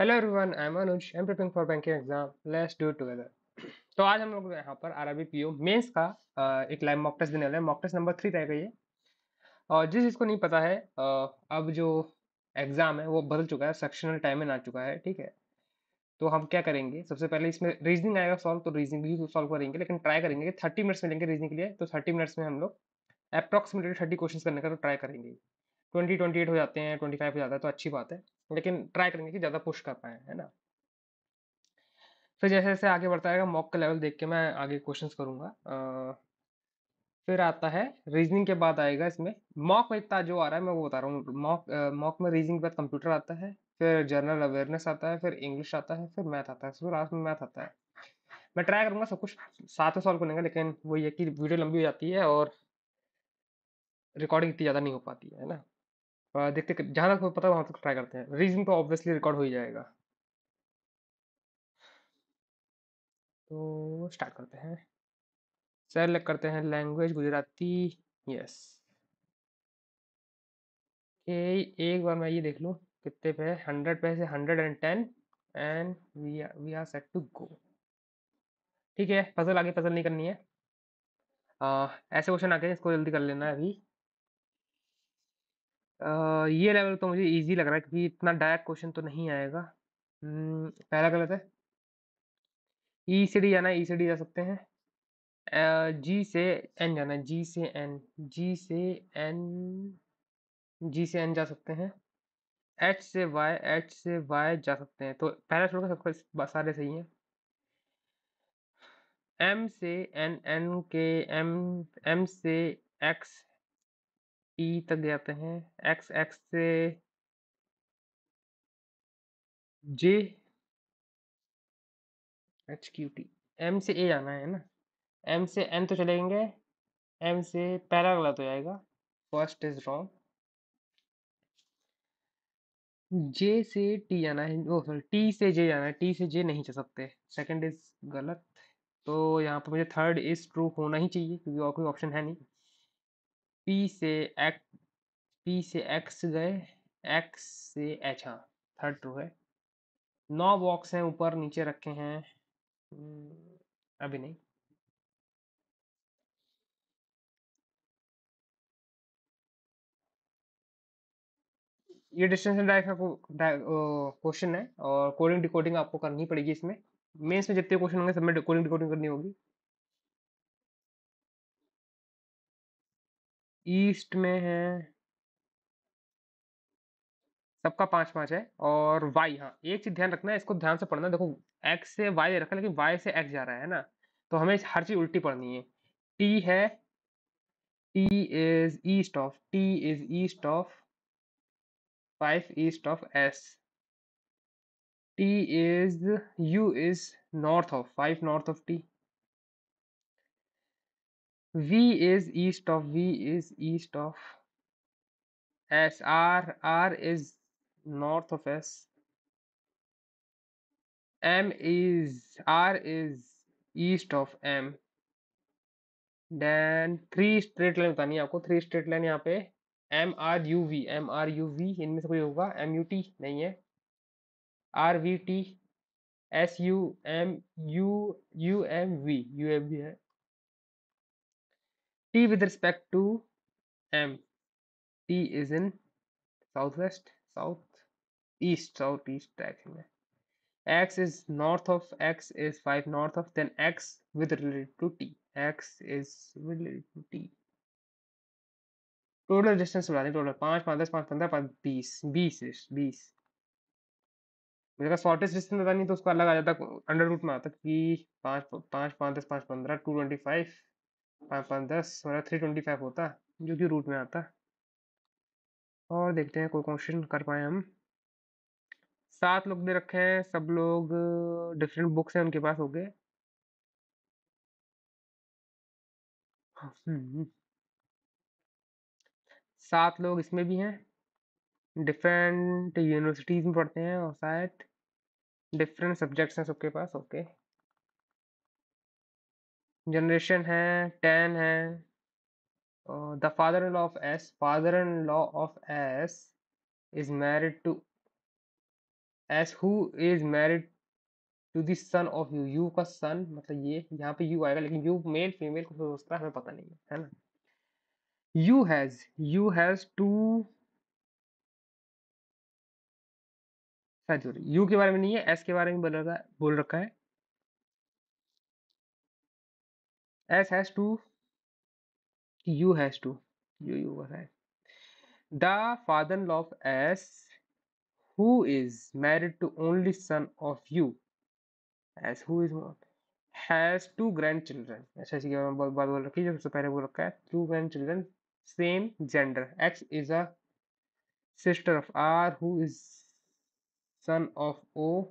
Hello everyone I am Anuj I am preparing for banking exam let's do together तो आज हम लोग यहाँ पर आरबी पीओ मेंस का एक लाइव मॉक टेस्ट देने वाले हैं मॉक टेस्ट नंबर थ्री गई ये और जिस इसको नहीं पता है अब जो एग्ज़ाम है वो बदल चुका है सेक्शनल टाइम में आ चुका है ठीक है तो हम क्या करेंगे सबसे पहले इसमें रीजनिंग आएगा सॉल्व तो रीजनिंग भी सॉल्व करेंगे लेकिन ट्राई करेंगे कि थर्टी मिनट्स मिलेंगे रीजनिंग के लिए तो थर्टी मिनट्स में हम लोग अप्रॉक्सीमेटली थर्टी क्वेश्चन करने का तो ट्राई करेंगे ट्वेंटी ट्वेंटी एट हो जाते हैं ट्वेंटी फाइव हो जाता है तो अच्छी बात है लेकिन ट्राई करेंगे कि ज़्यादा पुश कर पाए है ना फिर जैसे जैसे आगे बढ़ता रहेगा मॉक का लेवल देख के मैं आगे क्वेश्चन करूँगा फिर आता है रीजनिंग के बाद आएगा इसमें मॉक में इतना जो आ रहा है मैं वो बता रहा हूँ मॉक मॉक में रीजनिंग के बाद कंप्यूटर आता है फिर जनरल अवेयरनेस आता है फिर इंग्लिश आता है फिर मैथ आता है फिर लास्ट में मैथ आता है मैं ट्राई करूँगा सब कुछ साथ में सॉल्व का लेकिन वो ये कि वीडियो लंबी हो जाती है और रिकॉर्डिंग इतनी ज़्यादा नहीं हो पाती है ना देखते जहाँ तक पता वहाँ तक ट्राई करते हैं। रीज़न तो ऑब्वियसली रिकॉर्ड हो ही जाएगा। तो स्टार्ट करते हैं। सर लग करते हैं लैंग्वेज गुजराती यस। ये एक बार मैं ये देख लूँ कितने पे है 100 पे से hundred and ten and we are we are set to go. ठीक है, पज़ल आगे पज़ल नहीं करनी है। आ, ऐसे क्वेश्चन आ गए इसको जल्दी कर लेना है अभी। ये लेवल तो मुझे ईज़ी लग रहा है क्योंकि इतना डायरेक्ट क्वेश्चन तो नहीं आएगा। हम्म, पहला गलत है। ई e से डी जाना है, ई e से डी जा सकते हैं। जी से एन जाना है, जी से एन, जी से एन, जी से एन जा सकते हैं। एच से वाई, एच से वाई जा सकते हैं। तो पहला छोड़कर सबको सारे सही हैं। एम से एन, एन के एम, एम से एक्स ई e तक जाते हैं एक्स एक्स से J H Q T M से ए जाना है ना एम से एन तो चलेंगे एम से पहला गलत हो जाएगा फर्स्ट इज रॉन्ग जे से टी जाना है ओ सॉरी टी से जे जाना है टी से जे नहीं चल सकते सेकंड इज गलत तो यहाँ पर मुझे थर्ड इज ट्रू होना ही चाहिए क्योंकि और कोई ऑप्शन है नहीं P से X P से एक्स गए एक्स से एच हाँ थर्ड ट्रू है नौ बॉक्स हैं ऊपर नीचे रखे हैं हम्म, अभी नहीं ये डिस्टेंस एंड डाइस का क्वेश्चन है और कोडिंग डिकोडिंग आपको करनी पड़ेगी इसमें मेंस में जितने क्वेश्चन होंगे सब में कोडिंग डिकोडिंग करनी होगी ईस्ट में है सबका पांच पांच है और वाई हाँ एक चीज ध्यान रखना है इसको ध्यान से पढ़ना देखो एक्स से वाई दे रखा है लेकिन वाई से एक्स जा रहा है ना तो हमें हर चीज उल्टी पढ़नी है टी है T is east of T is east of five east of S T is U is north of five north of T V is east of V is east of S. R R is north of S. M is R is east of M. Then three straight line बतानी है आपको three straight line यहाँ पे M R U V M R U V इनमें से कोई होगा M U T नहीं है R V T S U M U U M V U M V है t with respect to m t is in southwest south east south east direction x is north of x is 5 north of then x with related to t x is related to t total distance बता दें total पाँच पाँच दस पाँच पंद्रह पाँच बीस बीस बीस मुझे अगर शॉर्टेस्ट डिस्टेंस पता नहीं तो उसका अलग आ जाता अंडर रूट में आता कि पाँच पाँच पाँच दस पाँच पंद्रह टू ट्वेंटी फाइव पाँच पाँच दस हमारा थ्री ट्वेंटी फाइव होता जो कि रूट में आता और देखते हैं कोई क्वेश्चन कर पाए हम सात लोग दे रखे हैं सब लोग डिफरेंट बुक्स हैं उनके पास हो गए हम्म। सात लोग इसमें भी हैं डिफरेंट यूनिवर्सिटीज़ में पढ़ते हैं और शायद डिफरेंट सब्जेक्ट्स हैं सबके पास ओके okay. जनरेशन है टेन है the father in law of S father in law of S is married to S who is married to this son of U U का सन मतलब ये यहाँ पे यू आएगा लेकिन यू मेल फीमेल को सोचता है हमें पता नहीं है है ना U has U has two U के बारे में नहीं है एस के बारे में बोल रखा बोल रखा है S has to, U has to, U U was right. The father-in-law of S, who is married to only son of U, S who is has two grandchildren. As चीज़ बात बात बोल रखी है सबसे पहले two grandchildren same gender. X is a sister of R who is son of O.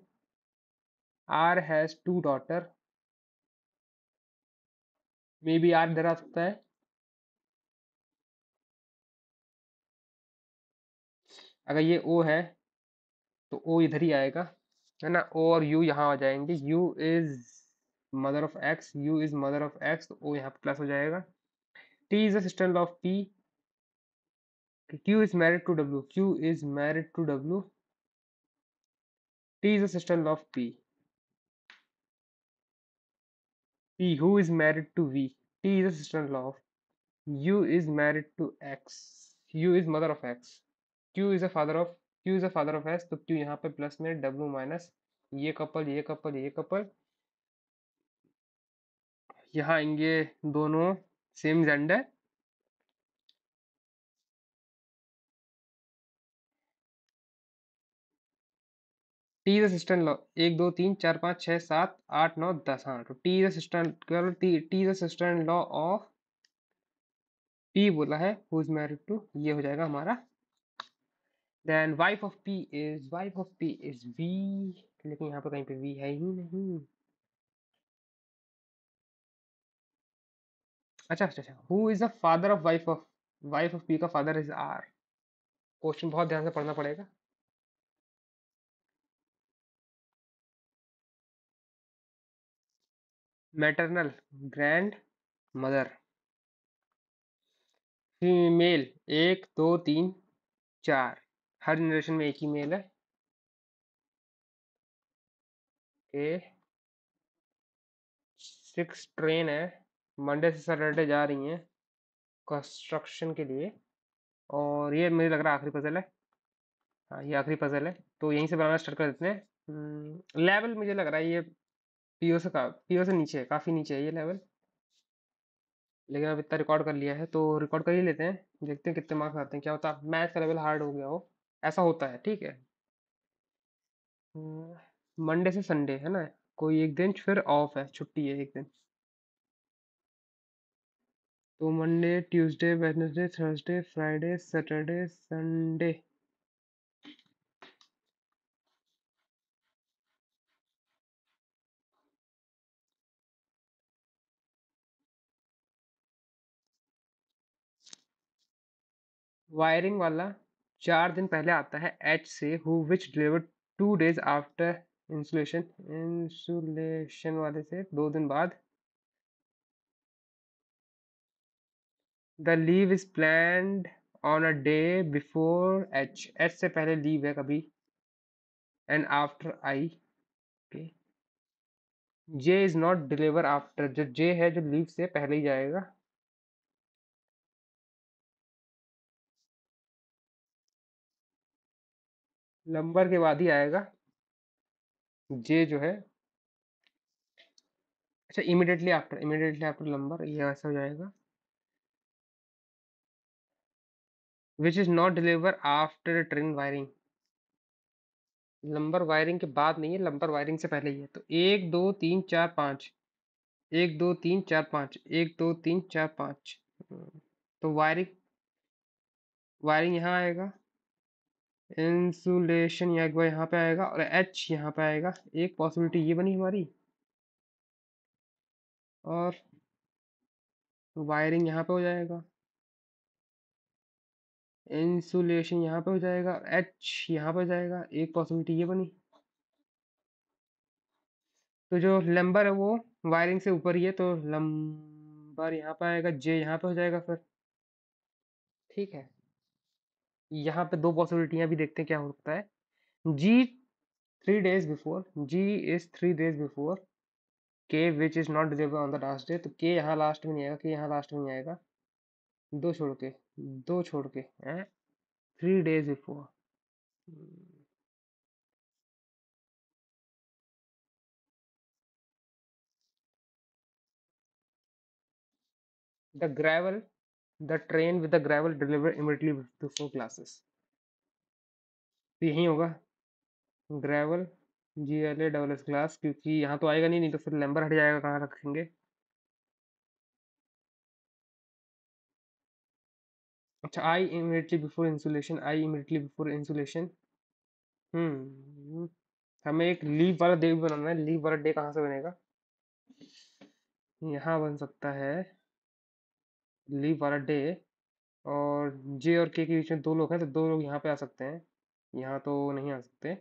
R has two daughter maybe R इधर आ सकता है अगर ये ओ है तो ओ इधर ही आएगा है ना ओ और यू यहाँ आ जाएंगे U is mother of X U is mother of X तो ओ यहाँ प्लस हो जाएगा T is the of P Q is married to W. Q is married to W. T is a sister of P. P who is married to V. T is a sister-in-law of U is married to X. U is mother of X. Q is a father of Q is a father of S. तो Q यहाँ पे plus में W minus ये couple ये couple ये couple यहाँ आएंगे दोनों same gender T is assistant law एक दो तीन चार पाँच छः सात आठ नौ दस हाँ तो टी इज असिस्टेंट केवल T T is assistant law of P बोला है हु इज मैरिड टू ये हो जाएगा हमारा then wife of P is wife of P is V लेकिन यहाँ पर कहीं पे वी है ही नहीं अच्छा अच्छा अच्छा who is the father of wife of wife of P का फादर इज आर क्वेश्चन बहुत ध्यान से पढ़ना पड़ेगा maternal मदर फीमेल एक दो तीन चार हर जनरेशन में एक ही मेल है ए सिक्स ट्रेन है मंडे से सैटरडे जा रही हैं कंस्ट्रक्शन के लिए और ये मुझे लग रहा है आखिरी पजल है हाँ ये आखिरी पजल है तो यहीं से बनाना स्टार्ट कर देते हैं लेवल hmm, मुझे लग रहा है ये पीओ से का पीओ से नीचे है काफ़ी नीचे है ये लेवल लेकिन अब इतना रिकॉर्ड कर लिया है तो रिकॉर्ड कर ही लेते हैं देखते हैं कितने मार्क्स आते हैं क्या होता है मैथ का लेवल हार्ड हो गया हो ऐसा होता है ठीक है मंडे हम्म, से संडे है ना कोई एक दिन फिर ऑफ है छुट्टी है एक दिन तो Monday Tuesday Wednesday Thursday Friday Saturday Sunday wiring वाला चार दिन पहले आता है एच से who which deliver two days after insulation insulation वाले से दो दिन बाद the leave is plan on a day before H H से पहले लीव है कभी and after I okay J is not deliver after जो जे है जो लीव से पहले ही जाएगा नंबर के बाद ही आएगा जे जो है अच्छा immediately after immediately after number ये ऐसा हो जाएगा which is not deliver after train wiring lumber wiring के बाद नहीं है लंबर वायरिंग से पहले ही है तो एक दो तीन चार पाँच एक दो तीन चार पाँच एक दो तीन चार पाँच तो वायरिंग वायरिंग यहाँ आएगा इंसुलेशन या एक बार यहाँ पे आएगा और एच यहाँ पे आएगा एक पॉसिबिलिटी ये बनी हमारी और वायरिंग यहाँ पे हो जाएगा इंसुलेशन यहाँ पे हो जाएगा एच यहाँ पे हो जाएगा एक पॉसिबिलिटी ये बनी तो जो लंबर है वो वायरिंग से ऊपर ही है तो लंबर यहाँ पे आएगा जे यहाँ पे हो जाएगा फिर ठीक है यहाँ पे दो पॉसिबिलिटियाँ भी देखते हैं क्या होता है G three days before G is three days before K which is not deliver on the last day तो के यहाँ लास्ट में नहीं आएगा के यहाँ लास्ट में नहीं आएगा दो छोड़ के दो छोड़ के हैं three days before the gravel the train with the gravel deliver immediately two classes तो यही होगा gravel G L A double S class क्योंकि यहाँ तो आएगा नहीं नहीं तो फिर लेम्बर हट जाएगा कहाँ रखेंगे अच्छा I immediately before insulation I immediately before insulation हमें एक लीव वाला डे भी बनाना है लीव वाला डे कहाँ से बनेगा यहाँ बन सकता है लीव वाला डे और जे और के के बीच में दो लोग हैं तो दो लोग यहाँ पे आ सकते हैं यहाँ तो नहीं आ सकते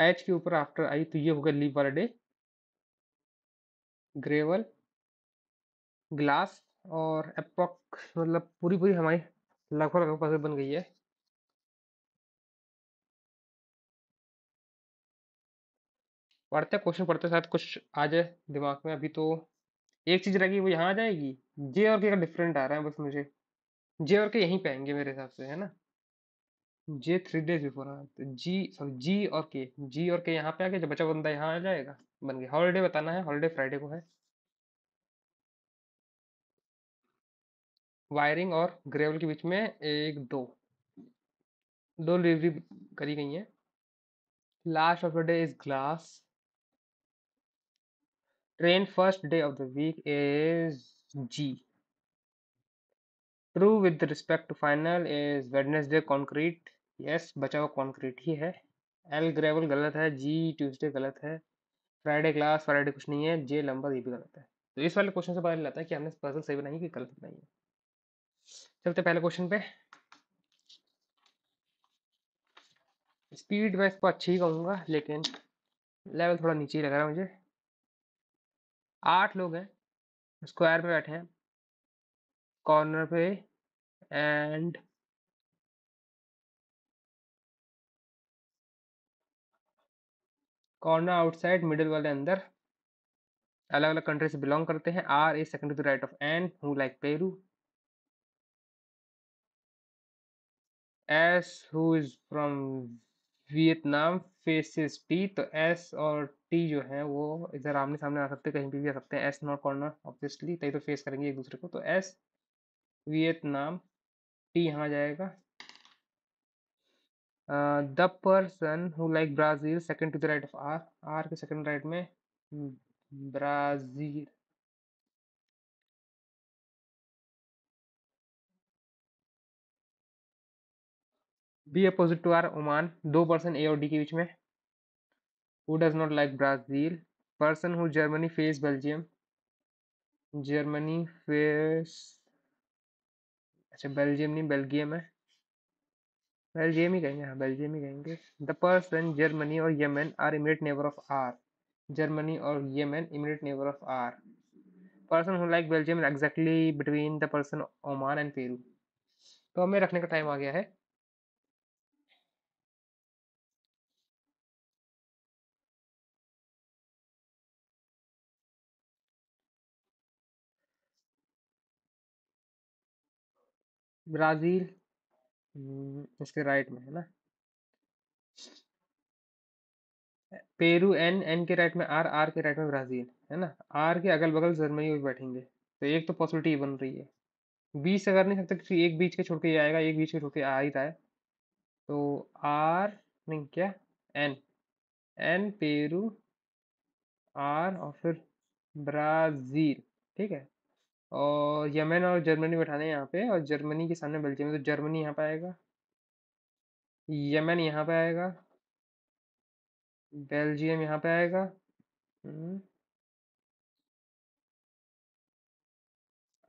एच के ऊपर आफ्टर आई तो ये होगा लीव वाला डे ग्रेवल ग्लास और एपॉक मतलब पूरी पूरी हमारी लगभग लगभग फसल बन गई है पढ़ते क्वेश्चन पढ़ते साथ कुछ आ जाए दिमाग में अभी तो एक चीज रहेगी वो यहाँ आ जाएगी जे और के का डिफरेंट आ रहा है बस मुझे जे और के यहीं पे आएंगे मेरे हिसाब से है ना जे थ्री डेज बिफोर हाँ तो जी सॉरी जी और के जी और के यहाँ पे आ गया जब बच्चा बंदा यहाँ आ जाएगा बन गया हॉलीडे बताना है हॉलीडे फ्राइडे को है वायरिंग और ग्रेवल के बीच में एक दो दो डिलीवरी करी गई है last of the day is glass train first day of the week is G true with respect to final is Wednesday concrete yes बचा हुआ कॉन्क्रीट ही है एल ग्रेवल गलत है जी ट्यूसडे गलत है फ्राइडे क्लास फ्राइडे कुछ नहीं है जे लंबर ये भी गलत है तो इस वाले क्वेश्चन से पता चलता है कि हमने पजल सही बनाई कि गलत बनाई है चलते पहले क्वेश्चन पे स्पीड मैं इसको अच्छी ही कहूँगा लेकिन लेवल थोड़ा नीचे ही लग रहा है मुझे आठ लोग हैं स्क्वायर पे बैठे हैं कॉर्नर पे एंड कॉर्नर आउटसाइड मिडिल वाले अंदर अलग अलग कंट्री से बिलोंग करते हैं R is second to the right of N who like Peru S who is from Vietnam faces T तो एस और टी जो है वो इधर आमने सामने आ सकते कहीं भी भी आ सकते हैं एस नॉट कॉर्नर ऑब्वियसली तभी तो फेस करेंगे एक दूसरे को तो एस वियतनाम टी यहाँ जाएगा the person who like Brazil second to the right of R R के सेकंड राइट में Brazil hmm, B opposite to R Oman दो पर्सन ए और डी के बीच में who does not like Brazil person who Germany face Belgium Germany face अच्छा Belgium नहीं Belgium है बेल्जियम ही कहेंगे हाँ बेल्जियम ही कहेंगे द पर्सन जर्मनी और Yemen are immediate neighbour of R Germany और Yemen immediate neighbour of R person who like Belgium exactly between the person Oman and Peru तो हमें रखने का टाइम आ गया है ब्राज़ील उसके राइट में है ना पेरू एन एन के राइट में आर आर के राइट में ब्राज़ील है ना आर के अगल बगल जर्मनी में बैठेंगे तो एक तो पॉसिबिलिटी बन रही है बीच अगर नहीं सकता एक बीच के छोड़ के आएगा एक बीच के छोड़ के आ ही रहा है तो आर नहीं क्या एन एन पेरू आर और फिर ब्राज़ील ठीक है और यमन और जर्मनी बैठाना है यहाँ पे और जर्मनी के सामने बेल्जियम तो जर्मनी यहाँ पे आएगा यमन यहाँ पे आएगा बेल्जियम यहाँ पे आएगा हम्म।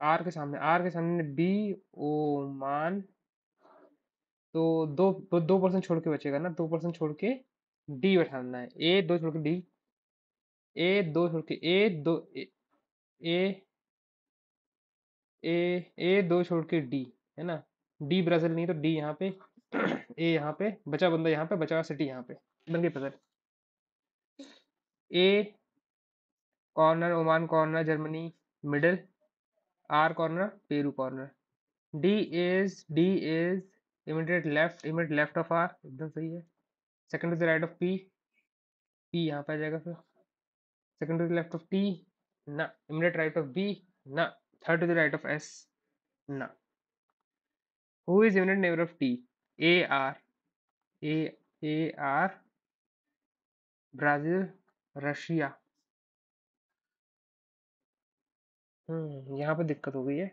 आर के सामने आर के सामने बी ओमान तो दो तो दो परसेंट छोड़ के बचेगा ना दो परसेंट छोड़ के डी बैठाना है ए दो छोड़ के डी ए दो छोड़ के ए दो ए, ए ए ए दो छोड़ के डी है ना डी ब्राजील नहीं तो डी यहाँ पे ए यहाँ पे बचा बंदा यहाँ पे बचा सिटी यहाँ पे बन गई A corner Oman corner Germany middle R corner Peru corner D is D is immediate left immediate left of R एकदम सही है second to the right of P P यहाँ पे आ जाएगा फिर second to the left of T ना immediate right of B ना Third to the right of S. Na. Who is unit neighbor of T? AR. A AR. Brazil, Russia. हम्म यहाँ पे दिक्कत हो गई है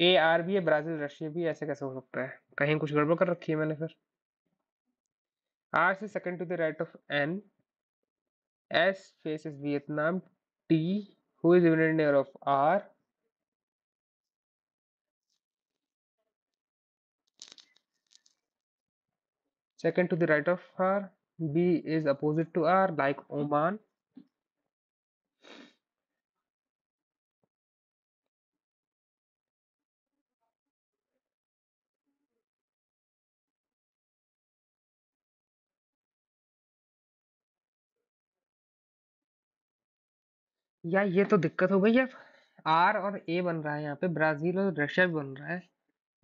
ए आर भी है ब्राजील रशिया भी ऐसे कैसे हो सकता है कहीं कुछ गड़बड़ कर रखी है मैंने फिर R is second to the right of N. S faces Vietnam. T who is unit near of R. Second to the right of R. B is opposite to R like Oman. या ये तो दिक्कत हो गई अब are और ए बन रहा है यहाँ पे ब्राजील और रशिया भी बन रहा है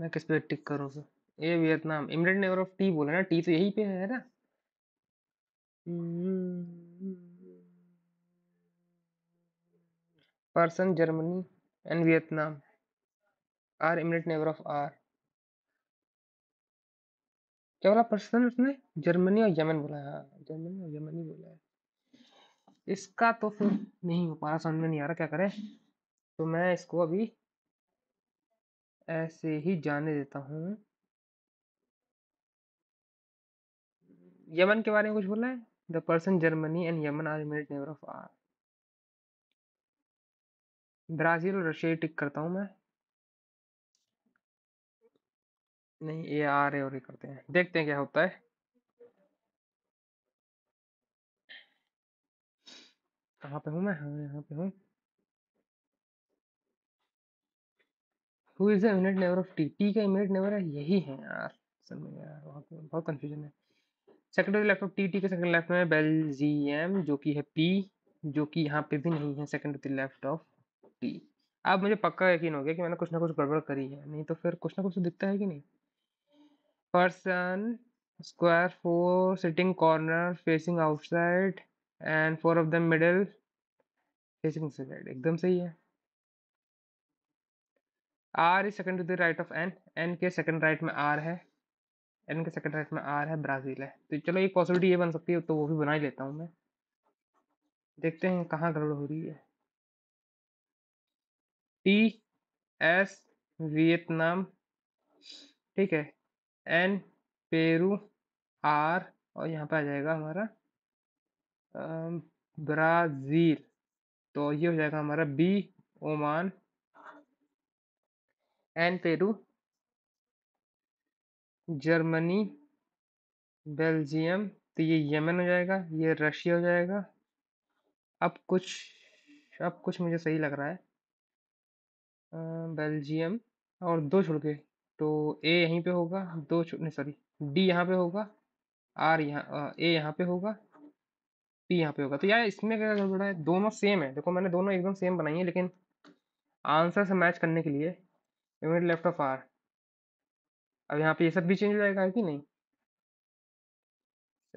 मैं किस पे टिक करूँ फिर ए वियतनाम इमरेट ने ऑफ टी बोला ना टी तो यही पे है ना person Germany and Vietnam R immediate neighbour of R क्या बोला पर्सन उसने जर्मनी और यमन बोला हाँ जर्मनी और यमन ही बोला है इसका तो फिर नहीं हो पा रहा समझ में नहीं आ रहा क्या करें तो मैं इसको अभी ऐसे ही जाने देता हूँ यमन के बारे में कुछ बोला है the person Germany and Yemen R मेरे नेबर ऑफ आर ब्राज़ील और रशिया टिक करता हूँ मैं नहीं ये आ रहे और ये करते हैं देखते हैं क्या होता है कहाँ पे हूँ मैं हाँ यहाँ पे हूँ who is the neighbour of T T का यूनिट नेवर है यही है यार सब में यार वहाँ पे बहुत कंफ्यूजन है secondary left of T T के सेकेंड लेफ्ट में बेल्जियम जो कि है पी जो कि यहाँ पे भी नहीं है सेकेंडरी लेफ्ट ऑफ टी अब मुझे पक्का यकीन हो गया कि मैंने कुछ ना कुछ गड़बड़ करी है नहीं तो फिर कुछ ना कुछ तो दिखता है कि नहीं person square four sitting corner facing outside and four of the middle facing side एकदम सही है R is second to the right of N N के सेकंड राइट में आर है एन के सेकंड राइट में आर है ब्राज़ील है तो चलो एक पॉसिबिलिटी ये बन सकती है तो वो भी बना ही लेता हूँ मैं देखते हैं कहाँ गड़बड़ हो रही है टी एस वियतनाम ठीक है एन पेरू आर और यहाँ पे आ जाएगा हमारा ब्राज़ील तो ये हो जाएगा हमारा B Oman N Peru Germany Belgium तो ये यमन हो जाएगा ये रशिया हो जाएगा अब कुछ अब कुछ मुझे सही लग रहा है बेल्जियम और दो छोड़ के तो ए यहीं पे होगा दो नहीं सॉरी डी यहाँ पे होगा आर यहाँ ए यहाँ पे होगा टी यहाँ पे होगा तो यार इसमें क्या गड़बड़ा है दोनों सेम है देखो मैंने दोनों एकदम सेम बनाई है लेकिन आंसर से मैच करने के लिए यूनिट लेफ्ट ऑफ आर अब यहाँ पे ये सब भी चेंज हो जाएगा कि नहीं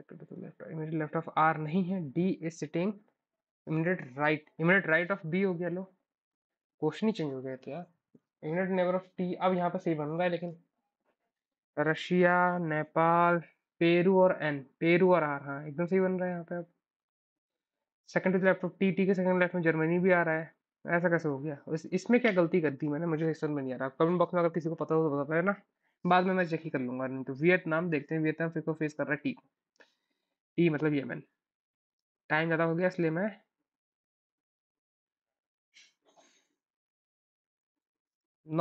इमीडिएट लेफ्ट ऑफ आर नहीं है D is sitting immediate right immediate right of B हो गया लो क्वेश्चन ही चेंज हो गया तो यार इमीडिएट नेबर ऑफ टी अब यहाँ पे सही बन रहा है लेकिन रशिया नेपाल पेरू और एन पेरू और आर हाँ एकदम सही बन रहा है यहाँ पे अब second to left T T के सेकंड लेफ्ट में जर्मनी भी आ रहा है ऐसा कैसे हो गया इस, इसमें क्या गलती कर दी मैंने मुझे समझ में नहीं आ रहा कमेंट बॉक्स में अगर किसी को पता हो तो बता ना बाद में मैं चेक ही कर लूंगा नहीं तो वियतनाम देखते हैं वियतनाम फिर को फेस कर रहा है टी टी मतलब ये मैन टाइम ज़्यादा हो गया इसलिए मैं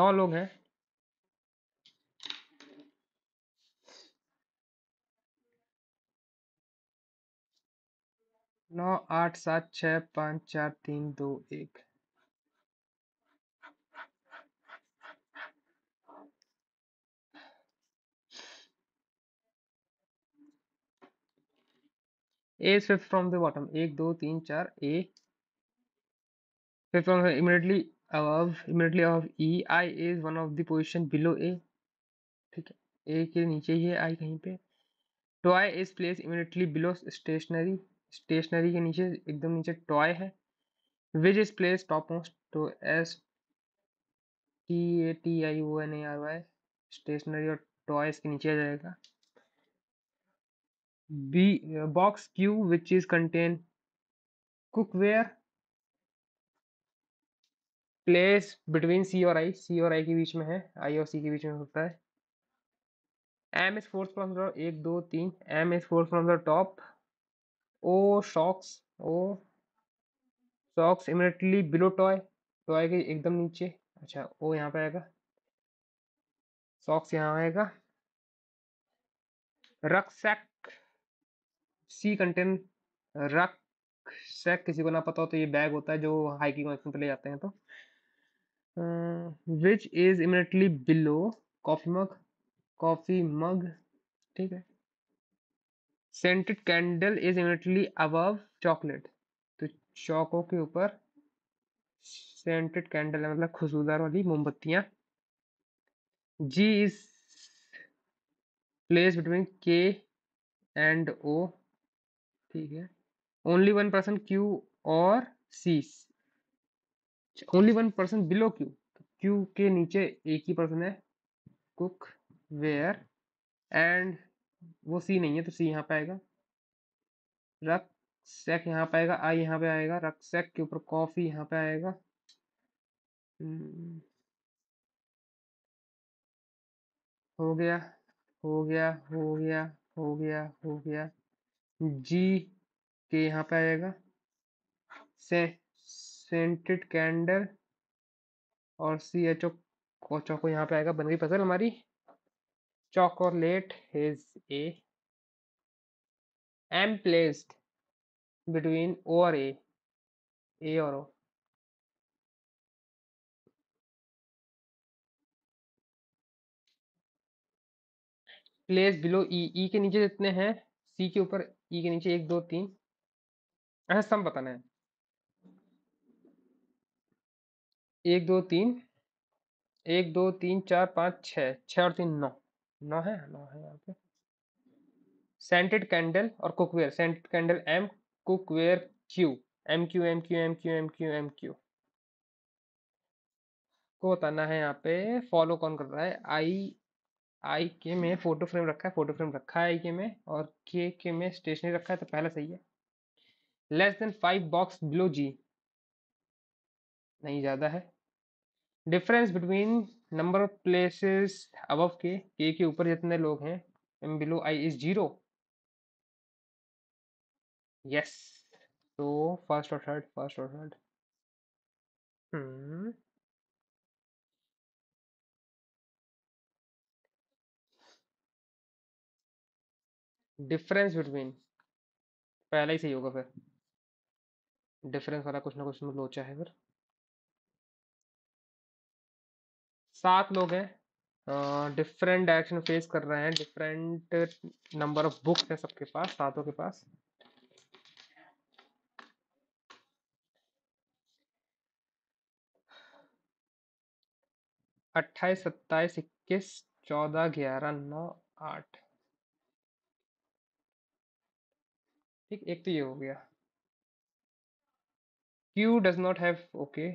नौ लोग हैं नौ आठ सात छ पाँच चार तीन दो एक A fifth from the bottom एक दो तीन चार A fifth from immediately above immediately above E I is one of the position below A ठीक है ए के नीचे ही है आई कहीं पे I is place immediately below stationery stationery के नीचे एकदम नीचे टॉय है which is place top most तो S T A T I O N A R Y stationery और टॉयज के नीचे आ जाएगा B box Q which is contain cookware place between C और आई सी और आई के बीच में है आई और सी के बीच में होता है M is fourth from the एक दो तीन M is fourth from the top O shocks O socks immediately below toy toy के एकदम नीचे अच्छा ओ oh यहाँ पे आएगा सॉक्स यहाँ आएगा rucksack C contain rucksack किसी को ना पता हो तो ये बैग होता है जो हाइकिंग वाइकिंग पे ले जाते हैं तो which is immediately below coffee mug coffee mug ठीक है scented candle is immediately above chocolate तो चौको के ऊपर सेंटेड कैंडल है मतलब खुशबूदार वाली मोमबत्तियां G is place between K and O ठीक है ओनली वन पर्सन क्यू और C only one person below Q Q के नीचे एक ही पर्सन है कुक वेयर एंड वो सी नहीं है तो सी यहाँ पे आएगा रक सेक यहाँ पे आएगा आई यहाँ पे आएगा रक्त सेक के ऊपर कॉफी यहाँ पे आएगा हम्म। हो गया हो गया हो गया हो गया हो गया जी के यहाँ पे आएगा से सेंटेड कैंडल और सी एच ओ कोचो को यहाँ पे आएगा बन गई फसल हमारी Chocolate is a M placed between O or A, A or O. Place below E E के नीचे जितने हैं सी के ऊपर ई e के नीचे एक दो तीन ऐसा अच्छा, सम बताना है एक दो तीन एक दो तीन चार पाँच छः छः और तीन नौ ना है ना है यहाँ पे सेंटेड कैंडल और cookware scented candle M cookware Q M Q M Q M Q M Q M Q को बताना है यहाँ पे फॉलो कौन कर रहा है आई आई के में फोटो फ्रेम रखा है फोटो फ्रेम रखा है आई के में और के के में स्टेशनरी रखा है तो पहला सही है less than five box below G नहीं ज़्यादा है difference between number of places above K K के ऊपर जितने लोग हैं M below I is zero yes तो फर्स्ट और थर्ड फर्स्ट और थर्ड डिफरेंस बिटवीन पहला ही सही होगा फिर डिफरेंस वाला कुछ ना कुछ लोचा है फिर सात लोग हैं डिफरेंट डायरेक्शन फेस कर रहे हैं डिफरेंट नंबर ऑफ बुक्स है सबके पास सातों के पास अट्ठाईस सत्ताईस इक्कीस चौदह ग्यारह नौ आठ ठीक एक तो ये हो गया Q does not have okay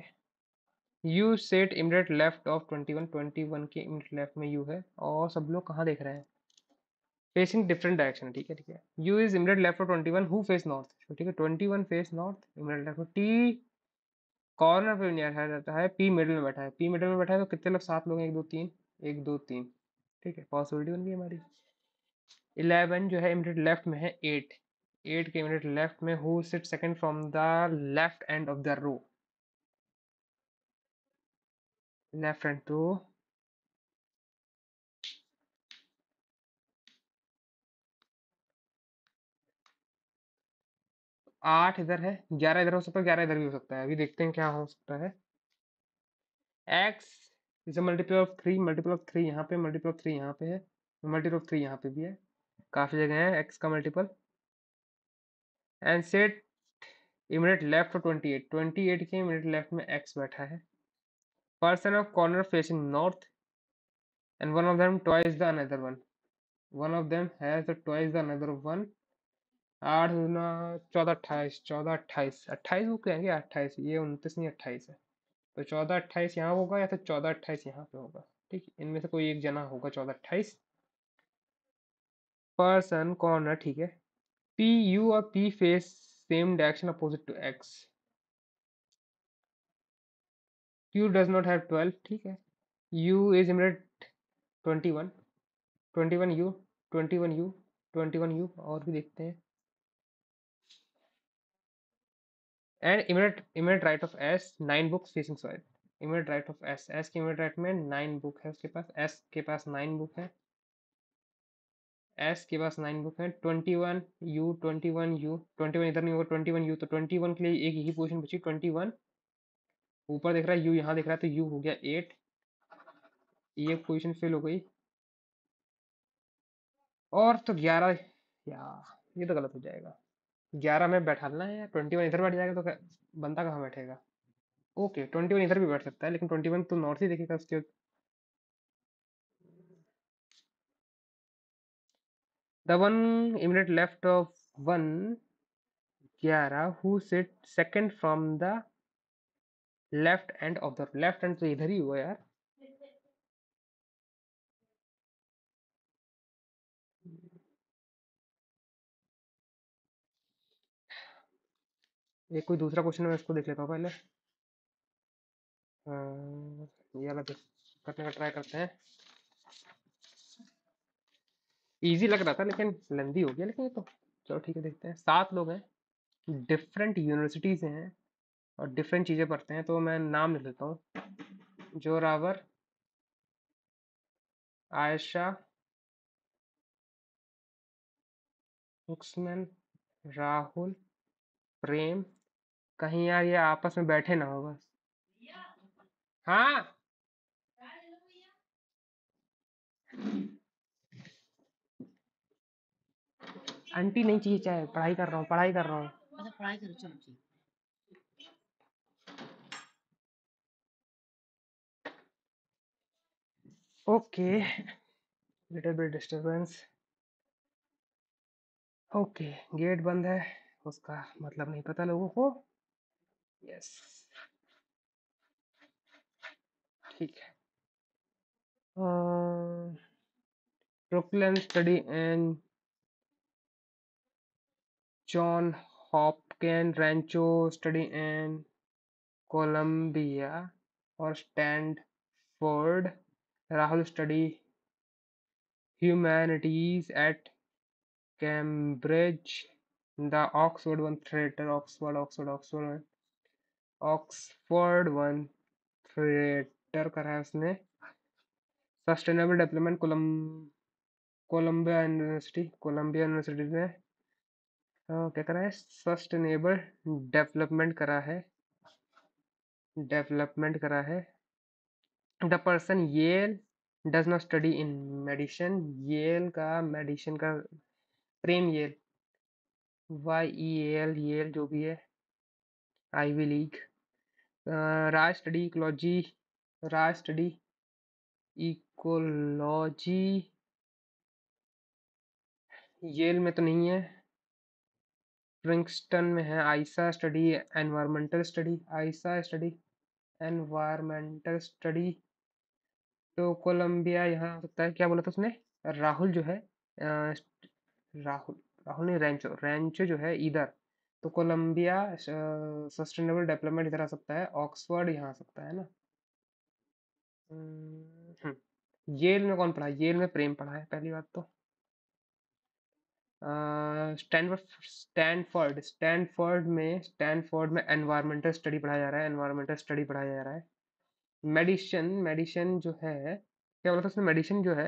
U set immediate left of twenty one twenty one के इमरेट लेफ्ट में यू है और सब लोग कहाँ देख रहे हैं फेसिंग डिफरेंट डायरेक्शन ठीक है ठीक है U is immediate left of twenty one who face north ठीक है twenty one face north immediate left T corner पे नियर जाता है पी मिडल में बैठा है पी मिडल में बैठा है तो कितने लोग सात लोग हैं एक दो तीन एक दो तीन ठीक है पॉसिबिलिटी बन गई हमारी इलेवन जो है इमरेट लेफ्ट में है एट एट के इमरेट लेफ्ट में who sit second from the left end of the row left and आठ इधर है ग्यारह इधर हो सकता है ग्यारह इधर भी हो सकता है अभी देखते हैं क्या हो सकता है X is multiple of three multiple of three यहाँ पे मल्टीपल ऑफ थ्री यहाँ पे है मल्टीपल ऑफ थ्री यहाँ पे भी है काफ़ी जगह है एक्स का multiple and set immediate left और ट्वेंटी एट ट्वेंटी एट के इमिडिएट लेफ्ट में एक्स बैठा है person of corner facing north and one of them twice the another one one of them has the twice the another one आठ दुना चौदह अट्ठाईस चौदह अट्ठाईस अट्ठाईस वो कहेंगे अट्ठाईस ये उनतीस नहीं अट्ठाईस है तो चौदह अट्ठाईस यहाँ होगा या तो चौदह अट्ठाईस यहाँ पे होगा ठीक इनमें से कोई एक जना होगा चौदह अट्ठाईस पर्सन कॉर्नर ठीक है पी यू और P face same direction opposite to X Q does not have twelve ठीक है U is twenty one twenty one U twenty one U twenty one U और भी देखते हैं and immediate immediate right of S nine books facing soil immediate right of S S के immediate right में nine book है उसके पास S के पास नाइन बुक है एस के पास नाइन बुक है twenty one U twenty one U twenty one इधर नहीं होगा ट्वेंटी वन यू तो ट्वेंटी वन के लिए एक ही पोजिशन बची ट्वेंटी वन ऊपर दिख रहा है यू यहाँ दिख रहा है तो यू हो गया एट ये पोजिशन फेल हो गई और तो ग्यारह या ये तो गलत हो जाएगा ग्यारह में बैठा लेना है ट्वेंटी वन इधर बैठ जाएगा तो बंदा कहाँ बैठेगा ओके ट्वेंटी वन इधर भी बैठ सकता है लेकिन ट्वेंटी वन तो नॉर्थ ही देखेगा उसके the one immediate left of one ग्यारह who set second from the left end of the left end तो इधर ही हुआ यार एक कोई दूसरा क्वेश्चन है मैं इसको देख लेता हूँ पहले हाँ, ये वाला करने का ट्राई करते हैं इजी लग रहा था लेकिन लेंदी हो गया लेकिन ये तो चलो ठीक है देखते हैं सात लोग हैं डिफरेंट यूनिवर्सिटीज हैं और डिफरेंट चीज़ें पढ़ते हैं तो मैं नाम लिख लेता हूँ जोरावर आयशा हुक्समैन राहुल प्रेम कहीं यार ये आपस में बैठे ना हो बस हाँ आंटी नहीं चाहिए चाहे पढ़ाई कर रहा हूँ पढ़ाई कर रहा हूँ अच्छा, पढ़ाई करो चलो ठीक okay little bit disturbance okay gate बंद है उसका मतलब नहीं पता लोगों को यस ठीक है प्रोक्लेम study and John Hopkins Rancho study and Columbia और Stanford study humanities at Cambridge the Oxford one One Oxford Oxford Oxford one Oxford one theatre करा है उसने सस्टेनेबल डेवलपमेंट कोलम कोलम्बिया यूनिवर्सिटी कोलम्बिया यूनिवर्सिटी ने क्या करा है सस्टेनेबल डेवलपमेंट करा है डेवलपमेंट करा है the person Yale does not study in medicine Yale का मेडिसिन का प्रेम Yale Y E L Yale जो भी है Ivy League Raj study ecology Raj study ecology Yale में तो नहीं है प्रिंक्सटन में है Aisa study environmental study Aisa study environmental study तो कोलंबिया यहाँ सकता है क्या बोला था उसने राहुल जो है राहुल राहुल नहीं रेंचो रेंचो जो है इधर तो कोलंबिया सस्टेनेबल डेवलपमेंट इधर आ सकता है ऑक्सफर्ड यहाँ आ सकता है ना हम्म, हम्म। येल में कौन पढ़ा येल में प्रेम पढ़ा है पहली बात तो स्टैंडफोर्ड स्टैनफर्ड स्टैंडफोर्ड में स्टैंडफोर्ड में एनवायरमेंटल स्टडी पढ़ाया जा रहा है एनवायरमेंटल स्टडी पढ़ाया जा रहा है मेडिसिन मेडिसिन जो है क्या बोला था उसने मेडिसिन जो है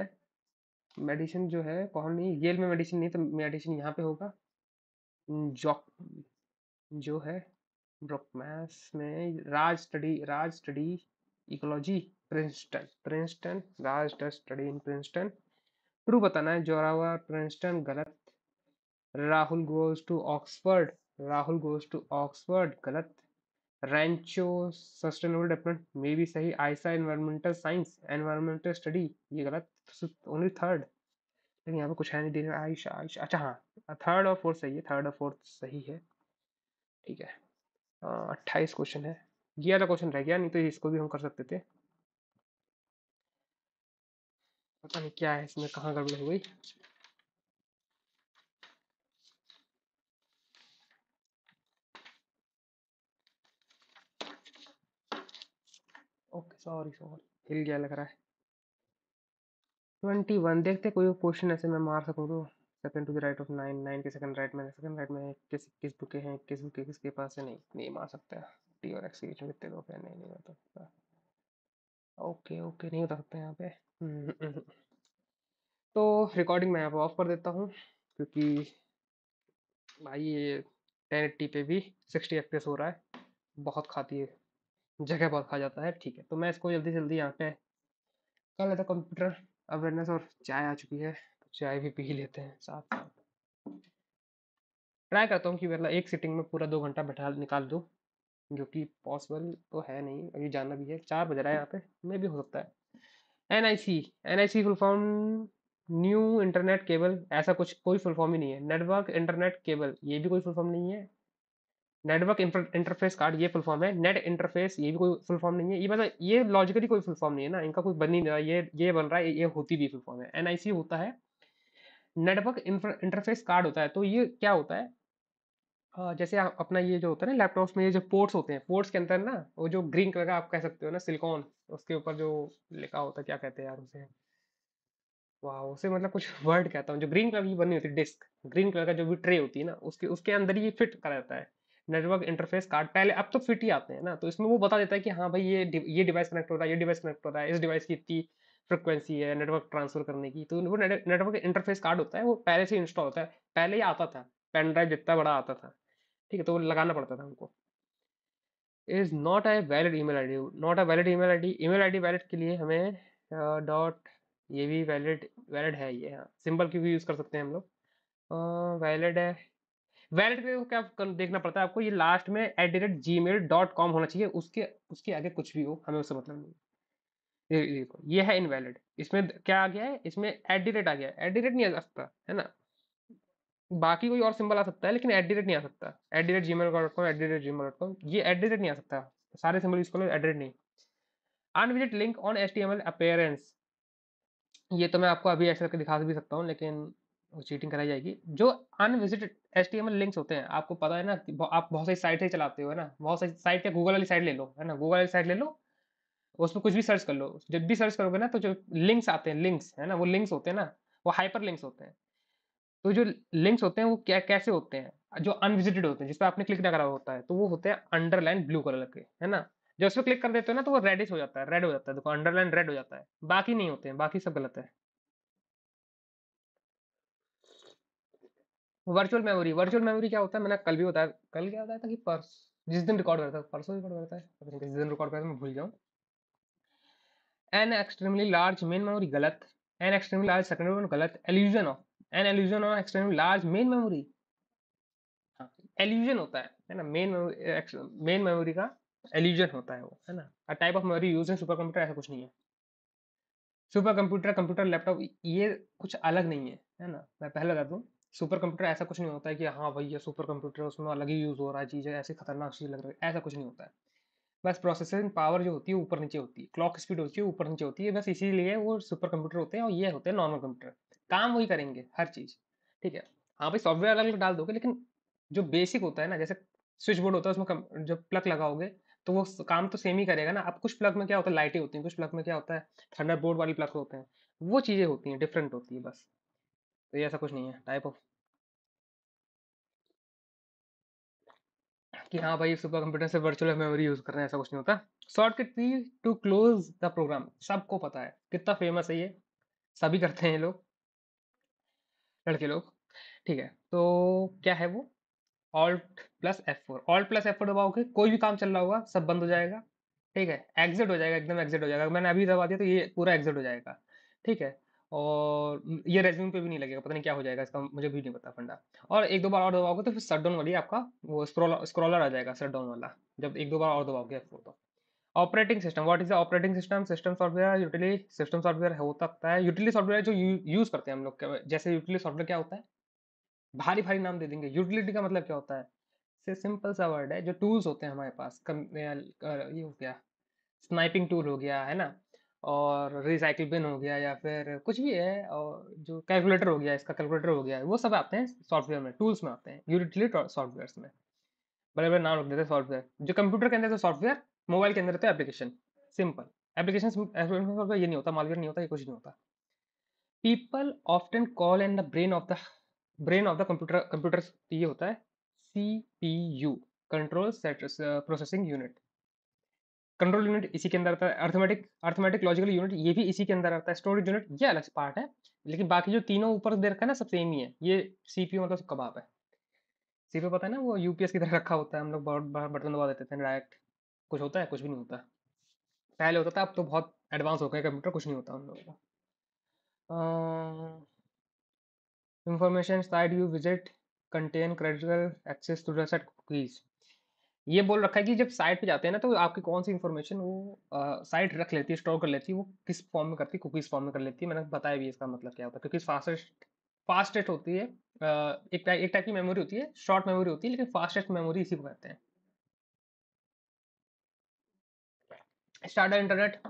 मेडिसिन जो है कौन नहीं येल में मेडिसिन नहीं तो मेडिसिन यहाँ पे होगा जॉक जो है ब्रोकमैस में Raj study Raj study ecology Princeton Princeton Raj study in Princeton true बताना है जोरावर प्रिंसटन गलत Rahul goes to Oxford Rahul goes to Oxford गलत रैंचो सस्टेनेबल डेवलपमेंट मे भी सही Aisa environmental science environmental study ये गलत ओनली थर्ड लेकिन यहाँ पे कुछ है नहीं देने आयशा आयशा अच्छा हाँ थर्ड और फोर्थ सही है थर्ड और फोर्थ सही है ठीक है अट्ठाईस क्वेश्चन है ये वाला क्वेश्चन रह गया नहीं तो इसको भी हम कर सकते थे पता नहीं क्या है इसमें कहाँ गड़बड़ हो गई सॉरी सॉरी हिल गया लग रहा है ट्वेंटी वन देखते कोई क्वेश्चन ऐसे मैं मार सकूँ तो second to the right of nine nine के सेकंड राइट में सेकंड राइट में किस किस बुके हैं किस बुके किसके पास है नहीं नहीं मार सकते टी और एक्स के बीच में कितने लोग हैं नहीं नहीं बता सकता ओके ओके नहीं बता सकते यहाँ पे तो रिकॉर्डिंग मैं यहाँ पर ऑफ कर देता हूँ क्योंकि भाई ये टेन एट्टी पे भी सिक्सटी एक्टिस हो रहा है बहुत खाती है जगह बहुत खा जाता है ठीक है तो मैं इसको जल्दी से जल्दी यहाँ पे कर लेता कंप्यूटर अवेयरनेस और चाय आ चुकी है तो चाय भी पी लेते हैं साथ साथ ट्राई करता हूँ कि मतलब एक सिटिंग में पूरा दो घंटा बैठा निकाल दूँ जो कि पॉसिबल तो है नहीं अभी जाना भी है चार बज रहा है यहाँ पे मे भी हो सकता है N I C N I C full form new internet cable ऐसा कुछ कोई फुल फॉर्म ही नहीं है नेटवर्क इंटरनेट केबल ये भी कोई फुल फॉर्म नहीं है नेटवर्क इंटरफेस कार्ड ये फुल फॉर्म है नेट इंटरफेस ये भी कोई फुल फॉर्म नहीं है ये मतलब ये लॉजिकली कोई फुल फॉर्म नहीं है ना इनका कोई बन नहीं रहा ये ये बन रहा है ये होती भी फुल फॉर्म है एनआईसी होता है नेटवर्क इंटरफेस कार्ड होता है तो ये क्या होता है जैसे अपना ये जो होता है ना लैपटॉप्स में ये जो पोर्ट्स होते हैं पोर्ट्स के अंदर ना वो जो ग्रीन कलर का आप कह सकते हो ना सिलिकॉन उसके ऊपर जो लिखा होता है क्या कहते हैं यार उसे वाह उसे मतलब कुछ वर्ड कहता हूँ जो ग्रीन कलर की बनी होती है डिस्क ग्रीन कलर का जो भी ट्रे होती है ना उसके उसके अंदर ये फिट करा जाता है नेटवर्क इंटरफेस कार्ड पहले अब तो फिट ही आते हैं ना तो इसमें वो बता देता है कि हाँ भाई ये डि, ये डिवाइस कनेक्ट हो रहा है ये डिवाइस कनेक्ट हो रहा है इस डिवाइस की इतनी फ्रिक्वेंसी है नेटवर्क ट्रांसफर करने की तो वो नेटवर्क इंटरफेस कार्ड होता है वो पहले से इंस्टॉल होता है पहले ही आता था पेन ड्राइव जितना बड़ा आता था ठीक है तो वो लगाना पड़ता था हमको is not a valid email I D not a valid email I D email I D valid के लिए हमें डॉट ये भी वैलिड वैलिड है ये हाँ सिंपल की भी यूज़ कर सकते हैं हम लोग वैलिड है वैलेट के क्या देखना पड़ता है आपको ये लास्ट में at the rate Gmail dot com होना चाहिए उसके उसके आगे कुछ भी हो हमें उससे मतलब नहीं देखो ये है इनवैलिड इसमें क्या आ गया है इसमें एट द रेट आ गया है एट द रेट नहीं आ सकता है ना बाकी कोई और सिंबल आ सकता है लेकिन एट द रेट नहीं आ सकता at the rate Gmail dot com at the rate Gmail dot com ये एट द रेट नहीं आ सकता सारे सिंबल यूज करो एट द रेट नहीं unvisit link on H T M L appearance ये तो मैं आपको अभी ऐसा करके दिखा भी सकता हूँ लेकिन चीटिंग कराई जाएगी जो अनविजिटेड एल लिंक्स होते हैं आपको पता है ना कि आप बहुत सारी साइट से चलाते हो है ना बहुत सारी साइट या गूगल वाली साइट ले लो है ना गूगल वाली साइट ले लो उस पर कुछ भी सर्च कर लो जब भी सर्च करोगे ना तो जो लिंक्स आते हैं लिंक्स है ना वो लिंक्स होते हैं ना वो हाइपर लिंक्स होते हैं तो जो लिंक्स होते हैं वो क्या कैसे होते हैं जो अनविजिटेड होते हैं जिस पर आपने क्लिक ना करा होता है तो वो होते हैं अंडरलाइन ब्लू कलर के है ना जब उस पर क्लिक कर देते हो ना तो वो रेडिश हो जाता है रेड हो जाता है देखो अंडरलाइन रेड हो जाता है बाकी नहीं होते हैं बाकी सब गलत है वर्चुअल मेमोरी वर्चुअल मेमोरी क्या होता है मैंने कल भी बताया कल क्या बताया था कि पर्स जिस दिन रिकॉर्ड करता है परसों रिकॉर्ड करता है पता नहीं किस दिन रिकॉर्ड करता है मैं भूल जाऊँ an extremely large main memory गलत an extremely large secondary one गलत illusion of an illusion of extremely large main memory illusion होता है है ना मेन मेन मेमोरी का एल्यूजन होता है वो है ना a type of memory use in super computer ऐसा कुछ नहीं है सुपर कंप्यूटर कंप्यूटर लैपटॉप ये कुछ अलग नहीं है है ना मैं पहले बता दूँ सुपर कंप्यूटर ऐसा कुछ नहीं होता है कि हाँ भैया सुपर कंप्यूटर उसमें अलग ही यूज़ हो रहा है चीज़ें ऐसी खतरनाक चीज़ लग रही है ऐसा कुछ नहीं होता है बस प्रोसेसिंग पावर जो होती है ऊपर नीचे होती है क्लॉक स्पीड होती है ऊपर नीचे होती है बस इसीलिए वो सुपर कंप्यूटर होते हैं और ये होते हैं नॉर्मल कंप्यूटर काम वही करेंगे हर चीज़ ठीक है हाँ भाई सॉफ्टवेयर अलग अलग डाल दोगे लेकिन जो बेसिक होता है ना जैसे स्विच बोर्ड होता है उसमें जब प्लग लगाओगे तो वो काम तो सेम ही करेगा ना अब कुछ प्लग में क्या होता है लाइटें होती हैं कुछ प्लग में क्या होता है थंडर बोर्ड वाली प्लग होते हैं वो चीज़ें होती हैं डिफरेंट होती है बस तो ये ऐसा कुछ नहीं है टाइप ऑफ कि हाँ भाई सुपर कंप्यूटर से वर्चुअल मेमोरी यूज कर रहे हैं ऐसा कुछ नहीं होता शॉर्टकट की टू क्लोज द प्रोग्राम सबको पता है कितना फेमस है ये सभी करते हैं ये लोग लड़के लोग ठीक है तो क्या है वो alt plus F four alt plus F four दबाओगे कोई भी काम चल रहा होगा सब बंद हो जाएगा ठीक है एग्जिट हो जाएगा एकदम एग्जिट हो जाएगा मैंने अभी दबा दिया तो ये पूरा एग्जिट हो जाएगा ठीक है और ये रेज्यूम पे भी नहीं लगेगा पता नहीं क्या हो जाएगा इसका मुझे भी नहीं पता फंडा और एक दो बार और दबाओगे तो फिर शट डाउन वाली आपका वो स्क्रॉलर स्क्रॉलर आ जाएगा शट डाउन वाला जब एक दो बार और दबाओगे आपको तो operating system what is the operating system system software utility system software हो सकता है यूटिली सॉफ्टवेयर जो यूज करते हैं हम लोग जैसे यूटिली सॉफ्टवेयर क्या होता है भारी भारी नाम दे देंगे यूटिलिटी का मतलब क्या होता है से सिंपल सा वर्ड है जो टूल्स होते हैं हमारे पास कम ये हो गया स्नाइपिंग टूल हो गया है ना और रिसाइकिल बिन हो गया या फिर कुछ भी है और जो कैलकुलेटर हो गया इसका कैलकुलेटर हो गया वो सब आते हैं सॉफ्टवेयर में टूल्स में आते हैं यूटिलिटी सॉफ्टवेयर में बड़े बड़े नाम रख देते हैं सॉफ्टवेयर जो कंप्यूटर के अंदर तो सॉफ्टवेयर मोबाइल के अंदर तो एप्लीकेशन सिंपल एप्लीकेशन सॉफ्टवेयर ये नहीं होता मालवेयर नहीं होता ये कुछ नहीं होता people often call and the brain of the brain of the computer computer ये होता है C P U control processing unit control unit इसी के अंदर आता है अर्थमेटिक अर्थमेटिक लॉजिकल यूनिट ये भी इसी के अंदर आता है स्टोरेज यूनिट ये अलग पार्ट है लेकिन बाकी जो तीनों ऊपर दे रखा है ना सब सेम ही है ये सीपीयू मतलब कबाब है सीपीयू पता है ना वो यूपीएस की तरह रखा होता है हम लोग बहुत बड़ा बटन दबा देते थे डायरेक्ट कुछ होता है कुछ भी नहीं होता पहले होता था अब तो बहुत एडवांस हो गए कंप्यूटर कुछ नहीं होता उन लोगों को information side you visit content credential access to date cookies ये बोल रखा है कि जब साइट पे जाते हैं ना तो आपकी कौन सी इन्फॉर्मेशन वो साइट रख लेती है स्टोर कर लेती है वो किस फॉर्म में करती है कुकीज़ फॉर्म में कर लेती है मैंने बताया भी इसका मतलब क्या होता है क्योंकि फास्टेस्ट फास्टेस्ट होती है एक टाइप एक टाइप की मेमोरी होती है शॉर्ट मेमोरी होती है लेकिन फास्टेस्ट मेमोरी इसी को कहते हैं starter internet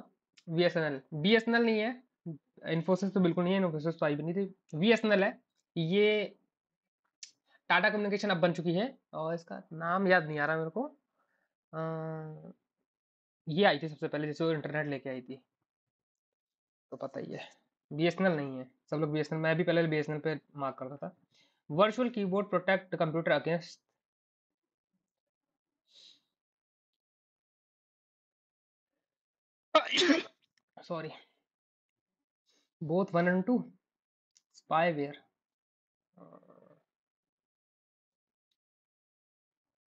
V S N L B S N L नहीं है इन्फोसिस तो बिल्कुल नहीं है इन्फोसिस तो आई भी नहीं थी वी एस एन एल है ये टाटा कम्युनिकेशन अब बन चुकी है और इसका नाम याद नहीं आ रहा मेरे को आ, ये आई थी सबसे पहले जैसे वो इंटरनेट लेके आई थी तो पता ही है बी नहीं है सब लोग बी मैं भी पहले बी पे मार्क करता था virtual keyboard protect computer against sorry both one and two spyware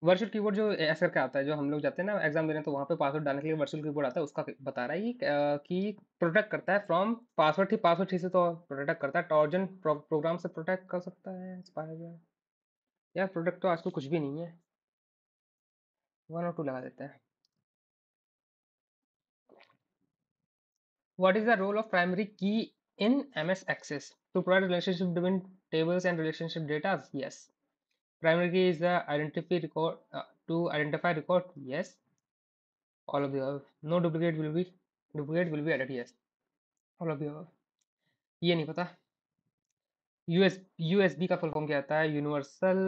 virtual keyboard जो ऐसा करके आता है जो हम लोग जाते हैं ना एग्जाम देने तो वहाँ पे पासवर्ड डालने के लिए वर्चुअल कीबोर्ड आता है उसका बता रहा है कि प्रोटेक्ट करता है फ्रॉम पासवर्ड ही पासवर्ड ही से तो प्रोटेक्ट करता है टॉर्जन प्रोग्राम से प्रोटेक्ट कर सकता है स्पाईवेयर यार प्रोटेक्ट तो आजकल कुछ भी नहीं है वन और टू लगा देते हैं what is the role of primary key in M S access to provide relationship between tables and relationship data yes Primary key is the identify record uh, to identify record. Yes. All of the above. No duplicate will be duplicate will be added. Yes. All of the above. ये नहीं पता US USB का full form क्या आता है universal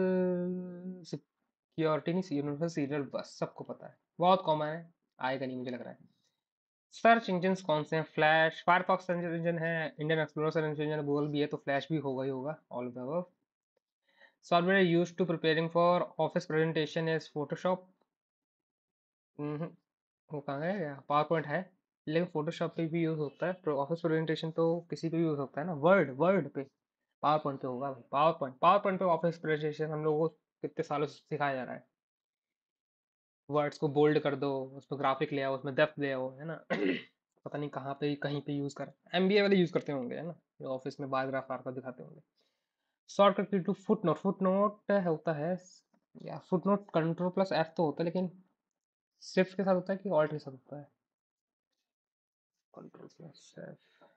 security नहीं universal serial bus सबको पता है बहुत कॉमन है आएगा नहीं मुझे लग रहा है सर्च इंजन कौन से हैं फ्लैश फायरफॉक्स इंजन है Indian explorer search engine Google भी है तो फ्लैश भी होगा ही होगा all of software used to preparing for office presentation is photoshop mm-hmm. वो कहाँ है पावर पॉइंट है लेकिन फोटोशॉप पे भी यूज़ होता है ऑफिस प्रेजेंटेशन तो किसी पे भी यूज़ होता है ना वर्ड वर्ड पे पावर पॉइंट पे होगा भाई पावर पॉइंट पावर पॉइंट पे ऑफिस प्रेजेंटेशन हम लोगों को कितने सालों से सिखाया जा रहा है वर्ड्स को बोल्ड कर दो उसमें ग्राफिक ले आओ उसमें डेप्थ ले आओ है ना पता नहीं कहाँ पे कहीं पे यूज़ कर एम वाले यूज़ करते होंगे है ना ऑफिस में बायोग्राफ का दिखाते होंगे shortcut to footnote footnote होता है या footnote control plus F तो होता है लेकिन शिफ्ट के साथ होता है कि ऑल्ट के साथ होता है control plus F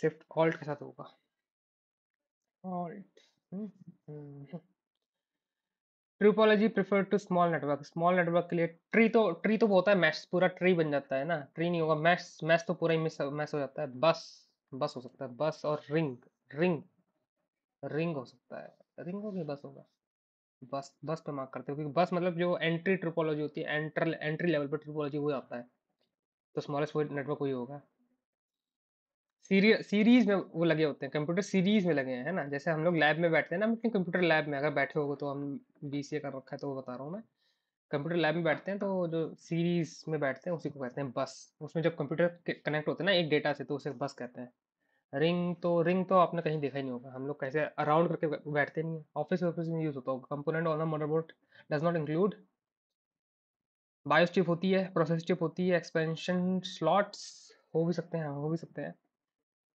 shift alt के साथ होगा alt topology prefer to small network small network के लिए ट्री तो ट्री तो होता है मैश पूरा ट्री बन जाता है ना ट्री नहीं होगा मैश मैश तो पूरा ही मैश हो जाता है बस बस हो सकता है बस और रिंग रिंग रिंग हो सकता है रिंग हो गया बस होगा बस बस पे मार्क करते हो क्योंकि बस मतलब जो एंट्री ट्रिपोलॉजी होती है एंट्रल एंट्री लेवल पर ट्रिपोलॉजी वो आता है तो स्मॉलेस्ट वो नेटवर्क वही होगा सीरी, सीरीज में वो लगे होते हैं कंप्यूटर सीरीज में लगे हैं ना जैसे हम लोग लैब में बैठते हैं ना अपने कंप्यूटर लैब में अगर बैठे हो तो हम बी कर रखा है तो वो बता रहा हूँ मैं कंप्यूटर लैब में बैठते हैं तो जो सीरीज में बैठते हैं उसी को कहते हैं बस उसमें जब कंप्यूटर कनेक्ट होते हैं ना एक डेटा से तो उसे बस कहते हैं रिंग तो रिंग तो आपने कहीं देखा ही नहीं होगा हम लोग कैसे अराउंड करके बैठते नहीं ऑफिस ऑफिस में यूज़ होता होगा component on motherboard does not include BIOS chip होती है प्रोसेस चिप होती है एक्सपेंशन स्लॉट्स हो भी सकते हैं हाँ, हो भी सकते हैं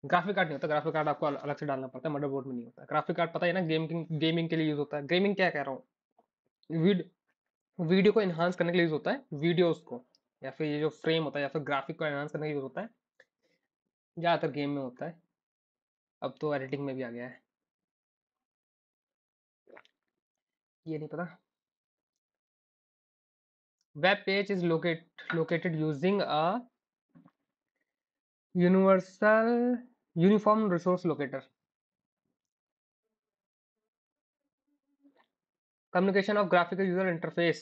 ग्राफिक कार्ड नहीं होता ग्राफिक कार्ड आपको अलग से डालना पड़ता है मदरबोर्ड में नहीं होता ग्राफिक कार्ड पता है ना गेमिंग गेमिंग के लिए यूज़ होता है गेमिंग क्या कह रहा हूँ वीड वीडियो को इन्हांस करने के लिए यूज होता है वीडियोस को या फिर ये जो फ्रेम होता है या फिर ग्राफिक को एनहांस करने के लिए होता है ज़्यादातर गेम में होता है अब तो एडिटिंग में भी आ गया है ये नहीं पता web page is locate located using a universal uniform resource locator communication of graphical user interface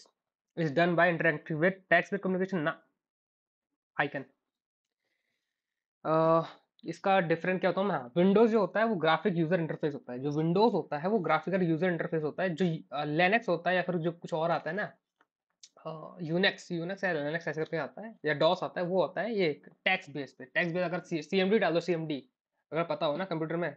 is done by interacting with text-based communication ना आइकन uh, इसका डिफरेंट क्या होता है हाँ विंडोज जो होता है वो ग्राफिक यूजर इंटरफेस होता है जो विंडोज होता है वो ग्राफिकल यूजर इंटरफेस होता है जो लेनेक्स uh, होता है या फिर जो कुछ और आता है ना यूनेक्स यूनेक्स या लेनेक्स ऐसे करके आता है या डॉस आता है वो होता है ये टैक्स बेस पे टैक्स बेस अगर सी एम डी डालो सी एम डी अगर पता हो ना कंप्यूटर में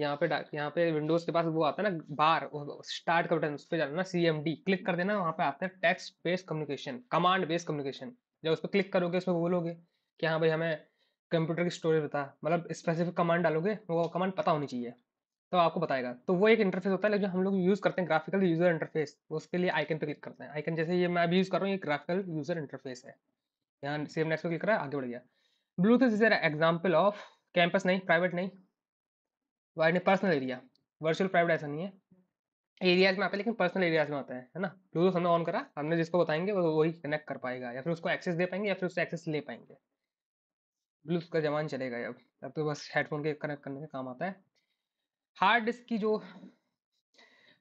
यहाँ पे यहाँ पे विंडोज के पास वो आता है ना बार स्टार्ट का बटन उस पर जाना सी एम डी क्लिक कर देना वहाँ पे आता है text based communication command based communication जब उस पर क्लिक करोगे उसमें बोलोगे कि हाँ भाई हमें कंप्यूटर की स्टोरेज बता मतलब स्पेसिफिक कमांड डालोगे वो कमांड पता होनी चाहिए तो आपको बताएगा तो वो एक इंटरफेस होता है जो हम लोग यूज़ करते हैं ग्राफिकल यूज़र इंटरफेस उसके लिए आइकन पे क्लिक करते हैं आइकन जैसे ये मैं अभी यूज़ कर रहा हूँ ये ग्राफिकल यूज़र इंटरफेस है यहाँ सेम नेक्स्ट पे क्लिक करा आगे बढ़ गया Bluetooth is example of campus नहीं प्राइवेट नहीं वाइड में पर्सनल एरिया वर्चुअल प्राइवेट ऐसा नहीं है एरियाज में आता है लेकिन पर्सनल एरियाज में आता है है ना ब्लूटूथ हमने ऑन करा हमने जिसको बताएंगे वो वही कनेक्ट कर पाएगा या फिर उसको एक्सेस दे पाएंगे या फिर उससे एक्सेस ले पाएंगे ब्लूटूथ का जमान चलेगा अब अब तो बस हेडफोन के कनेक्ट करने का काम आता है हार्ड डिस्क की जो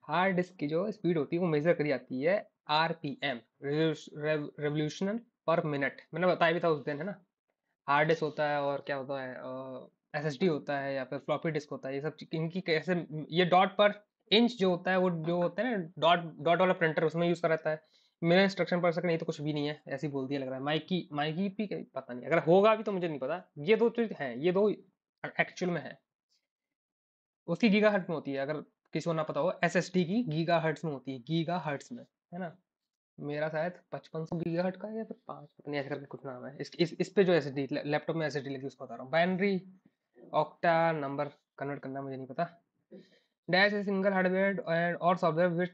हार्ड डिस्क की जो स्पीड होती है वो मेजर करी जाती है आर पी एम रेवोल्यूशनल पर मिनट मैंने बताया भी था उस दिन है ना हार्ड डिस्क होता है और क्या होता है एस एस डी होता है या फिर फ्लॉपी डिस्क होता है ये सब इनकी कैसे ये डॉट पर इंच जो होता है वो जो होता है ना डॉट डॉट वाला प्रिंटर उसमें यूज़ कर रहता है मेरा इंस्ट्रक्शन पढ़ सकते नहीं तो कुछ भी नहीं है ऐसी बोल दिया लग रहा है माइकी माइकी भी पता नहीं अगर होगा भी तो मुझे नहीं पता ये दो चीज़ हैं ये दो एक्चुअल में है उसी गीगा हर्ट में होती है अगर किसी को ना पता हो एस एस डी की गीगा हर्ट्स में होती है गीगा हर्ट्स में है ना मेरा शायद पचपन सौ गीगा हर्ट का या फिर पाँच पता नहीं ऐसे करके कुछ नाम है इस इस, इस पे जो एस एस डी लैपटॉप में एस एस डी लगी उसको बता रहा हूँ बाइनरी ऑक्टा नंबर कन्वर्ट करना मुझे नहीं पता dash a single hardware and और software which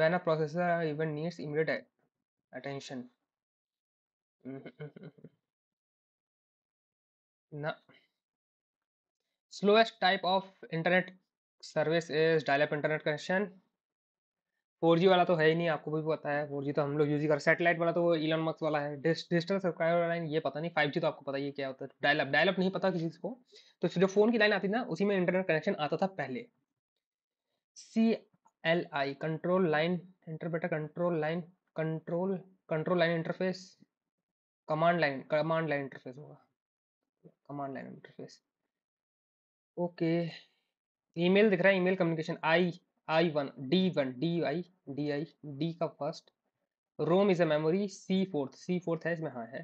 when a processor even needs immediate attention slowest type of internet service is dialup internet connection 4G वाला तो है ही नहीं आपको भी पता है 4G तो हम लोग यूज ही कर सैटेलाइट वाला तो वो इलन मक्स वाला है डिजिटल सब्सक्राइबर वाला ये पता नहीं 5G तो आपको पता ही क्या होता है डायलअप डायलअप नहीं पता किसी को तो जो फोन की लाइन आती ना उसी में इंटरनेट कनेक्शन आता था पहले C L I control line interpreter control line control control line interface command line command line interface होगा command line interface okay email दिख रहा है email communication I I one D one D I D I D का first ROM is a memory C fourth C fourth है इसमें हाँ है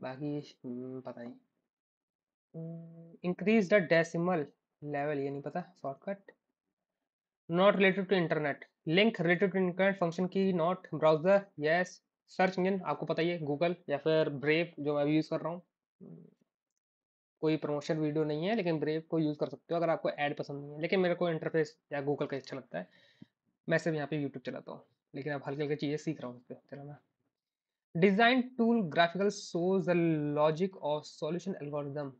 बाकी हम्म, पता नहीं इंक्रीज द डेसिमल लेवल ये नहीं पता shortcut not related to internet link related to internet function key not browser yes search engine आपको पता ही है गूगल या फिर ब्रेव जो मैं अभी यूज़ कर रहा हूँ कोई प्रमोशन वीडियो नहीं है लेकिन ब्रेव को यूज़ कर सकते हो अगर आपको ऐड पसंद नहीं है लेकिन मेरे को इंटरफेस या गूगल का अच्छा लगता है मैं सिर्फ यहाँ पे यूट्यूब चलाता हूँ लेकिन अब हल्की हल्की चीज़ें सीख रहा हूँ उस पर चलो चलाना design tool graphical shows the logic of solution algorithm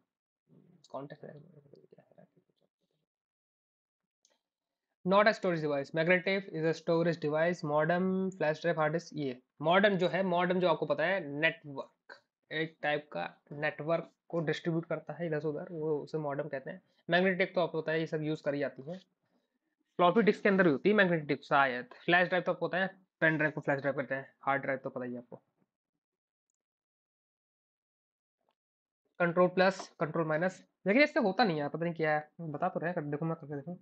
not a storage device magnetic is a storage device modern flash drive hard disk ये मॉडर्न जो है मॉडर्न जो आपको पता है नेटवर्क एक टाइप का नेटवर्क को डिस्ट्रीब्यूट करता है इधर उधर वो उसे मॉडर्म कहते हैं मैग्नेटिक तो आपको पता है ये सब यूज़ करी जाती है फ्लॉपी डिस्क के अंदर भी होती है मैग्नेटिक शायद फ्लैश ड्राइव तो आपको पता है पेन ड्राइव को फ्लैश ड्राइव करते हैं हार्ड ड्राइव तो पता ही आपको कंट्रोल प्लस कंट्रोल माइनस लेकिन इससे होता नहीं है पता नहीं क्या है बता तो रहे देखो मैं करके देखूँ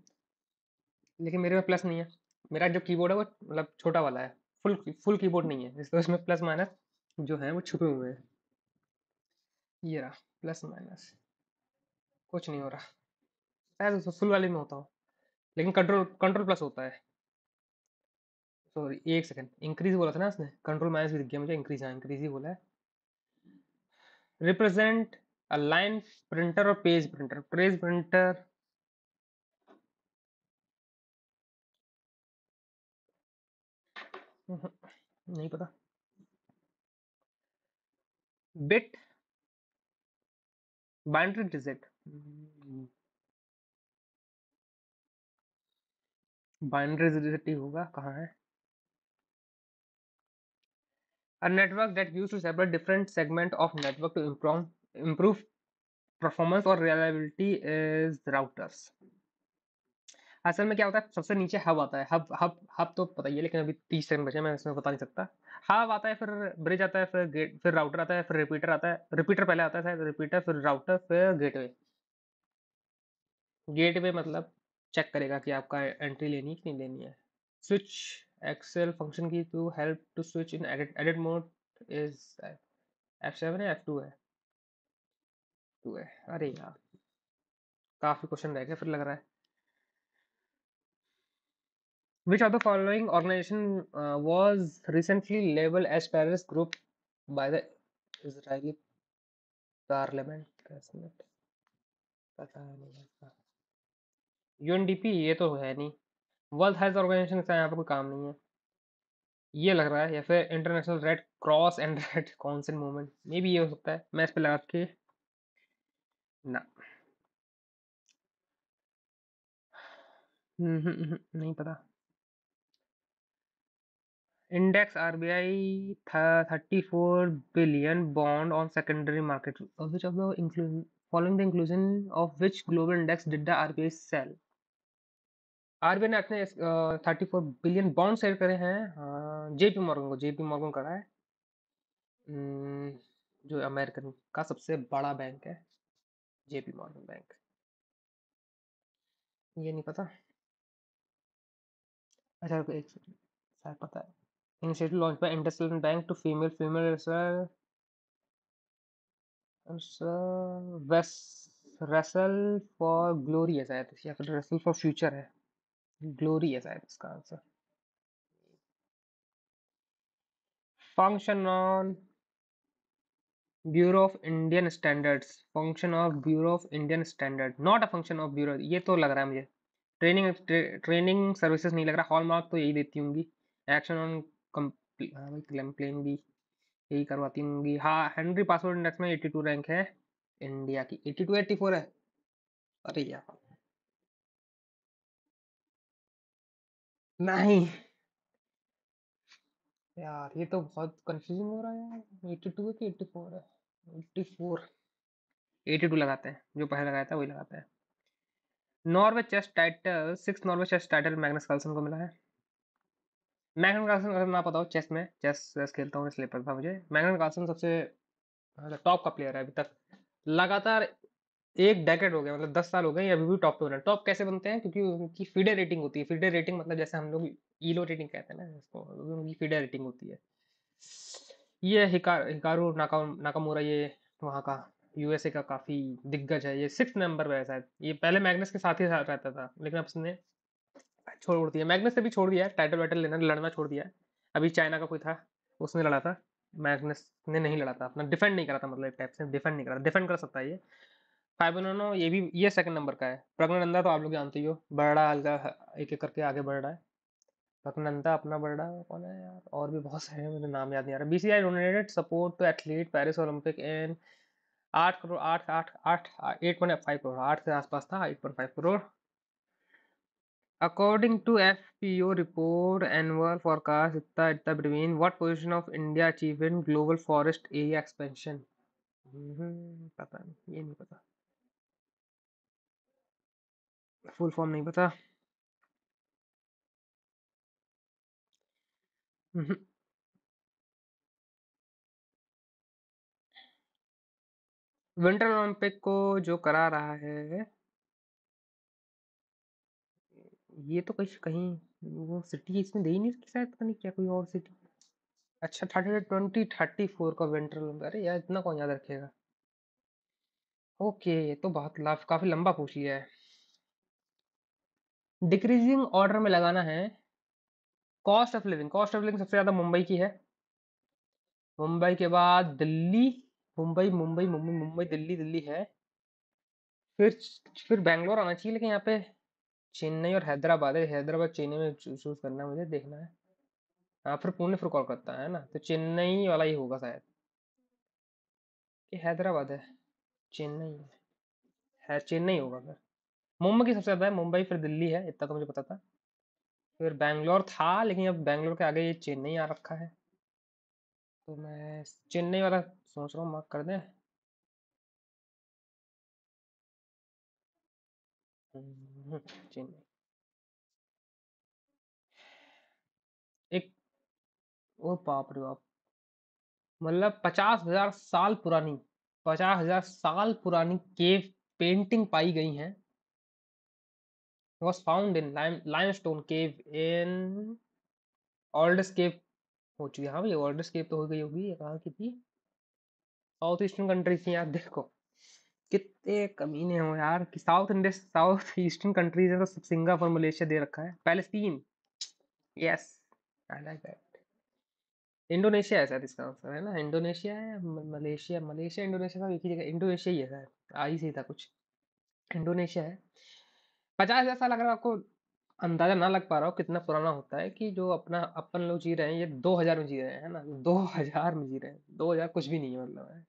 लेकिन मेरे में प्लस नहीं है मेरा जो कीबोर्ड है वो मतलब छोटा वाला है फुल फुल कीबोर्ड नहीं है इसलिए उसमें प्लस माइनस जो है वो छुपे हुए हैं ये रहा प्लस माइनस कुछ नहीं हो रहा शायद फुल वाले में होता हो लेकिन कंट्रोल कंट्रोल प्लस होता है सॉरी एक सेकंड इंक्रीज बोला था ना उसने कंट्रोल माइनस भी दिख गया मुझे इंक्रीज हाँ इंक्रीज ही बोला है रिप्रेजेंट अ लाइन प्रिंटर और पेज प्रिंटर पेज प्रिंटर नहीं पता bit binary digit binary digit ही होगा कहाँ है a network that used to separate different segment of network to improve improve performance or reliability is routers असल में क्या होता है सबसे नीचे हब आता है हब हब हब तो पता ही है लेकिन अभी तीस सेकंड बचे मैं इसमें बता नहीं सकता हब आता है फिर ब्रिज आता है फिर गेट फिर राउटर आता है फिर रिपीटर आता है रिपीटर पहले आता है रिपीटर फिर राउटर फिर गेट वे मतलब चेक करेगा कि आपका एंट्री लेनी है कि नहीं लेनी है switch Excel function key to help to switch in edit edit mode is F seven है एफ टू है टू है अरे यार काफ़ी क्वेश्चन रह गया फिर लग रहा है Which of the following organization uh, was recently labeled as terrorist group by the Israeli Parliament? पता नहीं यूएनडीपी ये तो है नहीं वर्ल्ड हेल्थ ऑर्गेनाइजेशन का यहाँ पर कोई काम नहीं है ये लग रहा है या फिर international red cross and red consent movement मे भी ये हो सकता है मैं इस पर लगा के ना हम्म, हम्म, हम्म, नहीं पता index R B I thirty four billion bond on secondary market following the inclusion of which global index did the R B I sell R B I ने अपने thirty four billion bond sell करे हैं J P Morgan को J P Morgan करा है जो American का सबसे बड़ा बैंक है जे पी मॉर्गन बैंक ये नहीं पता अच्छा एक सेकेंड सर पता है initiative launch by IndusInd bank to female female wrestler wrestle for glory है शायद या फिर wrestle फॉर फ्यूचर है ग्लोरी है शायद इसका answer function on bureau of Indian standards function of bureau of Indian standard not a function of bureau ये तो लग रहा है मुझे ट्रेनिंग ट्रेनिंग सर्विसेज नहीं लग रहा हॉलमार्क तो यही देती होंगी एक्शन ऑन कम क्लेम हाँ भी यही करवाती होंगी हाँ हेनरी पासवर्ड इंडेक्स में 82 रैंक है इंडिया की 82 84 है अरे यार नहीं यार ये तो बहुत कंफ्यूजन हो रहा है यार एट्टी टू है कि एट्टी फोर है एट्टी फोर एट्टी टू लगाते हैं जो पहले लगाया था वही लगाते हैं Norway chess title six Norway chess title Magnus Carlsen को मिला है मैगन कार्सन अगर ना पता हो चेस में चेस चेस खेलता हूँ इसलिए पता था मुझे मैगन कार्सन सबसे टॉप मतलब का प्लेयर है अभी तक लगातार एक डेकेड हो गया मतलब दस साल हो गए अभी भी टॉप पे बने टॉप कैसे बनते हैं क्योंकि उनकी फीडर रेटिंग होती है फीडर रेटिंग मतलब जैसे हम लोग ईलो रेटिंग कहते हैं ना इसको उनकी फीडर रेटिंग होती है ये हिकार हिकारू नाका नाकामोरा ये वहाँ का यूएसए का काफ़ी दिग्गज है ये सिक्स नंबर पर है शायद ये पहले मैगनस के साथ ही साथ रहता था लेकिन अब उसने छोड़ दिया मैग्नस ने भी छोड़ दिया है टाइटल वाइटल लेना लड़ना छोड़ दिया है अभी चाइना का कोई था उसने लड़ा था मैग्नस ने नहीं लड़ा था अपना डिफेंड नहीं करा था मतलब एक टाइप से डिफेंड नहीं करा डिफेंड कर सकता है ये फाइबोनो ये भी ये सेकंड नंबर का है प्रगनंदा तो आप लोग जानते ही हो बड़ा अलग एक एक करके आगे बढ़ रहा है भगनंदा अपना बड़ा कौन है यार और भी बहुत सारे हैं मुझे नाम याद नहीं आ रहा B C I donated support to athlete Paris Olympic and आठ करोड़ आठ आठ आठ एट पॉइंट फाइव करोड़ आठ के आसपास था eight point five crore According to FPO report annual forecast इतना इतना between what position of India achieved in global forest area expansion? पता नहीं ये नहीं पता फुल फॉर्म नहीं पता विंटर ओलंपिक को जो करा रहा है ये तो कहीं कहीं वो सिटी इसमें दे ही नहीं शायद पता नहीं क्या कोई और सिटी अच्छा थर्टी ट्वेंटी थर्टी फोर का वेंट्रल अरे यार इतना कौन याद रखेगा ओके ये तो बहुत लाफ काफ़ी लंबा पूछ लिया है डिक्रीजिंग ऑर्डर में लगाना है cost of living cost of living सबसे ज़्यादा मुंबई की है मुंबई के बाद दिल्ली मुंबई मुंबई मुंबई मुंबई दिल्ली दिल्ली है फिर फिर बैंगलोर आना चाहिए लेकिन यहाँ पे चेन्नई और हैदराबाद है हैदराबाद चेन्नई में चूज करना है मुझे देखना है हाँ फिर पुणे फिर कोलकाता है ना तो चेन्नई वाला ही होगा शायद ये हैदराबाद है चेन्नई है, है चेन्नई होगा फिर मुंबई की सबसे ज़्यादा है मुंबई फिर दिल्ली है इतना तो मुझे पता था फिर बैंगलोर था लेकिन अब बैंगलोर के आगे ये चेन्नई आ रखा है तो मैं चेन्नई वाला सोच रहा हूँ मार्क कर दें hmm. चेन्नई हम्म, एक ओ बाप रे बाप मतलब पचास हजार साल पुरानी पचास हजार साल पुरानी केव पेंटिंग पाई गई है was found in limestone cave in oldest cave हो चुकी है हाँ भाई ओल्डेस्ट केव तो हो गई होगी कहाँ की थी साउथ ईस्टर्न कंट्री थी यार देखो कितने कमीने हो यार कि south India south eastern countries है तो सिंगापुर मलेशिया दे रखा है Palestine yes I like that Indonesia है शायद इसका आंसर है ना इंडोनेशिया है मलेशिया मलेशिया इंडोनेशिया सब एक ही जगह इंडोनेशिया ही है शायद आई से था कुछ इंडोनेशिया है पचास हजार साल अगर आपको अंदाजा ना लग पा रहा हो कितना पुराना होता है कि जो अपना अपन लोग जी रहे हैं ये दो हजार में जी रहे हैं ना दो हजार में जी रहे हैं दो हजार कुछ भी नहीं है मतलब है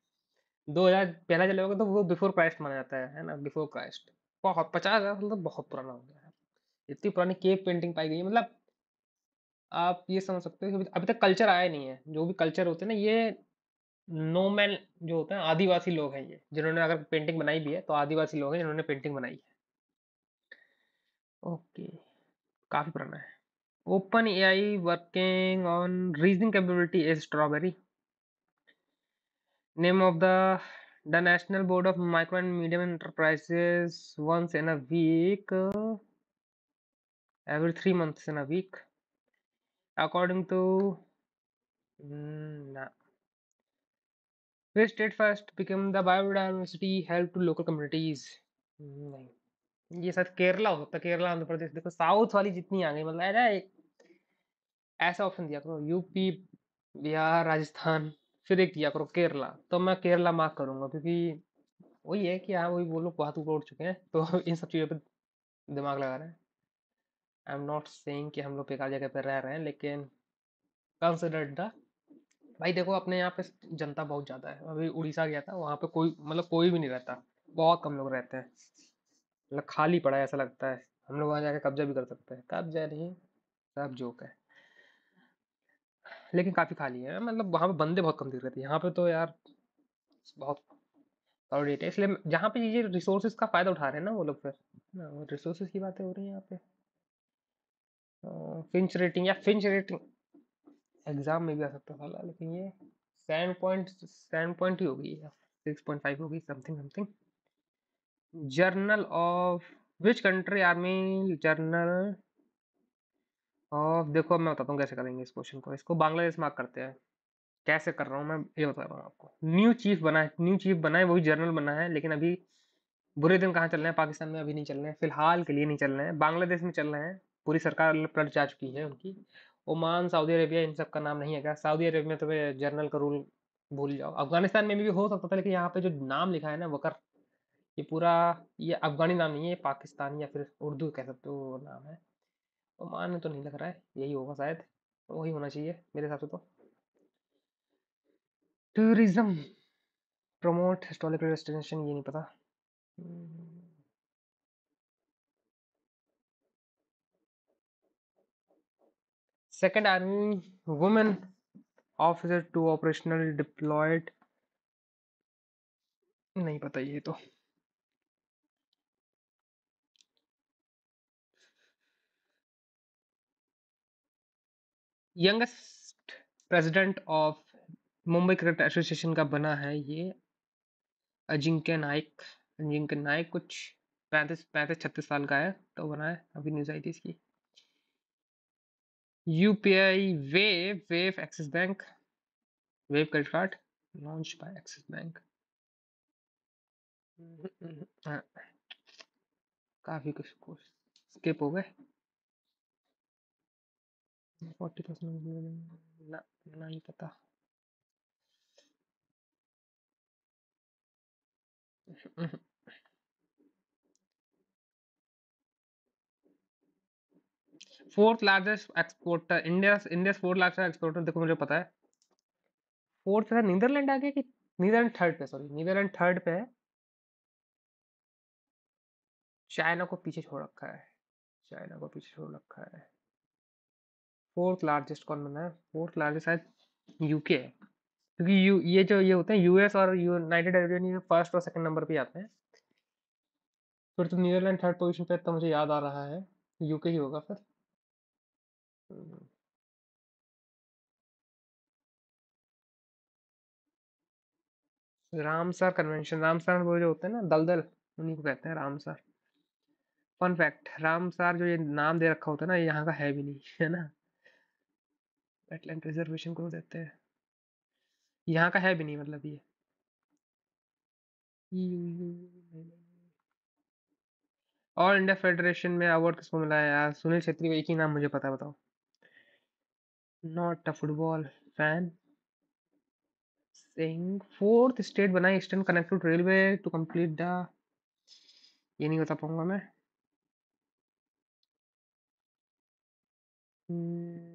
दो हज़ार पहला चले होगा तो वो बिफोर क्राइस्ट माना जाता है है ना बिफोर क्राइस्ट बहुत पचास हज़ार मतलब बहुत पुराना हो गया है इतनी पुरानी केव पेंटिंग पाई गई है मतलब आप ये समझ सकते हो अभी तक कल्चर आया नहीं है जो भी कल्चर होते हैं ना ये नोमैन जो होते हैं आदिवासी लोग हैं ये जिन्होंने अगर पेंटिंग बनाई भी है तो आदिवासी लोग हैं जिन्होंने पेंटिंग बनाई है ओके काफ़ी पुराना है OpenAI working on reasoning capability is strawberry Name of the the National Board of Micro and Medium Enterprises once in a week, uh, every three months in a week, according to. Mm, nah. Which state first became the biodiversity help to local communities? नहीं ये सब केरला हो है केरला आंध्र प्रदेश देखो south वाली जितनी आ गई मतलब ना ऐसा ऑप्शन दिया करो यूपी बिहार राजस्थान फिर एक किया करो केरला तो मैं केरला मार्क करूँगा क्योंकि वही है कि हाँ वही वो लोग बहुत ऊपर उठ चुके हैं तो इन सब चीज़ों पर दिमाग लगा रहे हैं आई एम नॉट सेइंग कि हम लोग बेकार जगह पर रह रहे हैं लेकिन कंसिडर द भाई देखो अपने यहाँ पे जनता बहुत ज़्यादा है अभी उड़ीसा गया था वहाँ पे कोई मतलब कोई भी नहीं रहता बहुत कम लोग रहते हैं मतलब खाली पड़ा है ऐसा लगता है हम लोग वहाँ जाके कब्जा भी कर सकते हैं कब्जा नहीं सब जोक है लेकिन काफ़ी खाली है मतलब वहाँ पे बंदे बहुत कम दिख रहे थे यहाँ पे तो यार बहुत प्राउडेट है इसलिए जहाँ पे ये रिसोर्सेज का फ़ायदा उठा रहे हैं ना वो लोग फिर ना रिसोर्सेज की बातें हो रही हैं यहाँ पे फिंच रेटिंग या फिंच रेटिंग एग्ज़ाम में भी आ सकता था लेकिन ये सैंड पॉइंट सैंड पॉइंट ही होगी सिक्स पॉइंट फाइव होगी something something general of which country army general और देखो अब मैं बताता हूँ कैसे करेंगे इस क्वेश्चन को इसको बांग्लादेश मार्क करते हैं कैसे कर रहा हूँ मैं ये बता रहा हूँ आपको न्यू चीफ बना है न्यू चीफ बना है वही जनरल बना है लेकिन अभी बुरे दिन कहाँ चल रहे हैं पाकिस्तान में अभी नहीं चल रहे हैं फिलहाल के लिए नहीं चल रहे हैं बांग्लादेश में चल रहे हैं पूरी सरकार पलट जा चुकी है उनकी ओमान सऊदी अरेबिया इन सब का नाम नहीं है क्या सऊदी अरब में तो जनरल का रूल भूल जाओ अफगानिस्तान में भी हो सकता था लेकिन यहाँ पे जो नाम लिखा है ना वकर ये पूरा ये अफगानी नाम नहीं है पाकिस्तानी या फिर उर्दू कह सकते हो नाम है तो मान तो नहीं लग रहा है यही होगा शायद वही होना चाहिए मेरे हिसाब से तो टूरिज्म प्रमोट हिस्टोरिकल डेस्टिनेशन ये नहीं पता second army women officer to operational deployed नहीं पता ये तो youngest president of Mumbai cricket association का बना है ये अजिंक्य नायक अजिंक्य नायक कुछ पैंतीस पैंतीस छत्तीस साल का है तो बना है अभी न्यूज आई थी इसकी UPI wave wave Axis bank wave credit card launch by Axis bank काफी कुछ कुछ स्किप हो गए फोर्टी परसेंट ना नहीं पता fourth largest exporter India India fourth largest exporter देखो मुझे पता है फोर्थ है नीदरलैंड आ गया कि नीदरलैंड थर्ड पे सॉरी नीदरलैंड थर्ड पे है चाइना को पीछे छोड़ रखा है चाइना को पीछे छोड़ रखा है फोर्थ लार्जेस्ट कौन बना है फोर्थ लार्जेस्ट शायद यूके है क्योंकि यू ये जो ये होते हैं यूएस और यूनाइटेड अरब यूनियन फर्स्ट और सेकंड नंबर पे आते हैं फिर तो नीदरलैंड थर्ड पोजीशन पे तो मुझे याद आ रहा है यूके ही होगा फिर रामसर कन्वेंशन रामसर वो जो होते हैं ना दलदल उन्हीं को कहते हैं रामसर फन फैक्ट रामसर जो ये नाम दे रखा होता है ना यहाँ का है भी नहीं है ना वेटलैंड रिजर्वेशन को देते हैं यहाँ का है भी नहीं मतलब ये ऑल इंडिया फेडरेशन में अवार्ड किसको मिला है यार सुनील छेत्री का एक ही नाम मुझे पता बताओ not a football fan sing fourth state बनाई eastern connected railway to complete the ये नहीं बता पाऊंगा मैं hmm.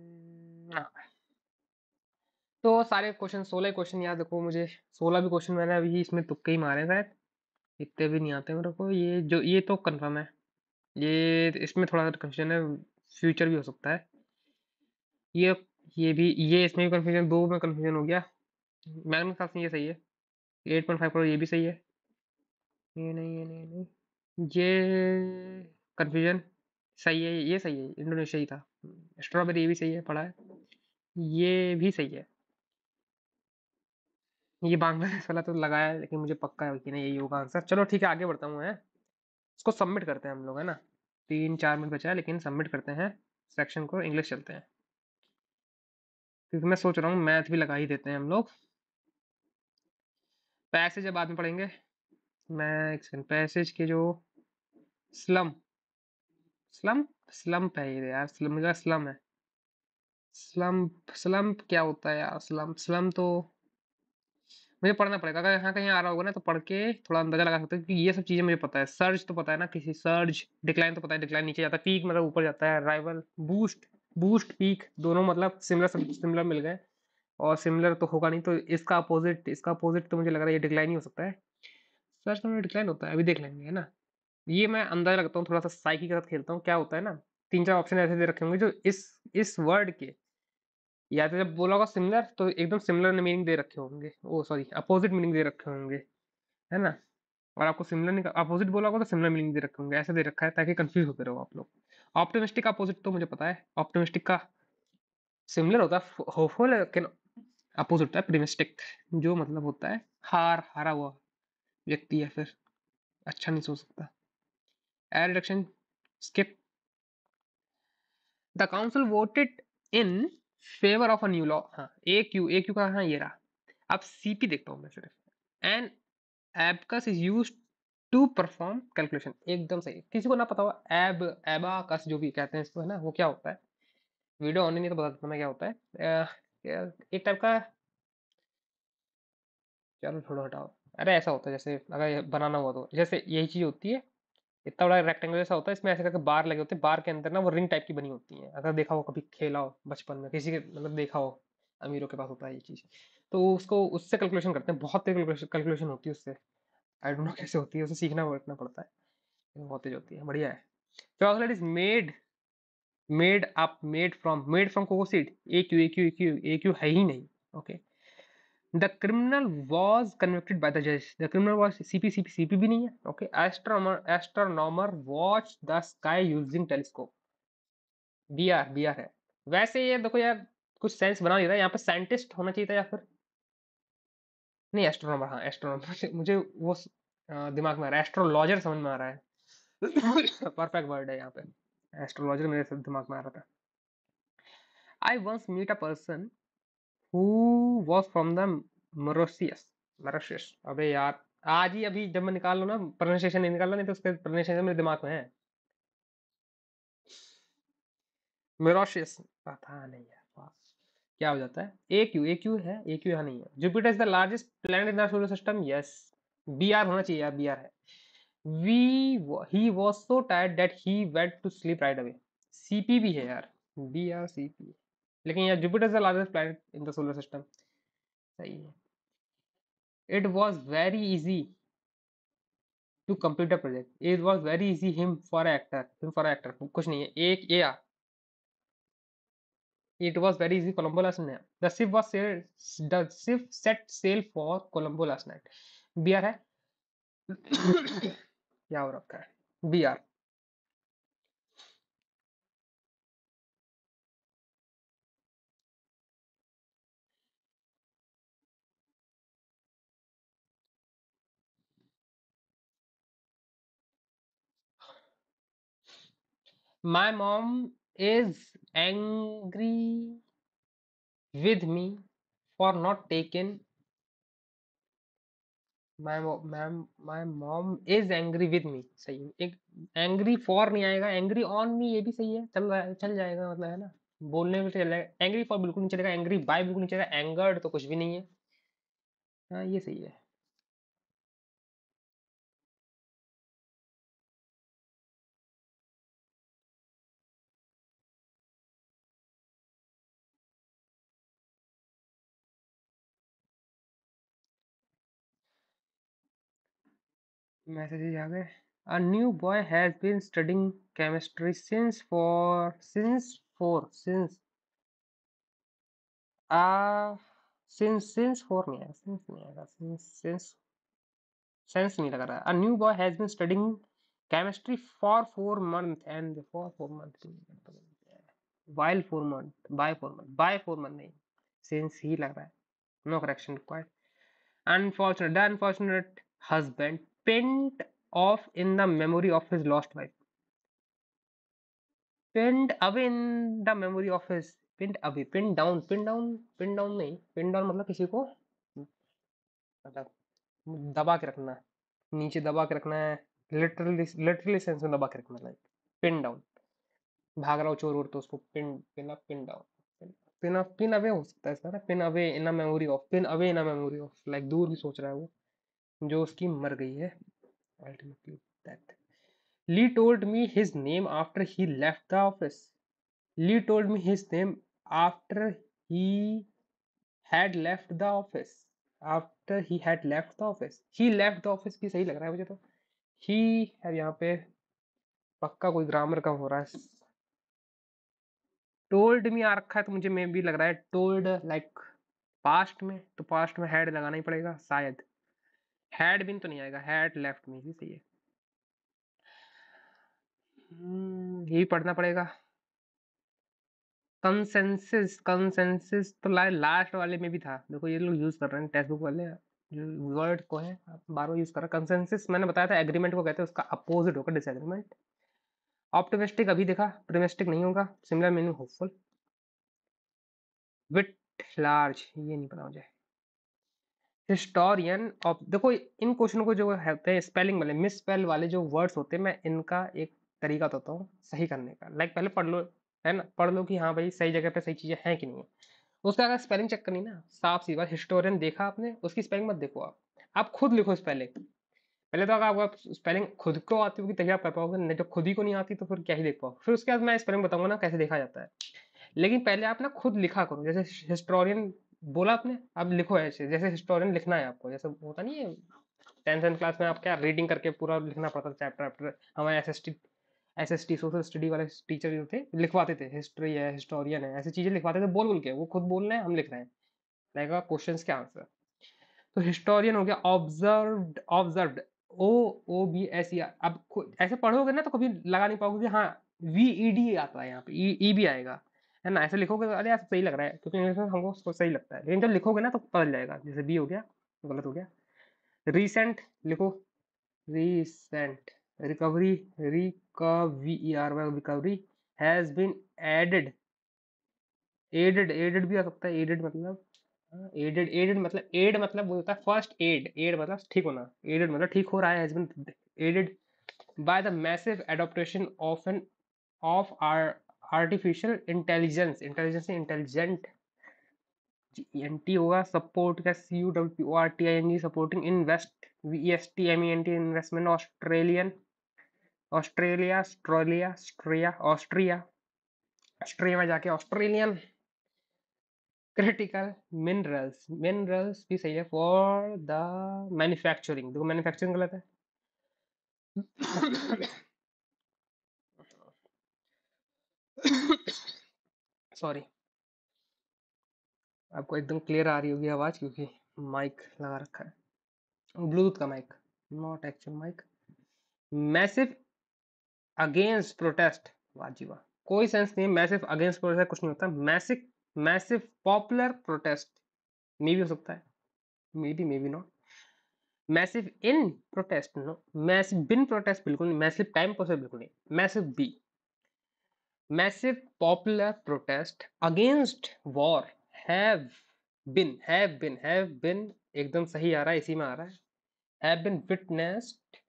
तो सारे क्वेश्चन सोलह क्वेश्चन याद रखो मुझे सोलह भी क्वेश्चन मैंने अभी इसमें तुक्के ही मारे शायद इतने भी नहीं आते मेरे को ये जो ये तो कन्फर्म है ये इसमें थोड़ा सा कन्फ्यूजन है फ्यूचर भी हो सकता है ये ये भी ये इसमें भी कन्फ्यूजन दो में कन्फ्यूजन हो गया मैडम के से ये सही है एट पॉइंट फाइव करोड़ ये भी सही है ये नहीं ये नहीं नहीं ये कन्फ्यूजन सही है ये सही है इंडोनेशिया ही था स्ट्रॉबेरी ये भी सही है पढ़ा है ये भी सही है ये बांग्लादेश वाला तो लगाया लेकिन मुझे पक्का है कि नहीं यही होगा आंसर चलो ठीक है आगे बढ़ता हूँ मैं इसको सबमिट करते हैं हम लोग है ना तीन चार मिनट बचा है लेकिन सबमिट करते हैं सेक्शन को इंग्लिश चलते हैं क्योंकि मैं सोच रहा हूँ मैथ भी लगा ही देते हैं हम लोग पैसेज बाद में पढ़ेंगे मैं एक सेकंड पैसेज के जो स्लम स्लम स्लम है ये यार स्लम का स्लम है स्लम स्लम क्या होता है यार स्लम स्लम तो मुझे पढ़ना पड़ेगा अगर यहाँ कहीं आ रहा होगा ना तो पढ़ के थोड़ा अंदाजा लगा सकते हो क्योंकि ये सब चीज़ें मुझे पता है सर्ज तो पता है ना किसी सर्ज डिक्लाइन तो पता है डिक्लाइन नीचे जाता है पीक मतलब ऊपर जाता है राइवल बूस्ट बूस्ट पीक दोनों मतलब सिमिलर सिमिलर मिल गए और सिमिलर तो होगा नहीं तो इसका अपोजिट इसका अपोजिट तो मुझे लग रहा है ये डिक्लाइन ही हो सकता है सर्च तो डिक्लाइन होता है अभी देख लेंगे है ना ये मैं अंदाजा लगता हूँ थोड़ा सा साइकी के साथ खेलता हूँ क्या होता है ना तीन चार ऑप्शन ऐसे दे रखे होंगे जो इस इस वर्ड के या तो जब बोला होगा सिमिलर तो एकदम सिमिलर मीनिंग दे रखे होंगे ओ सॉरी अपोजिट मीनिंग दे रखे होंगे है ना और आपको सिमिलर नहीं अपोजिट बोला होगा तो सिमिलर मीनिंग दे रखे होंगे ऐसे दे रखा है ताकि कंफ्यूज होते रहो आप लोग ऑप्टोमिस्टिक अपोजिट तो मुझे पता है ऑप्टोमिस्टिक का सिमिलर होता है होपफुल लेकिन अपोजिट होता है प्रिमिस्टिक जो मतलब होता है हार हारा हुआ व्यक्ति या फिर अच्छा नहीं सोच सकता air reduction skip the council voted in favour of a new law हाँ ए क्यू ए क्यू का हाँ ये रहा अब सीपी देखता हूँ मैं सिर्फ and abacus is use to perform calculation एकदम सही किसी को ना पता हो एब एबाकस जो भी कहते हैं इसको है ना वो क्या होता है वीडियो ऑन नहीं तो बता देता मैं क्या होता है एक टाइप का चलो थोड़ा हटाओ अरे ऐसा होता है जैसे अगर बनाना हुआ तो जैसे यही चीज़ होती है इतना बड़ा रेक्टेंगल जैसा होता है इसमें ऐसे करके बार लगे होते हैं बार के अंदर ना वो रिंग टाइप की बनी होती है अगर देखा हो कभी खेला हो बचपन में किसी के मतलब देखा हो अमीरों के पास होता है ये चीज़ तो उसको उससे कैलकुलेशन करते हैं बहुत तेज कैलकुलेशन होती है उससे आई डोंट नो कैसे होती है उसे सीखना वर्तना पड़ता है बहुत तेज होती है बढ़िया है chocolate is made made up made from made from cocoa seed A Q A Q A Q A Q है ही नहीं okay okay. The criminal was convicted by the जज the criminal was C C P P C P भी नहीं है okay astronomer astronomer watch the sky using telescope B R B R है वैसे ये देखो यार कुछ सेंस बना नहीं रहा यहाँ पर साइंटिस्ट होना चाहिए था या फिर नहीं एस्ट्रोनॉमर हाँ एस्ट्रोनॉमर मुझे वो दिमाग में आ रहा है एस्ट्रोलॉजर समझ में आ रहा है परफेक्ट वर्ड है यहाँ पे एस्ट्रोलॉजर मेरे दिमाग में आ रहा था I once meet a person who was from the Mauritius Mauritius अबे यार आज ही अभी जब मैं निकाल लूँ ना प्रोनाउंसिएशन नहीं निकाल लो नहीं तो उसके प्रोनाउंसिएशन मेरे दिमाग में है मेरोशियस पता नहीं यार क्या हो जाता है ए क्यू ए क्यू है ए क्यू यहाँ नहीं है Jupiter is the largest planet in the solar system yes B R होना चाहिए यार बी आर है we he was so tired that he went to sleep right away C P भी है यार बी आर सी पी लेकिन यह Jupiter से largest planet in the solar system सही है it was very easy to complete a project it was very easy him for actor him for actor कुछ नहीं है एक ए आ it was very easy Colombo last night the ship was sail the ship set sail for Colombo last night B R है क्या हो रखा है B R My mom is angry with me for not taking my mom my mom is angry with me सही एक angry for नहीं आएगा angry on me ये भी सही है चल चल जाएगा मतलब है ना बोलने में चल जाएगा एंग्री फॉर बिल्कुल नहीं चलेगा एंग्री बाय बिल्कुल नहीं चलेगा एंगर्ड तो कुछ भी नहीं है हाँ ये सही है मैसेजेज आ गए a new boy has been studying chemistry since for since four since आ सिंस सिंस फोर नहीं आएगा सिंस नहीं आएगा सिंस सिंस सेंस नहीं लग रहा a new boy has been studying chemistry for four month and for four month while four month by four month by four month नहीं since ही लग रहा है no correction required unfortunate unfortunate husband pent off in the memory of his lost wife Pinned away in the memory of his pined away pin down pin down pin down नहीं pin down मतलब किसी को मतलब दबा के रखना नीचे दबा के रखना है लिटरली लिटरली सेंस में दबा के रखना लाइक पिन डाउन भाग रहा हो चोर और तो उसको pin pin up pin down pin up pin away हो सकता है sir pin away in a memory of pin away in a memory of like दूर भी सोच रहा है वो जो उसकी मर गई है ultimately death Lee told me his name after he left the office Lee told me his name after he had left the office after he had left the office he left the office भी सही लग रहा है मुझे तो ही अब यहाँ पे पक्का कोई ग्रामर का हो रहा है टोल्ड मी आ रखा है तो मुझे मे भी लग रहा है टोल्ड लाइक पास्ट में तो पास्ट में हेड लगाना ही पड़ेगा शायद हैड बिन तो नहीं आएगा हैड लेफ्ट में ही सही है हम्म, ये भी पढ़ना पड़ेगा कंसेंसिस कंसेंसिस तो ला, लास्ट वाले में भी था देखो ये लोग यूज कर रहे हैं टेक्स्ट बुक वाले जो वर्ड को है बार बार यूज कर रहे हैं कंसेंसिस मैंने बताया था एग्रीमेंट को कहते हैं उसका अपोजिट होगा डिसएग्रीमेंट ऑप्टिमिस्टिक अभी देखा प्रिमिस्टिक नहीं होगा similar meaning hopeful wit large ये नहीं पता मुझे हिस्टोरियन ऑफ देखो इन क्वेश्चन को जो होते हैं स्पेलिंग वाले मिस स्पेल वाले जो वर्ड्स होते हैं मैं इनका एक तरीका देता हूँ सही करने का लाइक पहले पढ़ लो है ना पढ़ लो कि हाँ भाई सही जगह पे सही चीज़ें हैं कि नहीं है उसका अगर स्पेलिंग चेक करनी ना साफ सी बात हिस्टोरियन देखा आपने उसकी स्पेलिंग मत देखो आप आप खुद लिखो स्पेलिंग पहले तो अगर आपको स्पेलिंग खुद को आती होगी तभी आप कर पाओगे नहीं जब तो खुद ही को नहीं आती तो फिर क्या ही देख पाओ फिर उसके बाद मैं स्पेलिंग बताऊंगा ना कैसे देखा जाता है लेकिन पहले आप ना खुद लिखा करो जैसे हिस्टोरियन बोला आपने अब लिखो ऐसे जैसे हिस्टोरियन लिखना है आपको जैसे होता नहीं है टेंथ एंड क्लास में आप क्या रीडिंग करके पूरा लिखना पड़ता था चैप्टर वैप्टर हमारे S S T S S T social study वाले टीचर जो थे लिखवाते थे हिस्ट्री है हिस्टोरियन है ऐसी चीज़ें लिखवाते थे बोल बोल के वो खुद बोल रहे हैं हम लिख रहे हैं रहेगा क्वेश्चन के आंसर तो हिस्टोरियन हो गया observed observed O O B S E अब ऐसे पढ़ोगे ना तो कभी लगा नहीं पाओगे कि हाँ वी ई डी आता है यहाँ पे ई ई भी आएगा है ना ऐसे लिखोगे तो अरे यार सही लग रहा है क्योंकि इंग्लिश में हमको सही लगता है लेकिन जब लिखोगे ना तो पता जाएगा जैसे बी हो गया तो गलत हो गया रिसेंट लिखो recent recovery recovery E R Y recovery has been aided aided aided भी आ सकता है एडेड मतलब एडेड हाँ, एडेड मतलब एड मतलब वो होता है फर्स्ट एड एड मतलब ठीक होना एडेड मतलब ठीक हो रहा है has been aided by the massive adoption of an of R artificial intelligence intelligence intelligent N T e होगा सपोर्ट का C U W R T I N G supporting invest V S T M E N T investment Australian Australia Australia Austria Austria Austria में जाके Australian critical minerals minerals भी सही है for the manufacturing देखो manufacturing गलत है sorry आपको एकदम क्लियर आ रही होगी आवाज़ क्योंकि माइक लगा रखा है ब्लूटूथ का mic not actual mic massive against protest वाजीवा कोई सेंस नहीं है मैसिव अगेंस्ट प्रोटेस्ट कुछ नहीं होता मैसिव मैसिव पॉपुलर प्रोटेस्ट मे भी हो सकता है maybe maybe not massive in protest no massive been protest बिल्कुल नहीं मैसिव टाइम प्रोसेस बिल्कुल नहीं massive B massive popular protest against war have been have been have been एकदम सही आ रहा है इसी में आ रहा है have been witnessed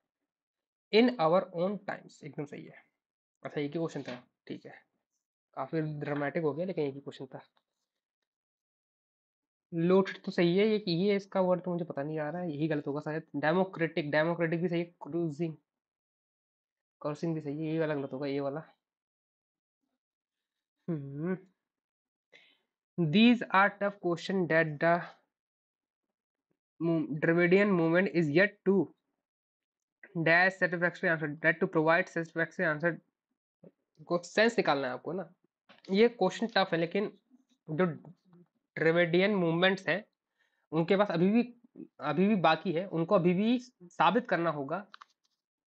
in our own times एकदम सही है अच्छा एक ही क्वेश्चन था ठीक है काफी ड्रामेटिक हो गया लेकिन एक ही क्वेश्चन था लोट तो सही है ये ये इसका वर्ड तो मुझे पता नहीं आ रहा है यही गलत होगा शायद डेमोक्रेटिक डेमोक्रेटिक भी सही है क्रूजिंग क्रॉसिंग भी सही है ये वाला गलत होगा ये वाला these are tough question that the Dravidian movement is yet to dash satisfactory answer that to provide satisfactory answer को सेंस निकालना है आपको ना ये क्वेश्चन टफ है लेकिन जो ड्रविडियन मूवमेंट्स हैं उनके पास अभी भी अभी भी बाकी है उनको अभी भी साबित करना होगा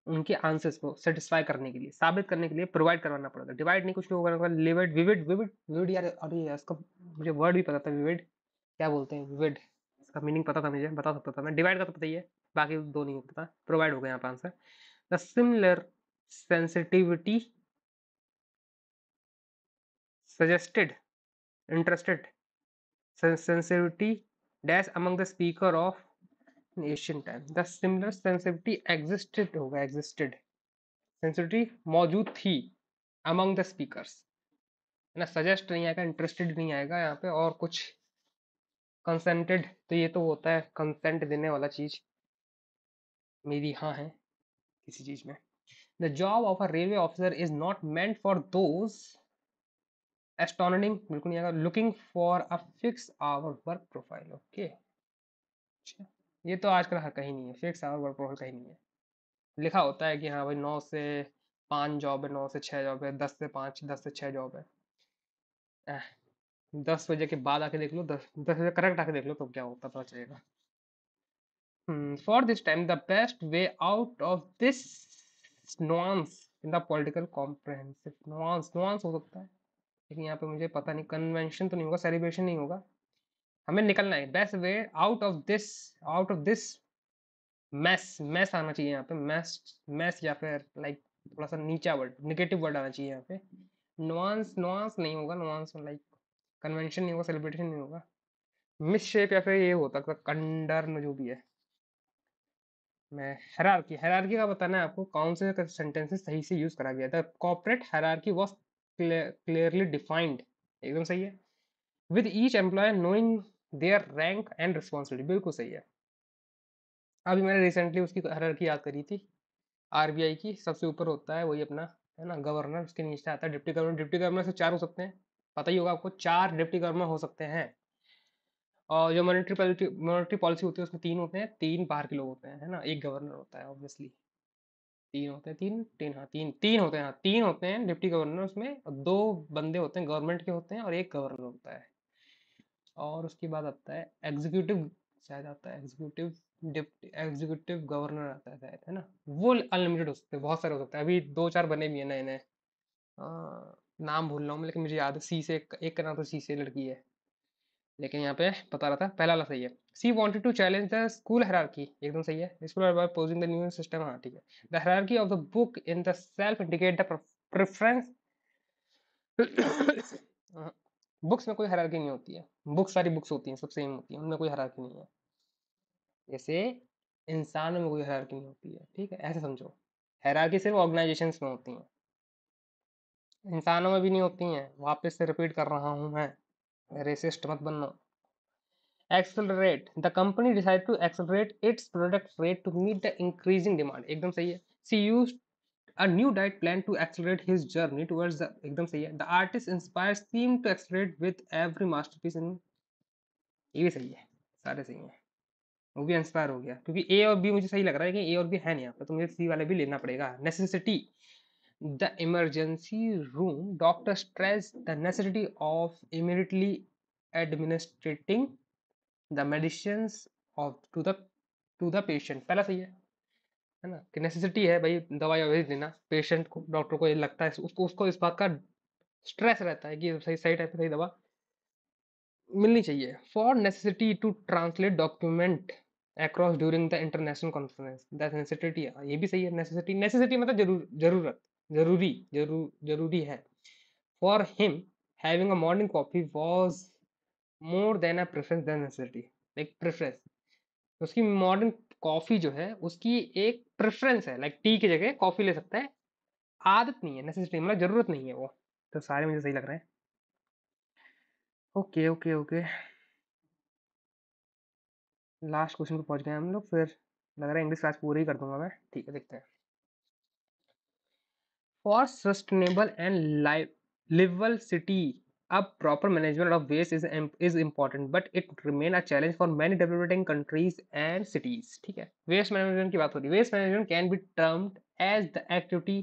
उनके आंसर्स को सेटिस्फाई करने के लिए साबित करने के लिए प्रोवाइड करवाना पड़ेगा डिवाइड नहीं कुछ लोग लिविड विविड विविड विविड यार अरे इसका मुझे वर्ड भी पता था विविड क्या बोलते हैं विविड इसका मीनिंग पता था मुझे बता सकता था मैं डिवाइड का तो पता ही है बाकी दो नहीं पता प्रोवाइड हो गया यहाँ पर answer the similar sensitivity suggested interested sensitivity dash among the speaker of in Asian time. The similar sensitivity existed होगा existed sensitivity मौजूद थी among the speakers ना suggest नहीं आएगा interested नहीं आएगा यहाँ पे और कुछ कंसेंटेड तो ये तो होता है कंसेंट देने वाला चीज मेरी हाँ है किसी चीज में the job of a railway officer is not meant for those astonishing बिल्कुल नहीं आएगा looking for a fix hour work profile okay अच्छा ये तो आजकल हर कहीं नहीं है fix hour work from home कहीं नहीं है लिखा होता है कि हाँ भाई नौ से पाँच जॉब है नौ से छः जॉब है दस से पाँच दस से छः जॉब है दस बजे के बाद आके देख लो दस दस बजे करेक्ट आके देख लो तो क्या होता पता चलेगा for this time the best way out of this nuance in the political comprehensive nuance nuance हो सकता है लेकिन यहाँ पे मुझे पता नहीं कन्वेंशन तो नहीं होगा सेलिब्रेशन नहीं होगा हमें निकलना है best way out of this out of this mess mess आना चाहिए यहाँ पे मैस मैस या फिर लाइक थोड़ा सा नीचा वर्ड निगेटिव वर्ड आना चाहिए यहाँ पे नुआंस नुआंस नहीं होगा नुआंस लाइक कन्वेंशन नहीं होगा सेलिब्रेशन नहीं होगा मिस शेप या फिर ये होता है कंडर्न जो भी है मैं हरारकी हरारकी का बताना है आपको कौन से सेंटेंसेस सही से यूज करा गया था corporate hierarchy was clearly defined एकदम सही है with each employee knowing their rank and responsibility बिल्कुल सही है अभी मैंने रिसेंटली उसकी की याद करी थी आरबीआई की सबसे ऊपर होता है वही अपना है ना गवर्नर उसके नीचे आता है डिप्टी गवर्नर डिप्टी गवर्नर से चार हो सकते हैं पता ही होगा आपको चार डिप्टी गवर्नर हो सकते हैं और जो मॉनिटरी पॉलिटी मॉनिटरी पॉलिसी होती है उसमें तीन होते हैं तीन बाहर के लोग होते हैं है ना एक गवर्नर होता है ऑब्वियसली तीन होते हैं तीन तीन हाँ तीन तीन होते हैं हाँ तीन होते हैं डिप्टी गवर्नर उसमें दो बंदे होते हैं गवर्नमेंट के होते हैं और एक गवर्नर होता है और उसके बाद आता है एग्जीक्यूटिव शायद आता है एग्जीक्यूटिव डिप्टी एग्जीक्यूटिव गवर्नर आता है शायद है ना वो अनलिमिटेड हो सकते हैं बहुत सारे हो सकते हैं अभी दो चार बने भी हैं नए नए नाम भूल रहा हूँ लेकिन मुझे याद है सी से एक का नाम तो सी से लड़की है लेकिन यहाँ पे पता रहा था पहला वाला सही है she wanted to challenge the school hierarchy एकदम सही है स्कूल द न्यू सिस्टम हाँ ठीक है the hierarchy of the book in the shelf indicate the preference books में कोई हरारकी नहीं होती है बुक्स सारी बुक्स होती हैं सब सेम होती हैं उनमें कोई हरारकी नहीं है जैसे इंसान में कोई हरारकी नहीं होती है ठीक है ऐसे समझो हैरारकी सिर्फ ऑर्गेनाइजेशन में होती हैं इंसानों में भी नहीं होती हैं वापस से रिपीट कर रहा हूँ मैं रेसिस्ट मत बनना accelerate the company decide to accelerate its product rate to meet the increasing demand एकदम सही है she use a new diet plan to accelerate his journey towards the एकदम सही है the artist inspires theme to accelerate with every masterpiece in ये भी सही है सारे सही हैं वो भी इंस्पायर हो गया क्योंकि ए और बी मुझे सही लग रहा है कि ए और बी है नहीं यहाँ पर तो मुझे सी वाले भी लेना पड़ेगा necessity the emergency room doctor stress the necessity of immediately administrating the medicine of to the to the patient पहला सही है है ना कि नेसेसिटी है भाई दवाई ववाई देना पेशेंट को डॉक्टर को ये लगता है उसको उसको इस बात का स्ट्रेस रहता है कि सही सही टाइप की सही दवा मिलनी चाहिए for necessity to translate document across during the international conference that necessity ये भी सही है नेसेसिटी नेसेसिटी मतलब जरूर जरूरत जरूरी जरूर जरूरी है for him having a morning coffee was more than a preference than necessity like preference उसकी मॉर्निंग कॉफी जो है उसकी एक प्रेफरेंस है लाइक टी की जगह कॉफी ले सकता है आदत नहीं है नेसेसिटी मतलब जरूरत नहीं है वो तो सारे मुझे सही लग रहे हैं okay okay okay last question पे पहुंच गए हम लोग फिर लग रहा है इंग्लिश क्लास पूरी ही कर दूंगा मैं ठीक है देखते हैं फॉर सस्टेनेबल एंड लाइव लिवल city A proper management of waste is is important, but it remain a challenge for many developing countries and cities. ठीक है waste management की बात हो रही है waste management can be termed as the activity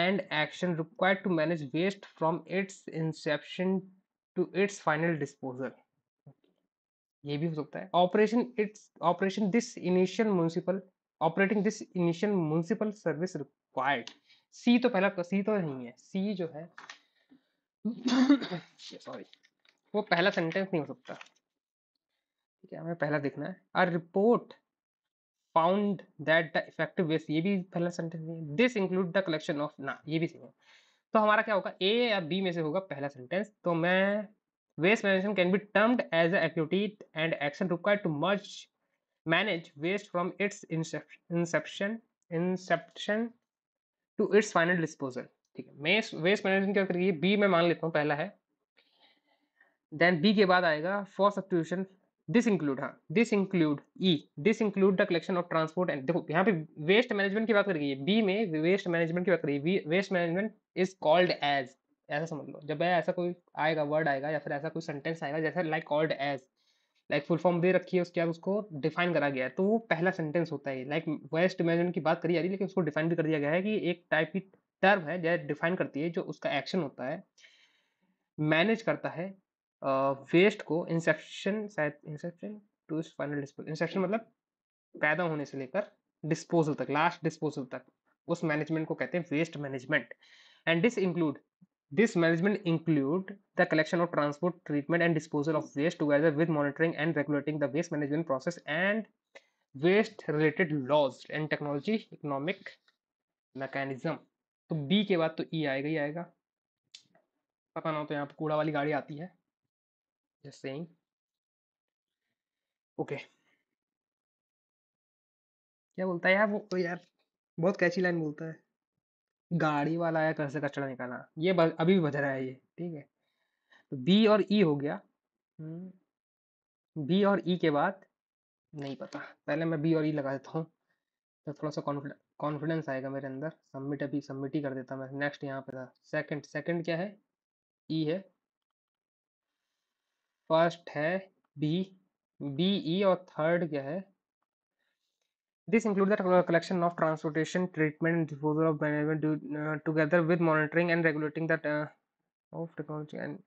and action required to manage waste from its inception to its final disposal. ये भी हो सकता है operation its operation this initial municipal operating this initial municipal service required C तो पहला सी तो नहीं है सी जो है सॉरी वो पहला सेंटेंस नहीं हो सकता ठीक है हमें पहला देखना है a report found that the effective waste ये भी पहला सेंटेंस नहीं है this include the collection of ना ये भी सही है तो हमारा क्या होगा ए या बी में से होगा पहला सेंटेंस तो मैं waste management can be termed as activity and action required to much manage waste from its inception inception to its final disposal ठीक है मेस वेस्ट मैनेजमेंट क्या करिए बी में मान लेता हूँ पहला है देन बी के बाद आएगा फॉर सब्सिट्यूशन दिस इंक्लूड हाँ this include E this include the collection of transport and देखो यहाँ पे वेस्ट मैनेजमेंट की बात करिए बी में वेस्ट मैनेजमेंट की बात करिए waste management is called as ऐसा समझ लो जब ऐसा कोई आएगा वर्ड आएगा या फिर ऐसा कोई सेंटेंस आएगा जैसे like called as like full form दे रखी है उसके बाद उसको डिफाइन करा गया है तो वो पहला सेंटेंस होता है लाइक वेस्ट मैनेजमेंट की बात करी जा रही है लेकिन उसको डिफाइन भी कर दिया गया है कि एक टाइप की टर्म है जो डिफाइन करती है जो उसका एक्शन होता है मैनेज करता है वेस्ट को इंसेप्शन शायद inception to final disposal inception मतलब पैदा होने से लेकर डिस्पोजल तक लास्ट डिस्पोजल तक उस मैनेजमेंट को कहते हैं waste management and this include this management include the collection of transport treatment and disposal of waste together with monitoring and regulating the waste management process and waste related laws and technology economic mechanism तो B के बाद तो ई e आएगा ही आएगा पता ना हो तो यहाँ पर कूड़ा वाली गाड़ी आती है जैसे ही ओके क्या बोलता है यार वो यार बहुत कैची लाइन बोलता है गाड़ी वाला आया घर से कचरा निकाला ये अभी भी बज रहा है ये ठीक है तो बी और ई e हो गया बी हम्म। और ई e के बाद नहीं पता पहले मैं बी और ई e लगा देता हूँ तो थोड़ा सा कॉन्फिडेंस कॉन्फिडेंस आएगा मेरे अंदर सबमिट अभी सबमिट ही कर देता मैं नेक्स्ट यहाँ पे था सेकंड सेकंड क्या है ई e है फर्स्ट है बी बी ई और थर्ड क्या है this include the collection of transportation treatment disposal of management together with monitoring and regulating that of technology and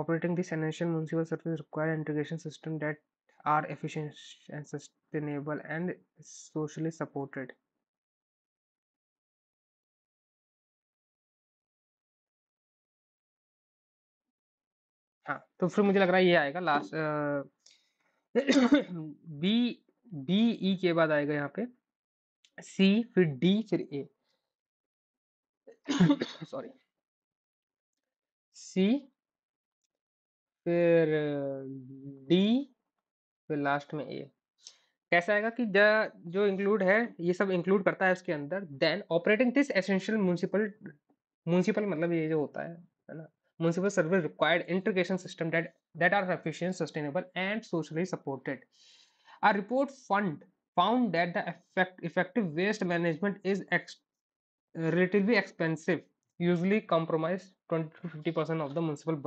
operating this financial municipal service required integration system that are efficient and sustainable and socially supported. हाँ तो फिर मुझे लग रहा है ये आएगा last B B ई के बाद आएगा यहाँ पे सी फिर डी फिर ए सॉरी सी फिर डी फिर लास्ट में ए कैसा आएगा कि जो इंक्लूड है ये सब इंक्लूड करता है उसके अंदर then operating this essential municipal municipal मतलब ये जो होता है है ना municipal service required integration system that that are efficient sustainable and socially supported are report fund found that the effective waste management is is ex, relatively expensive usually comprise 20 to 50 percent of the municipal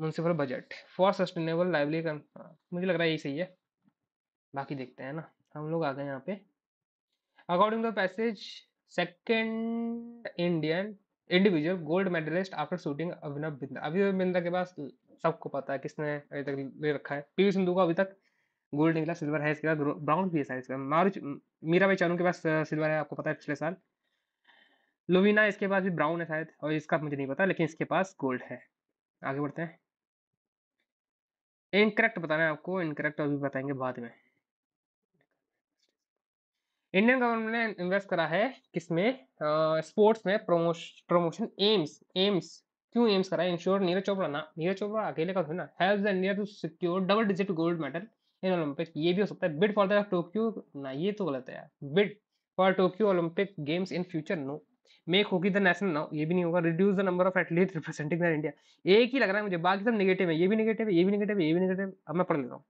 municipal budget for sustainable lively मुझे लग रहा है यही सही है बाकी देखते हैं ना हम लोग आ गए यहाँ पे according to passage second Indian individual gold medallist after shooting Abhinav Bindra Abhinav Bindra के पास सबको पता है किसने अभी तक ले रखा है वी सिंधु का अभी तक गोल्ड निकला सिल्वर है इसके बाद ब्राउन भी है इसके बाद मारुच मीरा भाई चानू के पास सिल्वर uh, है आपको पता है पिछले साल लोविना इसके पास भी ब्राउन है शायद और इसका मुझे नहीं पता लेकिन इसके पास गोल्ड है आगे बढ़ते हैं इनकरेक्ट बताना है आपको इनकरेक्ट अभी बताएंगे बाद में इंडियन गवर्नमेंट ने इन्वेस्ट करा है किसमें स्पोर्ट्स में प्रमोशन एम्स एम्स क्यों एम्स करा है इंश्योर नीरज चोपड़ा ना नीरज चोपड़ा अकेले का ना help India to secure double digit gold medal in Olympic ये भी हो सकता है बिड फॉर द टोक्यो ना ये तो गलत है यार bid for Tokyo Olympic games in future no make होगी द नेशनल नाउ ये भी नहीं होगा reduce the number of at least representing the India एक ही लग रहा है मुझे बाकी सब नेगेटिव है ये भी नेगेटिव है ये भी नेगेटिव है ये भी नेगेटिव अब मैं पढ़ लेता हूँ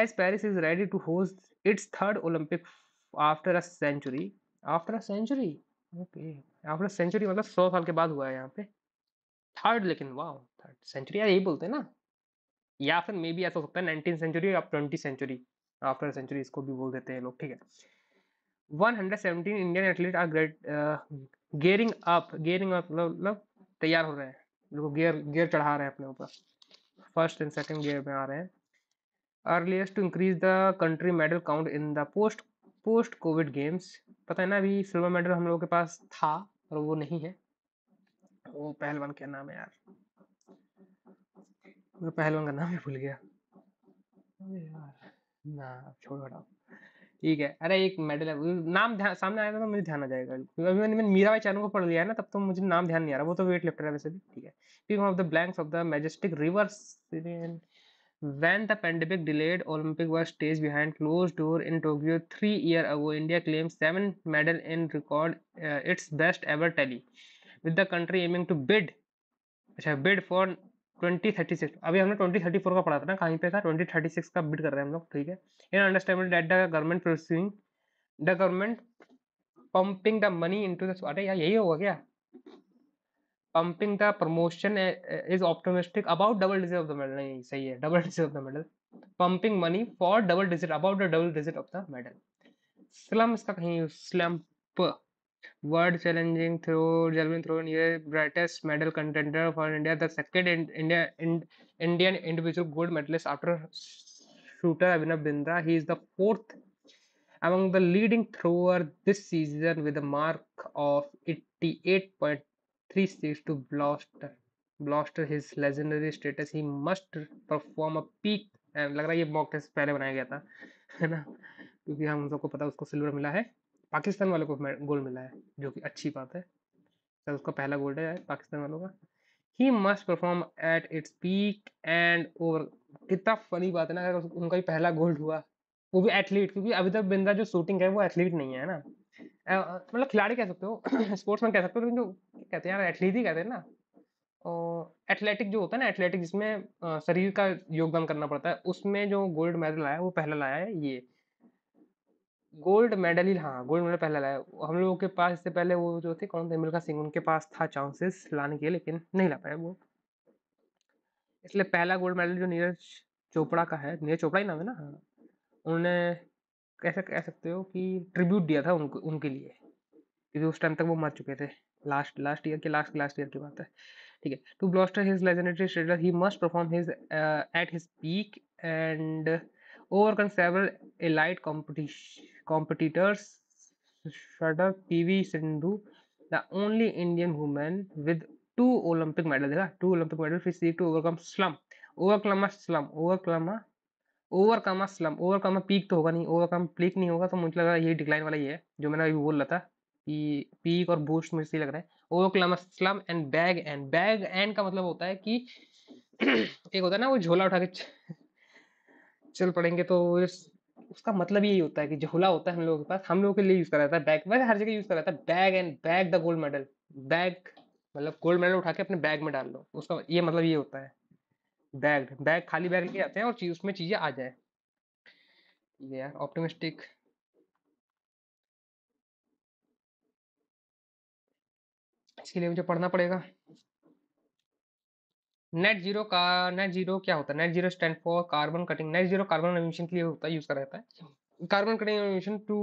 as Paris is ready to host its third Olympic after a century after a century okay after century मतलब सौ साल के बाद हुआ है यहाँ पे थर्ड लेकिन वाह थर्ड सेंचुरी यार यही बोलते हैं ना या फिर मे बी ऐसा हो सकता है नाइनटीन सेंचुरी या ट्वेंटी सेंचुरी आफ्टर सेंचुरी इसको भी बोल देते हैं लोग ठीक है 117 Indian athlete are great gearing up gearing up मतलब तैयार हो रहे हैं लोग गियर गियर चढ़ा रहे हैं अपने ऊपर फर्स्ट एंड सेकंड गियर में आ रहे हैं earliest to increase the country medal count in the post post Covid games पता है ना अभी सिल्वर मेडल हम लोगों के पास था और वो नहीं है वो पहलवान क्या नाम है यार मैं पहलवान का नाम ही भूल गया यार ना छोड़ो हटाओ ठीक है अरे एक मेडल है नाम ध्यान सामने आएगा तो मुझे ध्यान आ जाएगा अभी मैंने मैंने मीरा भाई चानू को पढ़ लिया है ना तब तो मुझे नाम ध्यान नहीं आ रहा वो तो वेट लिफ्टर है वैसे भी ठीक है ping of the blanks of the majestic rivers When the pandemic delayed Olympic was staged behind closed door in Tokyo three year ago, India claimed seven medal in record uh, its best ever tally, with the country aiming to bid, अच्छा bid for twenty thirty six अभी हमने twenty thirty four का पढ़ा था ना कहीं पे था ट्वेंटी थर्टी सिक्स का बिट कर रहे हैं हम लोग ठीक है in understand that the government proceeding the government pumping the money into the यार यही होगा क्या pumping the promotion is optimistic about double digit of the medal नहीं सही है double digit of the medal pumping money for double digit about the double digit of the medal slum इसका कहीं slump world challenging throw javelin throw ये brightest medal contender for India the second India Indian individual gold medallist after shooter Abhinav Bindra he is the fourth among the leading thrower this season with mark of eighty two bolster bolster his legendary status he must perform a peak लग रहा है ये mock test पहले बनाया गया था है ना क्योंकि हम सबको पता उसको सिल्वर मिला है पाकिस्तान वालों को गोल्ड मिला है जो कि अच्छी बात है सर उसका पहला गोल्ड है पाकिस्तान वालों का he must perform at its peak and over कितना फनी बात है ना अगर उनका ही पहला गोल्ड हुआ वो भी एथलीट क्योंकि अभी तक बिंदा जो शूटिंग है वो एथलीट नहीं है ना मतलब खिलाड़ी कह सकते हो स्पोर्ट्स मैन कह सकते हो लेकिन जो कहते हैं यार एथलीट ही कहते हैं ना और एथलेटिक जो होता है ना एथलेटिक जिसमें शरीर का योगदान करना पड़ता है उसमें जो गोल्ड मेडल आया वो पहला लाया है ये गोल्ड मेडल ही हाँ गोल्ड मेडल पहला लाया हम लोगों के पास इससे पहले वो जो थे कौन थे मिल्खा सिंह उनके पास था चांसेस लाने के लेकिन नहीं ला पाया वो इसलिए पहला गोल्ड मेडल जो नीरज चोपड़ा का है नीरज चोपड़ा ही नाम है ना हाँ उन्होंने कैसे कह सकते हो कि ट्रिब्यूट दिया था उनको उनके लिए क्योंकि उस टाइम तक वो मर चुके थे लास्ट लास्ट ईयर के लास्ट लास्ट ईयर की बात है ठीक है to bolster his legendary stature he must perform his at his peak and overcome several elite competition competitors Shraddha PV Sindhu, the only Indian woman with two Olympic medals, two Olympic medals, she seek to overcome slum, overcome slum, overcome overcome slum overcome peak तो होगा नहीं overcome प्लीक नहीं होगा तो मुझे लगा ये decline वाला ही है जो मैंने अभी बोल रहा था कि पीक और बूस्ट मुझे सही लग रहा है overcome slum and bag and bag and का मतलब होता है कि एक होता है ना वो झोला उठा के चल पड़ेंगे तो उसका मतलब यही होता है कि झोला होता है हम लोगों के पास हम लोगों के लिए यूज करा है बैग वैसे हर जगह यूज करा है bag and bag the gold medal bag मतलब गोल्ड मेडल उठा के अपने बैग में डाल लो उसका ये मतलब ये होता है बैग बैग खाली बैग लेके आते हैं और चीज उसमें चीजें आ जाए यार ऑप्टिमिस्टिक इसके लिए मुझे पढ़ना पड़ेगा नेट जीरो का नेट जीरो क्या होता है net zero stand for carbon cutting net zero carbon emission के लिए होता है यूज कर रहता है कार्बन कटिंग एमिशन टू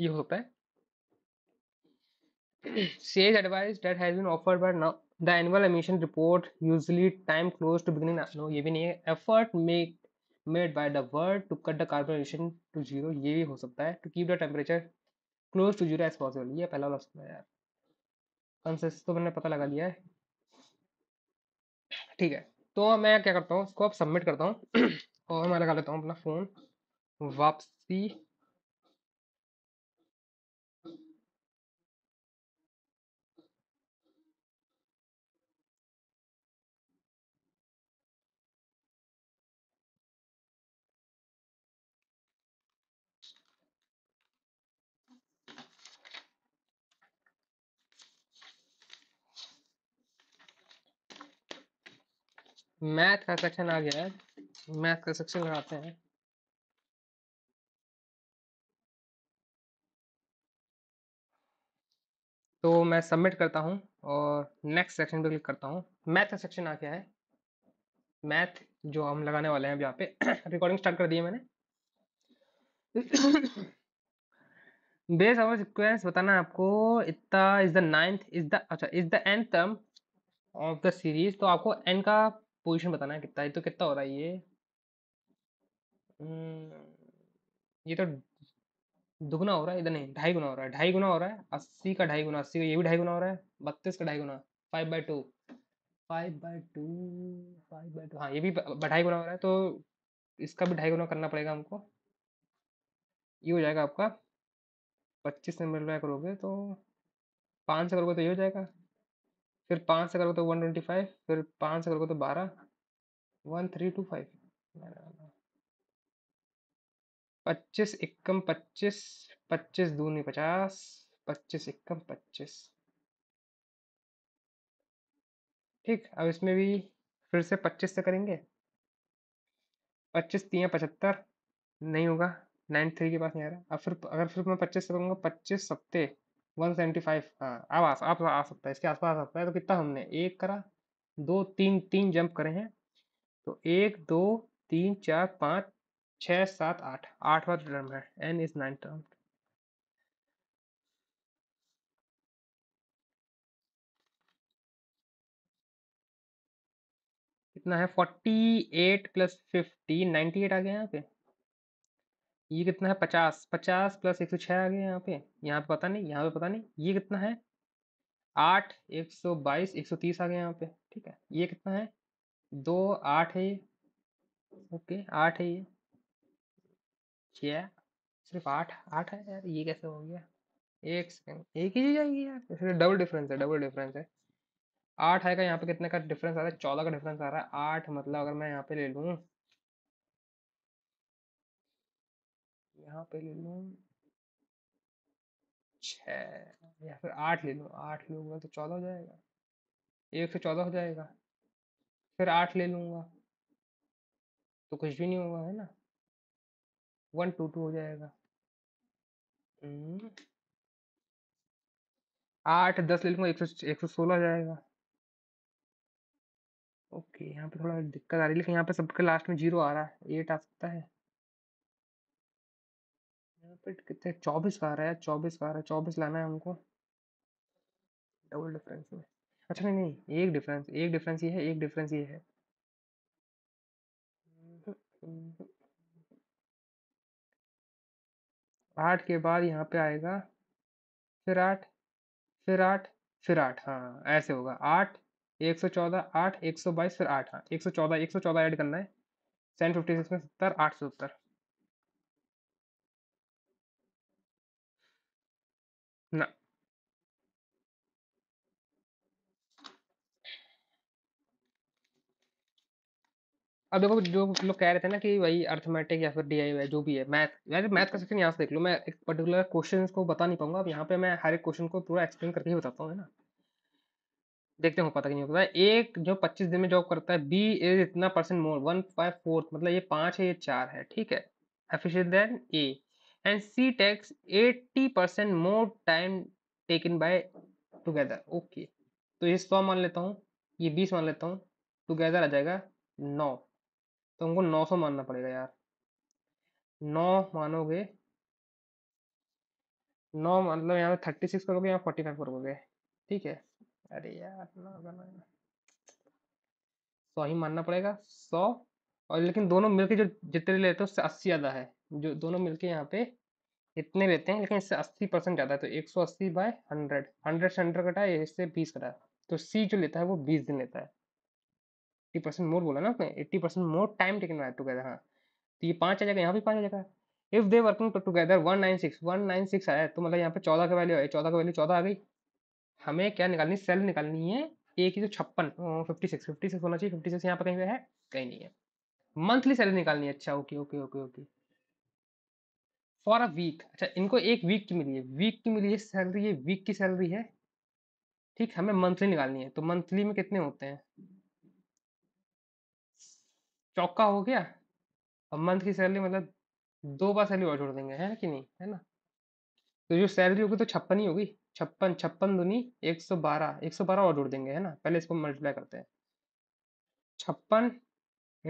ये होता है says advice that has been offered by now the annual emission report usually time close to beginning no ये भी नहीं है effort make made by the world to cut the carbon emission to zero ये भी हो सकता है to keep the temperature close to zero as possible ये पहला वाला सकता है यार कंसेस तो मैंने पता लगा लिया है ठीक है तो मैं क्या करता हूँ इसको अब सबमिट करता हूँ और मैं लगा लेता हूँ अपना फ़ोन वापसी मैथ का सेक्शन आ गया है मैथ का सेक्शन लगाते हैं तो मैं सबमिट करता हूं और नेक्स्ट सेक्शन पे क्लिक करता हूं मैथ का सेक्शन आ गया है मैथ जो हम लगाने वाले हैं अब यहाँ पे रिकॉर्डिंग स्टार्ट कर दी है मैंने बेस आवर सिक्वेंस बताना है आपको इतना is the ninth is the अच्छा is the nth term of the series तो आपको एन का पोजीशन बताना है कितना है तो कितना हो रहा है ये हम्म, ये तो दुगना हो रहा है इधर नहीं ढाई गुना हो रहा है ढाई गुना हो रहा है अस्सी का ढाई गुना अस्सी का ये भी ढाई गुना हो रहा है बत्तीस का ढाई गुना five by two five by two five by two हाँ ये भी ढाई गुना हो रहा है तो इसका भी ढाई गुना करना पड़ेगा हमको ये हो जाएगा आपका पच्चीस नंबर मल्टीप्लाई करोगे तो पाँच से करोगे तो ये हो जाएगा फिर पाँच से करोगे तो वन ट्वेंटी फाइव फिर पाँच से करोगे तो बारह वन थ्री टू फाइव पच्चीस इक्कम पच्चीस पच्चीस दूनी पचास पच्चीस इक्कम पच्चीस ठीक अब इसमें भी फिर से पच्चीस से करेंगे पच्चीस तीन पचहत्तर नहीं होगा नाइन थ्री के पास नहीं आ रहा अब फिर अगर फिर मैं पच्चीस से करूँगा पच्चीस सत्ते वन सेवेंटी फाइव हाँ आप आ, आ सकता है इसके आसपास आ सकता है तो कितना हमने एक करा दो तीन तीन जंप करे हैं तो एक दो तीन चार पाँच छ सात आठ आठवा टर्म है एन इज नाइन टर्म कितना है forty eight plus fifty ninety eight आ गया यहाँ पे ये कितना है पचास पचास प्लस एक सौ छः आ गया यहाँ पे यहाँ पे पता नहीं यहाँ पे पता नहीं ये कितना है आठ एक सौ बाईस एक सौ तीस आ गया यहाँ पे ठीक है ये कितना है दो आठ है ये ओके आठ है ये छः सिर्फ आठ आठ है यार ये कैसे हो गया एक सेकेंड एक ही चीज आएगी यार इसलिए डबल डिफरेंस है डबल डिफरेंस है आठ आएगा यहाँ पे कितने का डिफरेंस आ रहा है चौदह का डिफरेंस आ रहा है आठ मतलब अगर मैं यहाँ पे ले लूँ यहाँ पे ले लू या फिर आठ ले लू आठ लूंगा तो चौदह हो जाएगा एक से चौदह हो जाएगा फिर आठ ले लूंगा तो कुछ भी नहीं होगा है ना वन टू टू हो जाएगा हम्म। आठ दस ले लूंगा एक सौ एक सौ सोलह हो जाएगा ओके यहाँ पे थोड़ा दिक्कत आ रही है लेकिन यहाँ पे सबके लास्ट में जीरो आ रहा है एट आ सकता है बट कितने चौबीस का आ रहा है चौबीस का आ रहा है चौबीस लाना है हमको डबल डिफरेंस में अच्छा नहीं नहीं एक डिफरेंस एक डिफरेंस ये है एक डिफरेंस ये है आठ के बाद यहाँ पे आएगा फिर आठ फिर आठ फिर आठ हाँ ऐसे होगा आठ एक सौ चौदह आठ एक सौ बाईस फिर आठ हाँ एक सौ चौदह एक सौ चौदह ऐड करना है सेवन फिफ्टी सिक्स में सत्तर आठ सौ सत्तर अब देखो जो लोग कह रहे थे ना कि भाई अर्थमेटिक या फिर डी जो भी है मैथ यार मैथ का सेक्शन यहाँ से देख लो मैं एक पर्टिकुलर क्वेश्चन को बता नहीं पाऊंगा अब यहाँ पे मैं हर एक क्वेश्चन को पूरा एक्सप्लेन करके ही बताता हूँ है ना देखते हो पता कि नहीं होता एक जो पच्चीस दिन में जॉब करता है बी इज इतना percent more one by fourth मतलब ये पाँच है ये चार है ठीक है efficient than A and C takes eighty percent more time taken by together okay तो ये सौ मान लेता हूँ ये बीस मान लेता हूँ टुगेदर आ जाएगा नौ तो हमको नौ सौ मानना पड़ेगा यार नौ मानोगे नौ मतलब यहाँ पे थर्टी सिक्स करोगे यहाँ फोर्टी फाइव करोगे ठीक है अरे यार सौ ही मानना पड़ेगा सौ और लेकिन दोनों मिलके जो जितने लेते हो उससे अस्सी ज़्यादा है जो दोनों मिलके यहाँ पे इतने लेते हैं लेकिन इससे अस्सी परसेंट ज़्यादा है तो एक सौ अस्सी बाय हंड्रेड हंड्रेड से हंड्रेड कटा है इससे बीस कटा है तो सी जो लेता है वो बीस दिन लेता है एट्टी परसेंट मोर बोला ना आपने eighty percent more time taken by together हाँ तो ये पाँच आ जाएगा यहाँ भी पाँच आ जाएगा if they working together one nine six one nine six आया तो मतलब यहाँ पे चौदह का वैल्यू आई चौदह का वैल्यू चौदह आ गई हमें क्या निकालनी सेल निकालनी है एक ही जो छप्पन फिफ्टी सिक्स फिफ्टी सिक्स होना चाहिए फिफ्टी सिक्स यहाँ पर कहीं पर है कहीं नहीं है मंथली सेल निकालनी है अच्छा okay okay okay okay for a week अच्छा इनको एक वीक की मिली है वीक की मिली है सैलरी ये वीक की सैलरी है ठीक हमें मंथली निकालनी है तो मंथली में कितने होते हैं चौका हो गया अब मंथ की सैलरी मतलब दो बार सैलरी और जोड़ देंगे है कि नहीं है ना तो जो सैलरी होगी तो छप्पन ही होगी छप्पन छप्पन दुनी एक सौ बारह एक सौ बारह और जोड़ देंगे है ना पहले इसको मल्टीप्लाई करते हैं छप्पन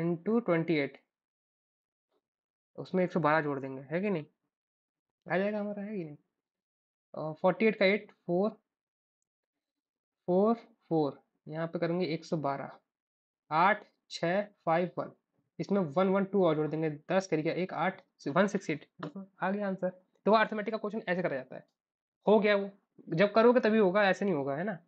इंटू ट्वेंटी एट उसमें एक सौ बारह जोड़ देंगे है कि नहीं आ जाएगा हमारा है कि नहीं फोर्टी एट का एट फोर फोर फोर यहाँ पे करेंगे एक सौ बारह आठ छः फाइव वन इसमें वन वन टू और जोड़ देंगे दस करिए एक आठ वन सिक्स एट आ गया आंसर तो वो आर्थमेटिक का क्वेश्चन ऐसे करा जाता है हो गया वो जब करोगे तभी होगा ऐसे नहीं होगा है ना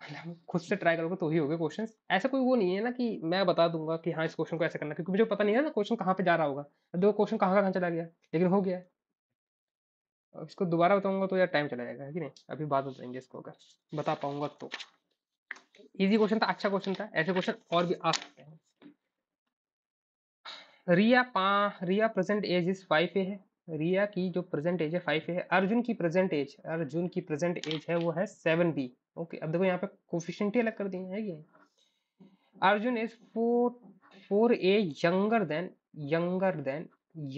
खुद से ट्राई करोगे तो ही होगा क्वेश्चन ऐसा कोई वो नहीं है ना कि मैं बता दूंगा कि हाँ इस क्वेश्चन को ऐसे करना क्योंकि मुझे पता नहीं है ना क्वेश्चन कहाँ पे जा रहा होगा देखो क्वेश्चन कहाँ कहाँ चला गया लेकिन हो गया इसको दोबारा बताऊंगा तो यार टाइम चला जाएगा है कि नहीं अभी बात बताएंगे इसको अगर बता पाऊंगा तो इजी क्वेश्चन था अच्छा क्वेश्चन था ऐसे क्वेश्चन और भी आ सकते हैं रिया पा Riya present age is five A है रिया की जो प्रेजेंट एज है फाइव ए है अर्जुन की प्रेजेंट एज अर्जुन की प्रेजेंट एज है वो है सेवन बी ओके अब देखो यहाँ पे कोफिशेंट ही अलग कर दिए है ये Arjun is four four A younger than younger than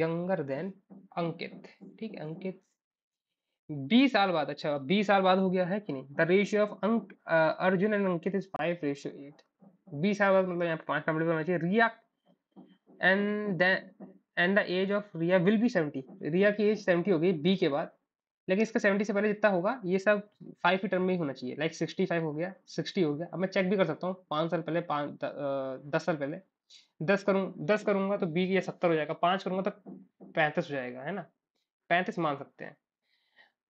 younger than Ankit ठीक है अंकित बीस साल बाद अच्छा बीस साल बाद हो गया है कि नहीं द रेशियो ऑफ अंक Arjun and Ankit is five ratio at बीस साल बाद मतलब यहाँ पे पांच नंबर होना चाहिए Riya and and the age of Riya will be seventy Riya की एज सेवेंटी हो गई बी के बाद लेकिन इसका सेवेंटी से पहले जितना होगा ये सब फाइव की टर्म में ही होना चाहिए लाइक सिक्सटी फाइव हो गया सिक्सटी हो गया अब मैं चेक भी कर सकता हूँ पाँच साल पहले पाँच uh, दस साल पहले दस करूँ दस करूँगा तो बी या सत्तर हो जाएगा पाँच करूँगा तो पैंतीस हो जाएगा है ना पैंतीस मान सकते हैं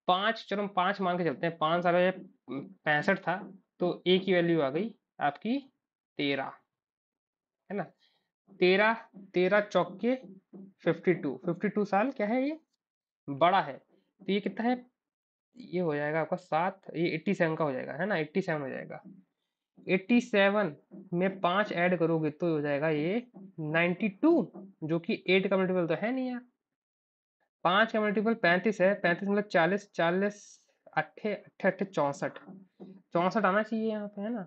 पांच चलो हम पांच मान के चलते हैं पांच साल पैंसठ था तो ए की वैल्यू आ गई आपकी तेरह है ना तेरह तेरह चौके फिफ्टी टू फिफ्टी टू साल क्या है ये बड़ा है तो ये कितना है ये हो जाएगा आपका सात ये एट्टी सेवन का हो जाएगा है ना एट्टी सेवन हो जाएगा एट्टी सेवन में पांच ऐड करोगे तो हो जाएगा ये नाइन्टी टू जो कि एट का मल्टीपल तो है नहीं यार पाँच का मल्टीपल पैंतीस है पैंतीस मतलब चालीस चालीस अट्ठे अट्ठे अट्ठे चौंसठ चौंसठ आना चाहिए यहाँ पे है ना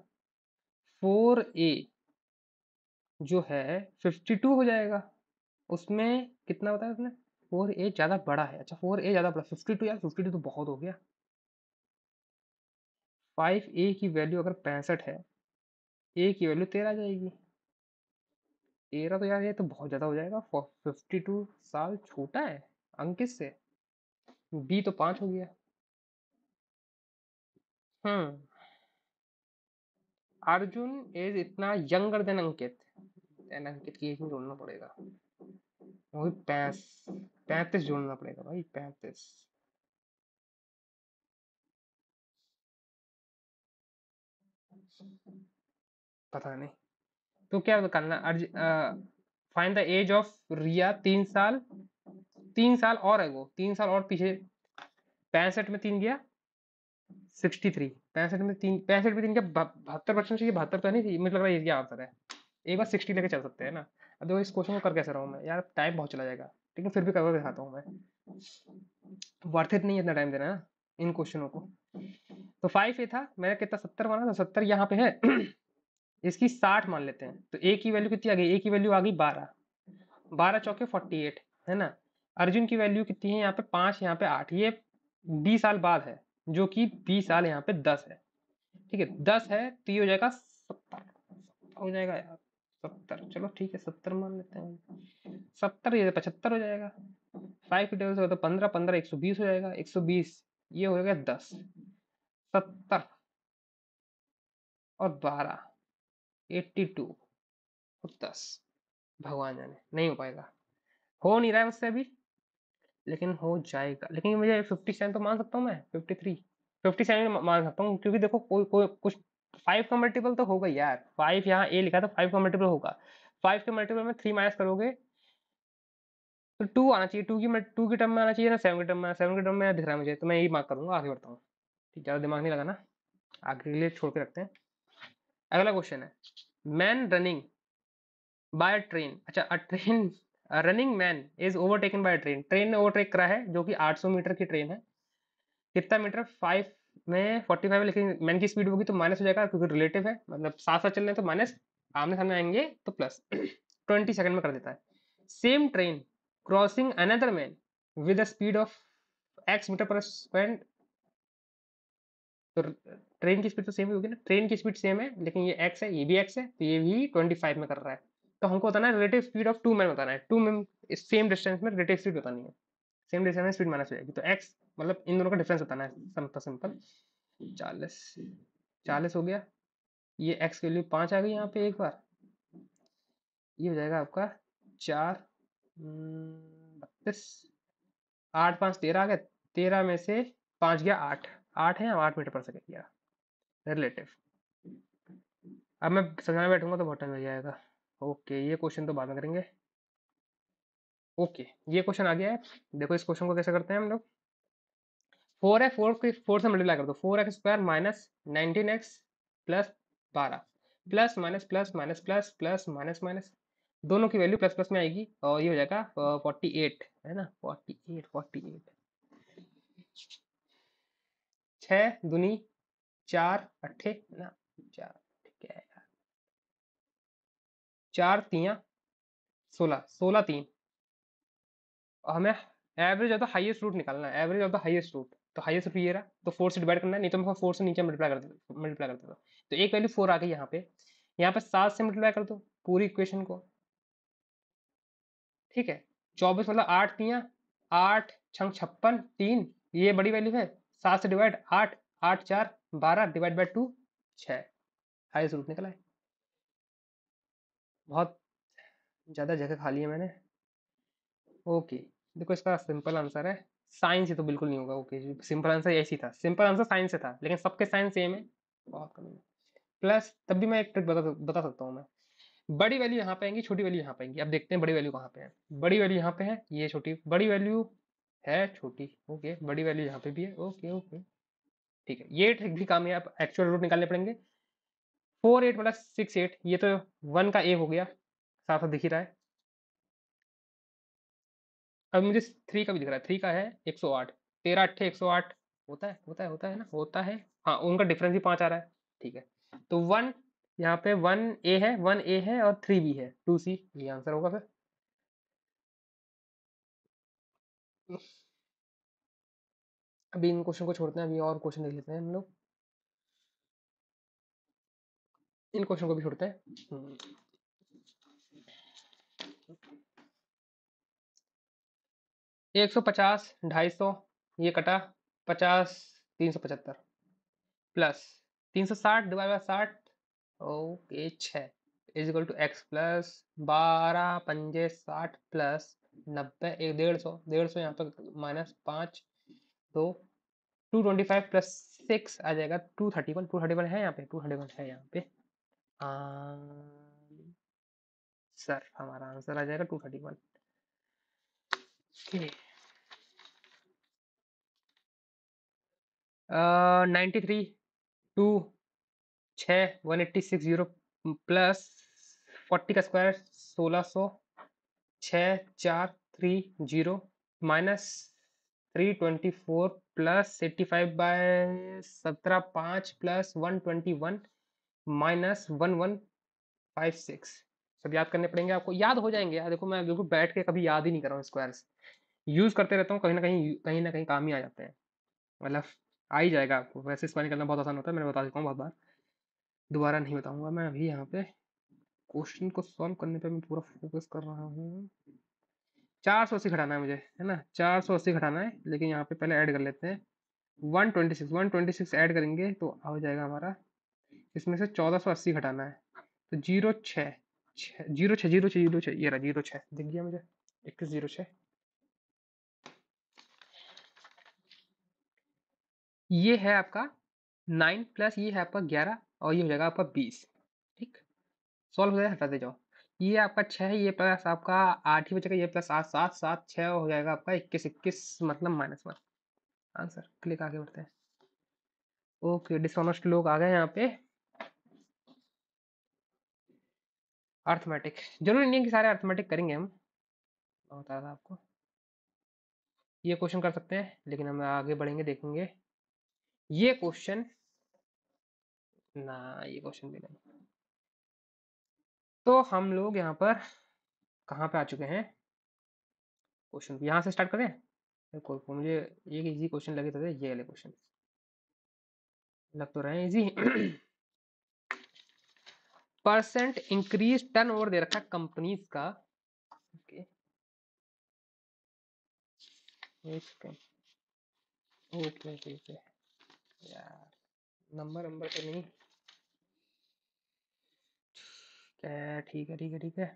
फोर ए जो है फिफ्टी टू हो जाएगा उसमें कितना बताया उसने फोर ए ज़्यादा बड़ा है अच्छा फोर ए ज़्यादा बड़ा फिफ्टी टू यार फिफ्टी टू तो बहुत हो गया फाइव ए की वैल्यू अगर पैंसठ है ए की वैल्यू तेरह जाएगी तेरह तो यार ये तो बहुत ज़्यादा हो जाएगा फिफ्टी टू साल छोटा है अंकित से बी तो पांच हो गया हम्म अर्जुन इज इतना younger than Ankit than Ankit की एज में जोड़ना पड़ेगा वही पैंस पैंतीस जोड़ना पड़ेगा भाई पैंतीस पता नहीं तो क्या करना find the age of Riya तीन साल तीन साल और है वो तीन साल और पीछे पैंसठ में तीन गया सिक्सटी थ्री पैंसठ में तीन पैंसठ में तीन गया बहत्तर परसेंट चाहिए बहत्तर तो नहीं थी मुझे लग रहा है ये आंसर है एक बार सिक्सटी लेकर चल सकते हैं ना अब देखो इस क्वेश्चन को कर कैसे रहा हूँ मैं यार टाइम बहुत चला जाएगा लेकिन फिर भी कर दिखाता हूँ मैं वर्थ इट नहीं इतना टाइम देना ना इन क्वेश्चनों को तो फाइव ए था मैंने कितना सत्तर माना था सत्तर यहाँ पे है इसकी साठ मान लेते हैं तो ए की वैल्यू कितनी आ गई ए की वैल्यू आ गई बारह बारह चौके फोर्टी एट है ना अर्जुन की वैल्यू कितनी है यहाँ पे पाँच यहाँ पे आठ ये बीस साल बाद है जो कि बीस साल यहाँ पे दस है ठीक है दस है तो ये हो जाएगा सत्तर हो जाएगा यार सत्तर चलो ठीक है सत्तर मान लेते हैं सत्तर ये पचहत्तर हो जाएगा फाइव की टेबल से तो पंद्रह पंद्रह एक सौ बीस हो जाएगा एक सौ बीस ये हो जाएगा दस सत्तर और बारह एट्टी टू और तो दस भगवान जाने नहीं हो पाएगा हो नहीं रहा है उससे अभी लेकिन हो जाएगा लेकिन मुझे फिफ्टी सेवन तो मान सकता हूँ मैं फिफ्टी थ्री फिफ्टी सेवन मान सकता हूँ क्योंकि देखो कोई कोई कुछ फाइव का मल्टीपल तो होगा यार फाइव यहाँ ए लिखा था फाइव का मल्टीपल होगा फाइव के मल्टीपल में थ्री माइनस करोगे तो टू आना चाहिए टू की टू की टर्म में आना चाहिए ना सेवन के टर्म में सेवन के टर्म में दिख रहा है मुझे तो मैं यही मार्क करूँगा आगे बढ़ता हूँ ठीक ज़्यादा दिमाग नहीं लगाना आगे के लिए छोड़ के रखते हैं अगला क्वेश्चन है मैन रनिंग बाय ट्रेन अच्छा a train running man is overtaken by train train ने ओवरटेक करा है जो कि 800 मीटर की ट्रेन है कितना मीटर फाइव में 45 फाइव लेकिन मैन की स्पीड होगी तो माइनस हो जाएगा क्योंकि रिलेटिव है मतलब साथ साथ चल रहे हैं तो माइनस आमने सामने आएंगे तो प्लस ट्वेंटी सेकंड में कर देता है same train crossing another man with speed of X metre per स्पेंड तो ट्रेन की स्पीड तो सेम ही होगी ना ट्रेन की स्पीड सेम है लेकिन ये एक्स है ये भी एक्स है तो ये भी ट्वेंटी फाइव में कर रहा है तो हमको बताना है relative speed of two man बताना है टू मैन सेम डिस्टेंस में रिलेटिव स्पीड बतानी है सेम डिस्टेंस में स्पीड माइनस हो जाएगी तो एक्स मतलब इन दोनों का डिफरेंस बताना है सिंपल सिंपल चालीस चालीस हो गया ये एक्स के लिए पाँच आ गई यहाँ पे एक बार ये हो जाएगा आपका चार हम्म, बत्तीस आठ पाँच तेरह आ गया तेरह में से पाँच गया आठ आठ है आठ मीटर पर सेकेंड गया रिलेटिव अब मैं समझाने बैठूंगा तो बहुत टाइम लग जाएगा ओके ये क्वेश्चन तो बाद में करेंगे ओके ये क्वेश्चन आ गया है देखो इस क्वेश्चन को कैसे करते हैं हम लोग फोर है फोर के फोर से मल्टीप्लाई कर दो four X square minus nineteen X plus बारह plus minus plus minus plus plus minus minus दोनों की वैल्यू प्लस प्लस में आएगी और ये हो जाएगा फोर्टी एट है ना फोर्टी एट फोर्टी एट छः दुनी चार अट्ठे ना चार चार तिया सोलह सोलह तीन हमें average of the highest root निकालना है average of the highest root तो हाइएस्ट रूट तो ये रहा तो फोर से डिवाइड करना है नहीं तो मैं फोर से नीचे मल्टीप्लाई कर देता मल्टीप्लाई करता हूँ तो एक वैल्यू फोर आ गई यहाँ पे यहाँ पे सात से मल्टीप्लाई कर दो पूरी इक्वेशन को ठीक है चौबीस मतलब आठ तिया आठ छंग छप्पन तीन ये बड़ी वैल्यू है सात से डिवाइड आठ आठ चार बारह डिवाइड बाई टू छः हाइएस्ट रूट निकला है बहुत ज़्यादा जगह खा ली है मैंने ओके देखो इसका सिंपल आंसर है साइंस ही तो बिल्कुल नहीं होगा ओके सिंपल आंसर ऐसी था सिंपल आंसर साइंस से था लेकिन सबके साइंस सेम है बहुत कम है प्लस तब भी मैं एक ट्रिक बता बता सकता हूँ मैं बड़ी वैल्यू यहाँ पे आएंगी छोटी वैल्यू यहाँ पे आएंगी अब देखते हैं बड़ी वैल्यू कहाँ पे है बड़ी वैल्यू यहाँ पे है ये छोटी बड़ी वैल्यू है छोटी ओके बड़ी वैल्यू यहाँ पे भी है ओके ओके ठीक है ये ट्रिक भी काम है आप एक्चुअल रूट निकालने पड़ेंगे four eight plus six eight ये तो वन का ए हो गया साफ साफ दिख ही रहा है अब मुझे थ्री का भी दिख रहा है थ्री का है एक सौ आठ तेरह अट्ठे एक सौ आठ होता है होता है होता है ना होता है हाँ उनका डिफरेंस ही पाँच आ रहा है ठीक है तो वन यहाँ पे वन ए है वन ए है और थ्री बी है टू सी ये आंसर होगा फिर अभी इन क्वेश्चन को छोड़ते हैं अभी और क्वेश्चन देख लेते हैं हम लोग इन क्वेश्चन को भी छोड़ते हैं एक सौ पचास ढाई सौ ये कटा पचास तीन सौ पचहत्तर प्लस तीन सौ साठ डिवाइड बाई साठ ओके छः is equal to X plus बारह पंजे साठ प्लस नब्बे एक डेढ़ सौ डेढ़ सौ यहाँ पर माइनस पाँच दो two twenty five plus six आ जाएगा two thirty one two thirty one है यहाँ पे टू थर्टी वन है यहाँ पे सर हमारा आंसर आ जाएगा two thirty one ninety three two छ one eighty six zero plus forty का स्क्वायर सोलह सौ छ चार three zero minus three twenty four plus eighty five by सत्रह पाँच plus one twenty one minus one one five six सब याद करने पड़ेंगे आपको याद हो जाएंगे यार देखो मैं बिल्कुल बैठ के कभी याद ही नहीं कर रहा हूँ स्क्वायर्स यूज़ करते रहता हूँ कहीं ना कहीं कहीं ना कहीं काम ही आ जाते हैं मतलब आ ही जाएगा आपको वैसे स्क्वायर निकलना बहुत आसान होता है मैंने बता चुका हूँ बहुत बार दोबारा नहीं बताऊँगा मैं अभी यहाँ पे क्वेश्चन को सॉल्व करने पर मैं पूरा फोकस कर रहा हूँ चार सौ अस्सी घटाना है मुझे है ना चार सौ अस्सी घटाना है लेकिन यहाँ पे पहले ऐड कर लेते हैं one twenty six one twenty six add करेंगे तो आ जाएगा हमारा इसमें से चौदह सौ अस्सी घटाना है तो जीरो छः जीरो छः जीरो छः जीरो छः ये रहा जीरो छः दिख गया मुझे इक्कीस जीरो छः ये है आपका नाइन प्लस ये है आपका ग्यारह और ये हो जाएगा आपका बीस ठीक सॉल्व हो जाएगा हटा दे जाओ ये आपका छः ये प्लस आपका आठ ही बचेगा ये प्लस आठ सात सात छः हो जाएगा आपका इक्कीस इक्कीस मतलब माइनस वन आंसर क्लिक आगे बढ़ते हैं ओके डिसऑनेस्ट लोग आ गए यहाँ पे अर्थमेटिक जरूरी नहीं है कि सारे अर्थमेटिक करेंगे हम बता रहा आपको ये क्वेश्चन कर सकते हैं लेकिन हम आगे बढ़ेंगे देखेंगे ये क्वेश्चन ना ये क्वेश्चन भी नहीं तो हम लोग यहाँ पर कहाँ पे आ चुके हैं क्वेश्चन यहाँ से स्टार्ट करें मुझे एक इजी क्वेश्चन लगे तो थे ये वाले क्वेश्चन लग तो रहे हैं easy percent increase turnover दे रखा कंपनीज का नंबर नंबर तो नहीं क्या ठीक है ठीक है ठीक है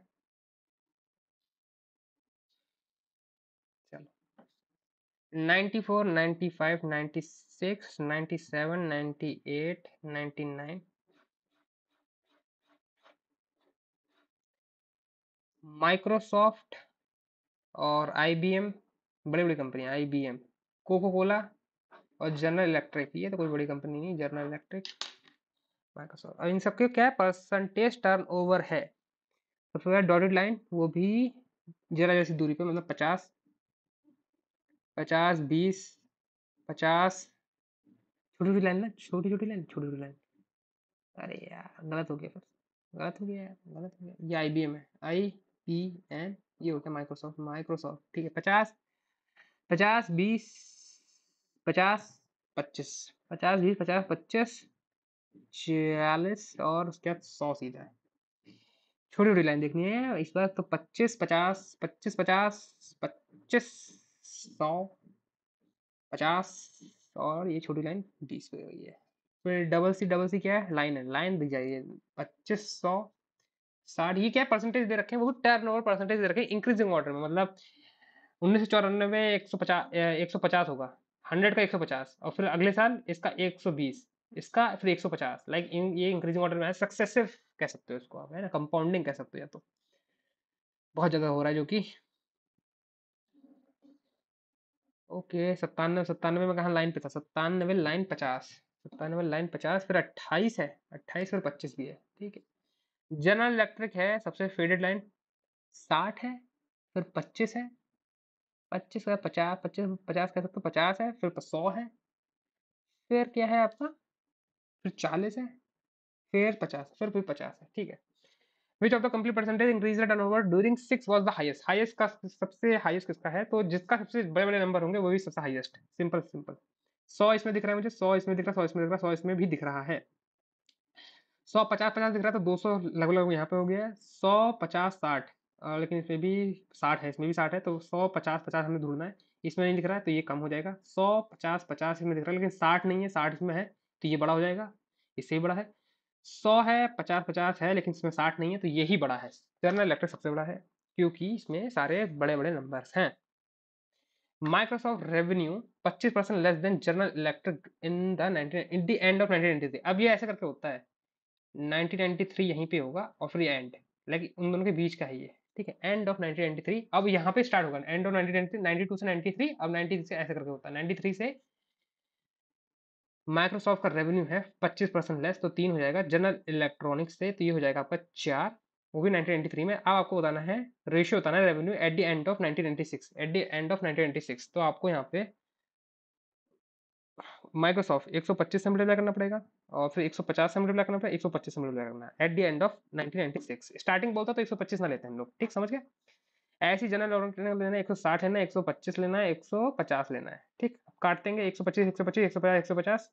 चलो ninety four ninety five ninety six ninety seven ninety eight ninety nine Microsoft और आईबीएम बड़ी बड़ी कंपनियाँ आईबीएम कोको कोला और जनरल इलेक्ट्रिक ये तो कोई बड़ी कंपनी नहीं जनरल इलेक्ट्रिक माइक्रोसॉफ्ट और इन सबके क्या परसेंटेज टर्न ओवर है सबसे ज्यादा डॉटेड लाइन वो भी जरा जैसी दूरी पे मतलब पचास पचास बीस पचास छोटी छोटी लाइन ना छोटी छोटी लाइन छोटी छोटी लाइन अरे यार गलत हो गया फिर गलत हो गया गलत हो गया ये आई बी एम है आई ई एन ये होता है माइक्रोसॉफ्ट माइक्रोसॉफ्ट ठीक है पचास पचास बीस पचास पच्चीस पचास बीस पचास पच्चीस छियालीस और उसके बाद सौ सीधा है छोटी छोटी लाइन देखनी है इस बार तो पच्चीस पचास पच्चीस पचास पच्चीस सौ पचास और ये छोटी लाइन बीस पे गई है फिर डबल सी डबल सी क्या है लाइन है लाइन दिख जाएगी पच्चीस सौ साढ़ी क्या परसेंटेज दे रखे हैं वो टर्न ओवर परसेंटेज दे रखे हैं इंक्रीजिंग ऑर्डर में मतलब उन्नीस सौ चौरानवे एक सौ पचास एक सौ पचास होगा हंड्रेड का एक सौ पचास और फिर अगले साल इसका एक सौ बीस इसका फिर एक सौ पचास लाइक ये इंक्रीजिंग ऑर्डर में सक्सेसिव कह सकते हो इसको आप है ना कंपाउंडिंग कह सकते हो या तो बहुत जगह हो रहा है जो कि ओके सत्तानवे सत्तानवे में कहा लाइन पे था सत्तानवे लाइन पचास सत्तानवे लाइन पचास फिर अट्ठाईस है अट्ठाईस और पच्चीस भी है ठीक है जनरल इलेक्ट्रिक है सबसे फेडेड लाइन साठ है फिर पच्चीस है पच्चीस का पचास पच्चीस पचास कह सकते हो पचास है फिर तो सौ है फिर क्या है आपका फिर चालीस है फिर पचास फिर फिर पचास है ठीक है which of the complete percentage increase turnover during six was the highest highest का सबसे हाइस्ट किसका है तो जिसका सबसे बड़े बड़े नंबर होंगे वो भी सबसे हाइस्ट सिंपल सिंपल सौ इसमें दिख रहा है मुझे सौ इसमें दिख रहा है सौ इसमें दिख रहा है सौ इसमें भी दिख रहा है सौ पचास पचास दिख रहा था दो सौ लगभग लगभग यहाँ पे हो गया है सौ पचास साठ लेकिन इसमें भी साठ है इसमें भी साठ है तो सौ पचास पचास हमें ढूंढना है इसमें नहीं दिख रहा है तो ये कम हो जाएगा सौ पचास पचास इसमें दिख रहा है लेकिन साठ नहीं है साठ इसमें है तो ये बड़ा हो जाएगा इससे ही बड़ा है सौ है पचास पचास है लेकिन इसमें साठ नहीं है तो ये ही बड़ा है जर्नल इलेक्ट्रिक सबसे बड़ा है क्योंकि इसमें सारे बड़े बड़े नंबर्स हैं Microsoft revenue 25 percent less than General Electric in the 19 in the end of nineteen अब ये ऐसे करके होता है 1993 यहीं पे होगा और फिर एंड लेकिन उन दोनों के बीच का ही है ठीक है एंड ऑफ 1993 अब यहाँ पे स्टार्ट होगा एंड ऑफ 1993 92 से 93 अब 93 से ऐसे करके होता है 93 से माइक्रोसॉफ्ट का रेवेन्यू है 25 परसेंट लेस तो तीन हो जाएगा जनरल इलेक्ट्रॉनिक्स से तो ये हो जाएगा आपका चार वो भी नाइनटीन में अब आपको बताना है रेशियो बताना है revenue at the end of nineteen at the end of nineteen तो आपको यहाँ पे माइक्रोसॉफ्ट 125 से मल्टीप्लाई करना पड़ेगा और फिर 150 सौ पचास करना पड़ा 125 सौ पच्चीस करना है at the end of 1996 starting बोलता तो 125 ना लेते हैं हम लोग ठीक समझ गए ऐसी जनरल ओरिएंटेड लेना है 160 लेना है 125 लेना है 150 लेना है ठीक काट देंगे 125 125 150 150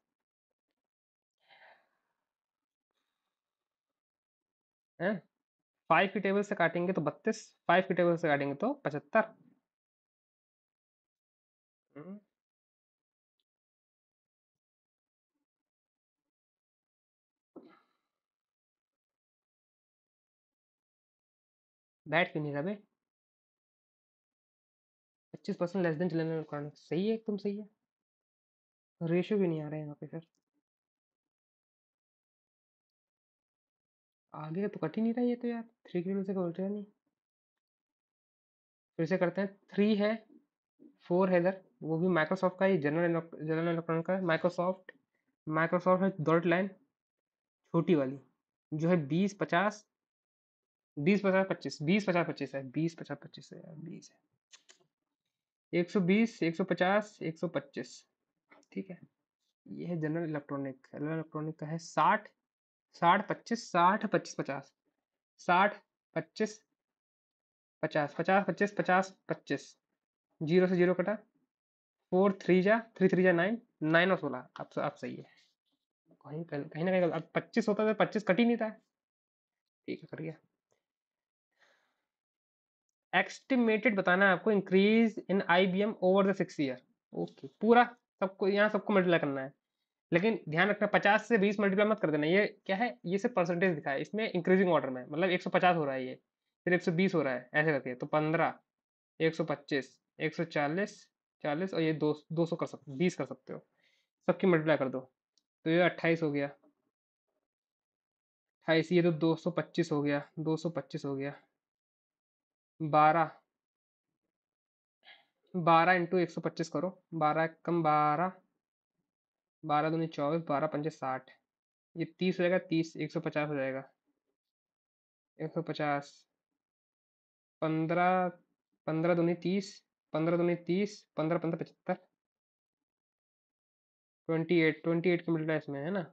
फाइव की टेबल से काटेंगे तो बत्तीस फाइव की टेबल से काटेंगे तो पचहत्तर बैठ क्यों नहीं रहा भाई पच्चीस percent less than children electronics सही है एकदम सही है रेशो भी नहीं आ रहा है यहाँ पे फिर आगे का तो कट ही नहीं रहा ये तो यार थ्री के से बोलते हैं नहीं फिर से करते हैं थ्री है फोर है इधर वो भी माइक्रोसॉफ्ट का ही जनरल जनरल इलेक्ट्रॉनिक का माइक्रोसॉफ्ट माइक्रोसॉफ्ट है डॉट लाइन छोटी वाली जो है बीस पचास बीस पचास पच्चीस बीस पचास पच्चीस है बीस पचास पच्चीस है यार बीस है एक सौ बीस एक सौ पचास एक सौ पच्चीस ठीक है ये है जनरल इलेक्ट्रॉनिक जनरल इलेक्ट्रॉनिक का है साठ साठ पच्चीस साठ पच्चीस पचास साठ पच्चीस पचास पचास पच्चीस पचास पच्चीस जीरो से जीरो कटा फोर थ्री जा थ्री थ्री जा नाइन नाइन और सोलह अब तो, अब सही है कहीं कहीं ना कहीं अब पच्चीस होता था तो पच्चीस कट ही नहीं था ठीक है कट गया एक्सटिमेटेड बताना है आपको increase in IBM over the six year okay पूरा सबको यहाँ सबको मल्टीप्लाई करना है लेकिन ध्यान रखना पचास से बीस मल्टीप्लाई मत कर देना ये क्या है ये सिर्फ परसेंटेज दिखा है इसमें इंक्रीजिंग ऑर्डर में मतलब एक सौ पचास हो रहा है ये फिर एक सौ बीस हो रहा है ऐसे करके तो पंद्रह एक सौ पच्चीस एक सौ चालीस चालीस और ये दो दो सौ कर सकते बीस कर सकते हो सबकी मल्टीप्लाई कर दो तो ये अट्ठाईस हो गया अट्ठाईस ये तो दो सौ पच्चीस हो गया दो सौ पच्चीस हो गया बारह बारह इंटू एक सौ पच्चीस करो बारह कम बारह बारह दूनी चौबीस बारह पंचे साठ ये तीस हो जाएगा तीस एक सौ पचास हो जाएगा एक सौ पचास पंद्रह पंद्रह दूनी तीस पंद्रह दूनी तीस पंद्रह पंद्रह पचहत्तर twenty eight twenty eight kilometre मिल रहा है इसमें है ना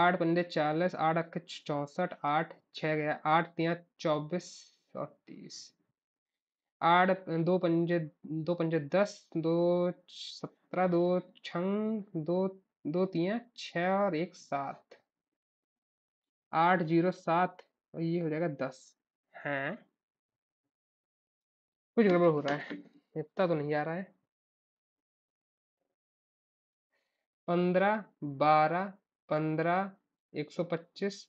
आठ पंद्रह चालीस आठ अक्के चौंसठ आठ छः गया आठ तिया चौबीस चौतीस आठ दो पंजे दो पंजे दस दो सत्रह दो छंग दो दो तीन छः और एक सात आठ जीरो सात और ये हो जाएगा दस हैं कुछ गड़बड़ हो रहा है इतना तो नहीं आ रहा है पंद्रह बारह पंद्रह एक सौ पच्चीस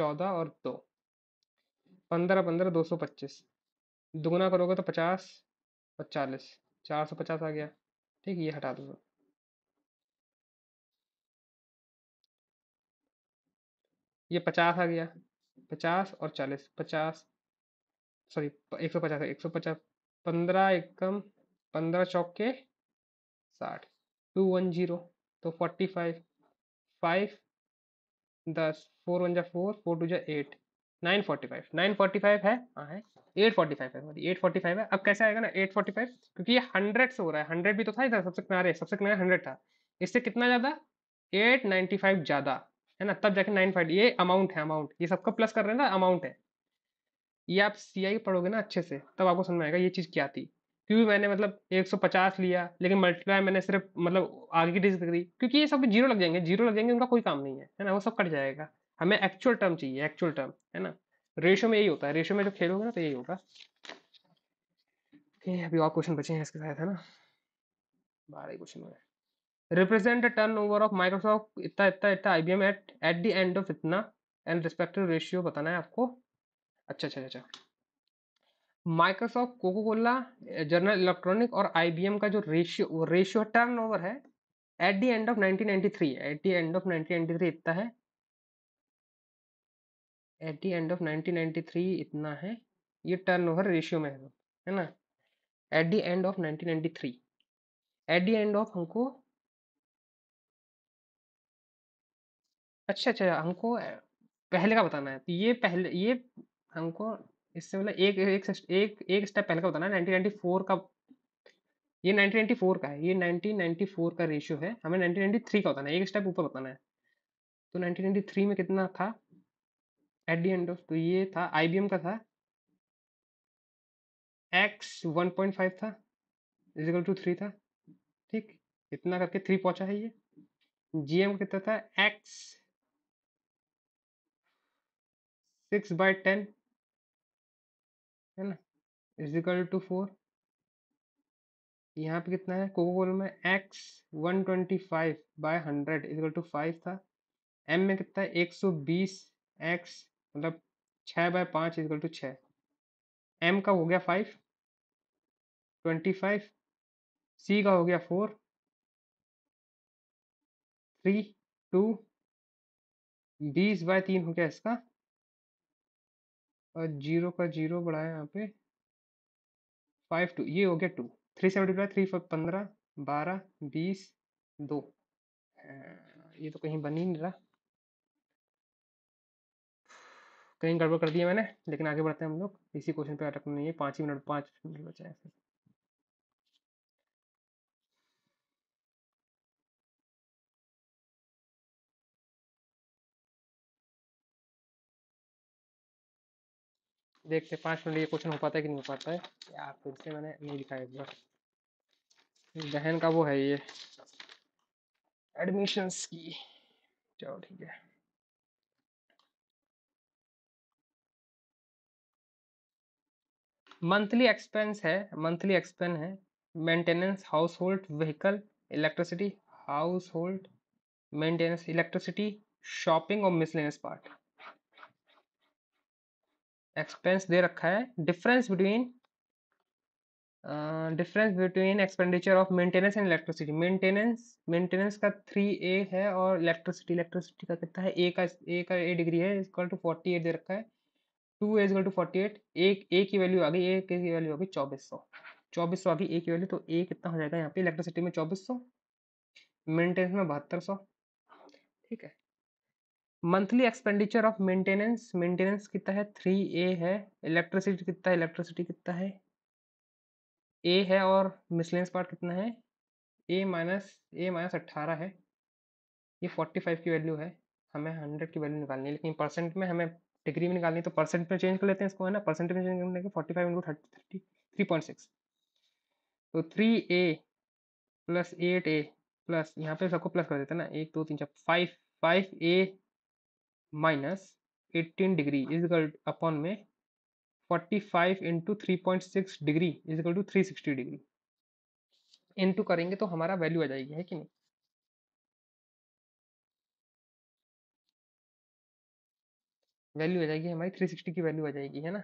चौदह और दो पंद्रह पंद्रह दो सौ पच्चीस दोगुना करोगे तो पचास और चालीस चार सौ पचास आ गया ठीक ये हटा दो ये पचास आ गया पचास और चालीस पचास सॉरी एक सौ पचास एक सौ पचास पंद्रह एकम पंद्रह चौक के साठ टू वन जीरो तो फोर्टी फाइव फाइव दस फोर वन जा फोर फोर टू जा eight nine forty five nine forty five है हाँ है एट फोर्टी फाइव है सॉरी एट फोर्टी फाइव है अब कैसे आएगा ना एट फोर्टी फाइव क्योंकि ये हंड्रेड से हो रहा है हंड्रेड भी तो था इधर सबसे किनारे सबसे किनारे हंड्रेड था इससे कितना ज़्यादा एट नाइन्टी फाइव ज़्यादा है ना तब जाके नाइन फाइव ये अमाउंट है अमाउंट ये सबका प्लस कर रहे हैं ना अमाउंट है ये आप सी आई पढ़ोगे ना अच्छे से तब आपको समझ में आएगा ये चीज़ क्या थी क्योंकि मैंने मतलब एक सौ पचास लिया लेकिन मल्टीप्लाई मैंने सिर्फ मतलब आगे की डिजिट करी क्योंकि ये सब जीरो लग जाएंगे जीरो लग जाएंगे उनका कोई काम नहीं है है ना वो सब कट जाएगा हमें एक्चुअल टर्म चाहिए एक्चुअल टर्म है ना रेशो में यही होता है रेशो में जो खेल होगा ना तो यही होगा अभी और क्वेश्चन बचे हैं इसके साथ है ना बारह ही क्वेश्चन हुए represent the turnover of Microsoft इतना इतना इतना I B M at at the end of इतना एंड रिस्पेक्टिव रेशियो बताना है आपको अच्छा अच्छा अच्छा Microsoft Coca Cola General electronic और आई का जो रेशियो रेशियो टर्न ओवर है at the end of nineteen 1993 at the end of 1993 इतना है एट दी एंड ऑफ 1993 इतना है ये टर्नओवर रेशियो में है है ना at the end of 1993 at the end of हमको अच्छा अच्छा हमको पहले का बताना है तो ये पहले ये हमको इससे मतलब एक एक एक एक स्टेप पहले का बताना है 1994 का ये 1994 का है ये 1994 का रेशियो है हमें 1993 का बताना है एक स्टेप ऊपर बताना है तो 1993 में कितना था एट द एंड ऑफ तो ये था आई का था एक्स वन पॉइंट फाइव था इजिकल टू थ्री था ठीक इतना करके थ्री पहुंचा है ये जी एम कितना था एक्स सिक्स बाय टेन है ना इजिकल टू फोर यहाँ पे कितना है कोको कोल में x one twenty five by hundred equal to five था एम में कितना है एक सौ बीस एक्स मतलब छः बाय पाँच इजकल टू छः एम का हो गया फाइव ट्वेंटी फाइव सी का हो गया फोर थ्री टू बीस बाय तीन हो गया इसका और जीरो का जीरो बढ़ाया यहाँ पे फाइव टू ये हो गया two three seventy multiply three पंद्रह बारह बीस दो हाँ, ये तो कहीं बन ही नहीं रहा कहीं गड़बड़ कर दिया मैंने लेकिन आगे बढ़ते हैं हम लोग इसी क्वेश्चन पे अटकना नहीं है पाँच ही मिनट पाँच मिनट बचा है फिर देखते पाँच मिनट ये क्वेश्चन हो पाता है कि नहीं हो पाता है यार फिर से मैंने नहीं लिखा एक बार बहन का वो है ये एडमिशन्स की चलो ठीक है मंथली एक्सपेंस है मंथली एक्सपेंस है maintenance household vehicle electricity household maintenance electricity shopping और मिसलेनियस पार्ट एक्सपेंस दे रखा है difference between difference between expenditure of maintenance and electricity maintenance maintenance का थ्री ए है और इलेक्ट्रिसिटी इलेक्ट्रिसिटी का कितना है ए का ए का ए डिग्री है इजक्वल टू फोर्टी एट दे रखा है two A's two forty eight एक ए की वैल्यू आ गई ए की वैल्यू आ गई चौबीस सौ चौबीस सौ आ गई ए की वैल्यू तो ए कितना हो जाएगा यहाँ पे इलेक्ट्रिसिटी में चौबीस सौ मेंटेनेंस में बहत्तर सौ ठीक है monthly expenditure of maintenance maintenance कितना है थ्री ए है इलेक्ट्रिसिटी कितना है इलेक्ट्रिसिटी कितना है ए है और मिसलेंस पार्ट कितना है ए माइनस ए माइनस अट्ठारह है ये फोर्टी फाइव की वैल्यू है हमें हंड्रेड की वैल्यू निकालनी है लेकिन परसेंट में हमें डिग्री में निकालनी है तो परसेंट में चेंज कर लेते हैं इसको है ना परसेंट में चेंज करने के forty five into thirty thirty three point six तो three A plus eight A plus यहाँ पे सबको प्लस कर देते हैं ना एक दो तीन चार five five A minus eighteen degree is equal upon में forty five into three point six degree is equal to three sixty degree into करेंगे तो हमारा वैल्यू आ जाएगी है कि नहीं वैल्यू आ जाएगी हमारी थ्री सिक्सटी की वैल्यू आ जाएगी है ना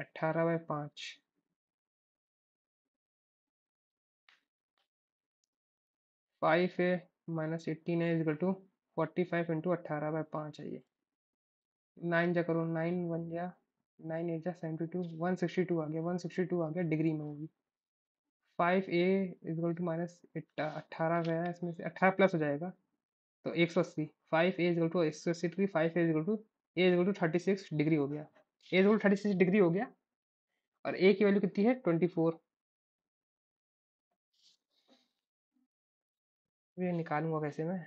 अट्ठारह बाय पांच फाइव है माइनस एट्टीन है equal to forty five into अट्ठारह बाय पाँच है ये नाइन जा करो नाइन वन जा नाइन एट जा seventy two one sixty two आ गया वन सिक्सटी टू आ गया डिग्री में होगी five A equal to minus अट्ठारह गया इसमें से अट्ठारह प्लस हो जाएगा तो एक सौ अस्सी फाइव ए इजल टू एक सौ अस्सी degree five A equal to A equal to thirty six degree हो गया A equal to thirty six degree हो गया और ए की वैल्यू कितनी है ट्वेंटी फोर ये निकालूंगा कैसे मैं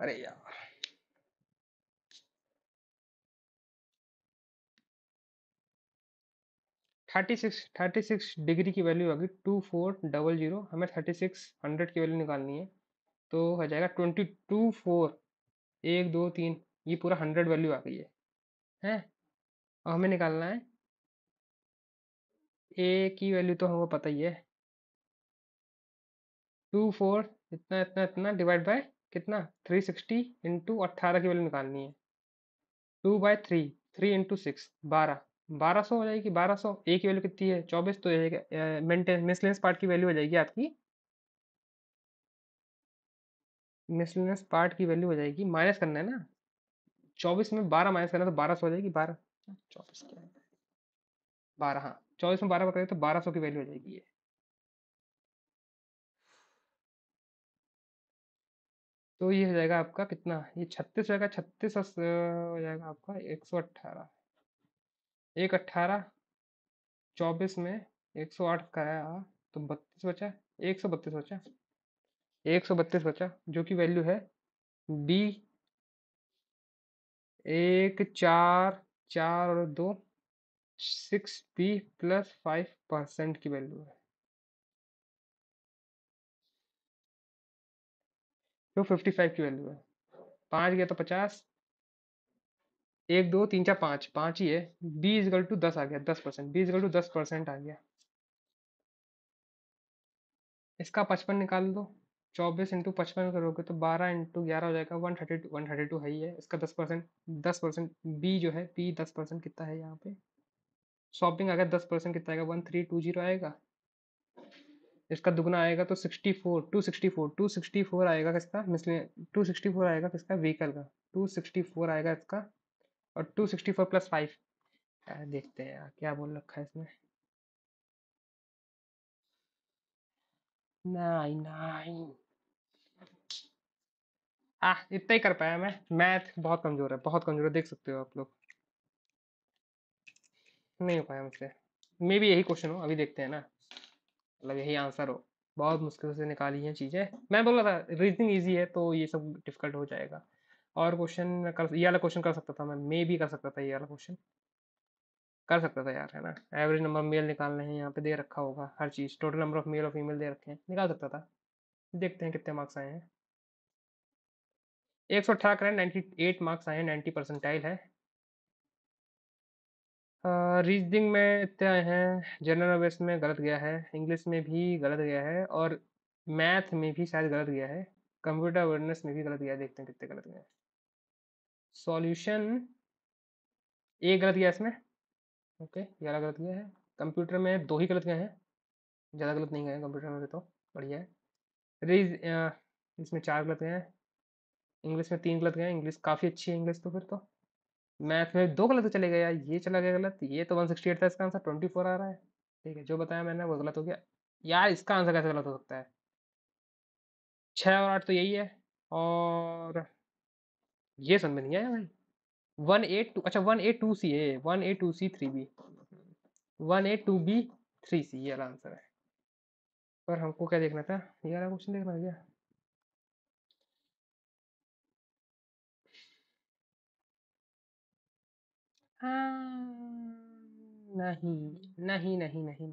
अरे यार thirty six thirty six degree की वैल्यू आ गई टू फोर डबल जीरो हमें थर्टी सिक्स हंड्रेड की वैल्यू निकालनी है तो हो जाएगा ट्वेंटी टू फोर एक दो तीन ये पूरा हंड्रेड वैल्यू आ गई है हैं और हमें निकालना है ए की वैल्यू तो हमको पता ही है टू फोर इतना इतना इतना डिवाइड बाय कितना थ्री सिक्सटी इंटू अट्ठारह की वैल्यू निकालनी है two by three three into six बारह बारह सौ हो जाएगी बारह सौ ए की वैल्यू कितनी है चौबीस तो मेंटेन मिसलेंस पार्ट की वैल्यू हो जाएगी आपकी मिसलेनियस पार्ट की वैल्यू हो जाएगी माइनस करना है ना चौबीस में बारह माइनस करना तो बारह सौ हो जाएगी बारह चौबीस क्या बारह हाँ चौबीस में बारह करें तो बारह सौ की वैल्यू हो जाएगी ये तो ये हो जाएगा आपका कितना ये छत्तीस हो जाएगा छत्तीस हो जाएगा आपका एक सौ अट्ठारह एक अट्ठारह चौबीस में एक सौ आठ कराया तो बत्तीस बचा एक सौ बत्तीस बचा एक सौ बत्तीस बचा जो कि वैल्यू है बी एक चार चार और दो six B plus five percent की वैल्यू है टू फिफ्टी फाइव की वैल्यू है पाँच गया तो पचास एक दो तीन चार पाँच पाँच ही है बी इजगल टू दस आ गया दस परसेंट बी इजगल टू दस परसेंट आ गया इसका पचपन निकाल दो चौबीस इंटू पचपन करोगे तो बारह इंटू ग्यारह हो जाएगा one thirty two one thirty two है ही है इसका दस परसेंट दस परसेंट बी जो है बी दस परसेंट कितना है यहाँ पे शॉपिंग गया दस परसेंट कितना आएगा वन थ्री टू जीरो आएगा इसका दुगना आएगा तो sixty four two sixty four two sixty four आएगा किसका मिसलिन टू सिक्सटी फोर आएगा किसका व्हीकल का टू सिक्सटी फोर आएगा इसका और two sixty four plus five देखते हैं यार क्या बोल रखा है इसमें नाइन नाइन आ इतना ही कर पाया मैं मैथ बहुत कमजोर है बहुत कमजोर है देख सकते हो आप लोग नहीं हो पाया मुझसे मे भी यही क्वेश्चन हो अभी देखते हैं ना मतलब यही आंसर हो बहुत मुश्किल से निकाली हैं चीज़ें मैं बोल रहा था रीजनिंग ईजी है तो ये सब डिफिकल्ट हो जाएगा और क्वेश्चन कर ये वाला क्वेश्चन कर सकता था मैं मे भी कर सकता था ये वाला क्वेश्चन कर सकता था यार है ना एवरेज नंबर मेल निकालने हैं यहाँ पे दे रखा होगा हर चीज़ टोटल नंबर ऑफ मेल और फीमेल दे रखे हैं निकाल सकता था देखते हैं कितने मार्क्स आए हैं एक सौ अठारह करें नाइन्टी एट मार्क्स आए हैं नाइन्टी परसेंटाइल है रीजनिंग uh, में इतने आए हैं जनरल अवेयर्स में गलत गया है इंग्लिश में भी गलत गया है और मैथ में भी शायद गलत गया है कंप्यूटर अवेयरनेस में भी गलत गया है देखते हैं कितने गलत गया है सॉल्यूशन ए गलत गया इसमें ओके ग्यारह गलत गया है कंप्यूटर में दो ही गलत गए हैं ज़्यादा गलत नहीं गए हैं कंप्यूटर में तो बढ़िया है रीज इसमें चार गलत गए हैं इंग्लिश में तीन गलत गए हैं इंग्लिश काफ़ी अच्छी है इंग्लिश तो फिर तो मैथ में दो गलत तो चले गए यार ये चला गया गलत ये तो वन सिक्सटी एट था इसका आंसर ट्वेंटी फोर आ रहा है ठीक है जो बताया मैंने वो गलत हो गया यार इसका आंसर कैसे गलत हो सकता है छः और आठ तो यही है और ये समझ में नहीं आया भाई वन ए टू अच्छा one A two C A one A two C three B one A two B three C ये आंसर है पर हमको क्या देखना था ये वाला क्वेश्चन देखना क्या हाँ नहीं नहीं नहीं नहीं नहीं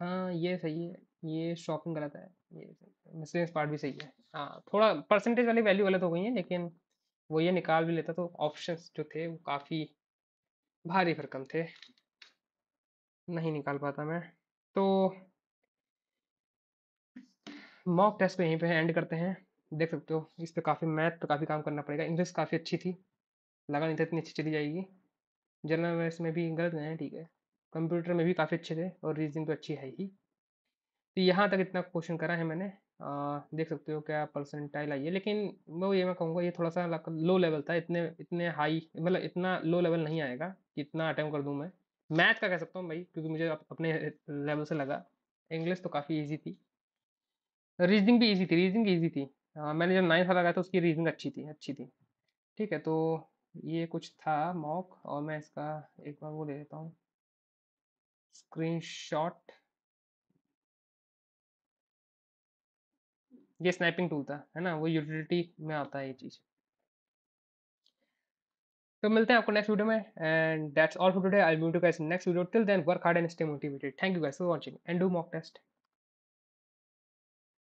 हाँ ये सही है ये शॉपिंग गलत है ये सही है बिजनेस पार्ट भी सही है हाँ थोड़ा परसेंटेज वाली वैल्यू गलत हो गई है लेकिन वो ये निकाल भी लेता तो ऑप्शंस जो थे वो काफ़ी भारी भरकम थे नहीं निकाल पाता मैं तो मॉक टेस्ट को यहीं पे एंड करते हैं देख सकते हो इस पे काफ़ी मैथ पे काफ़ी काम करना पड़ेगा इंग्लिश काफ़ी अच्छी थी लगा नहीं था इतनी अच्छी चली जाएगी जनरल अवेयर्स में भी गलत गए हैं ठीक है कंप्यूटर में भी काफ़ी अच्छे थे और रीजनिंग तो अच्छी है ही तो यहाँ तक इतना क्वेश्चन करा है मैंने आ, देख सकते हो क्या परसेंटाइल आई है, लेकिन मैं ये मैं कहूँगा ये थोड़ा-सा लो लेवल था, इतने इतने हाई मतलब इतना लो लेवल नहीं आएगा कि इतना अटैम्प कर दूँ मैं। मैथ का कह सकता हूँ भाई क्योंकि मुझे अपने लेवल से लगा। इंग्लिश तो काफ़ी ईज़ी थी। रीज़निंग भी ईज़ी थी रीज़निंग ईज़ी थी। आ, मैंने जब नाइन्थ लगाया था उसकी रीज़निंग अच्छी थी अच्छी थी। ठीक है, तो ये कुछ था मॉक और मैं इसका एक बार वो ले लेता हूँ शॉट ये स्नैपिंग टूल था है ना वो यूटिलिटी में आता है ये चीज़ तो मिलते हैं आपको नेक्स्ट वीडियो में and that's all for today I will meet to guys next video till then work hard and stay motivated thank you guys for watching and do mock test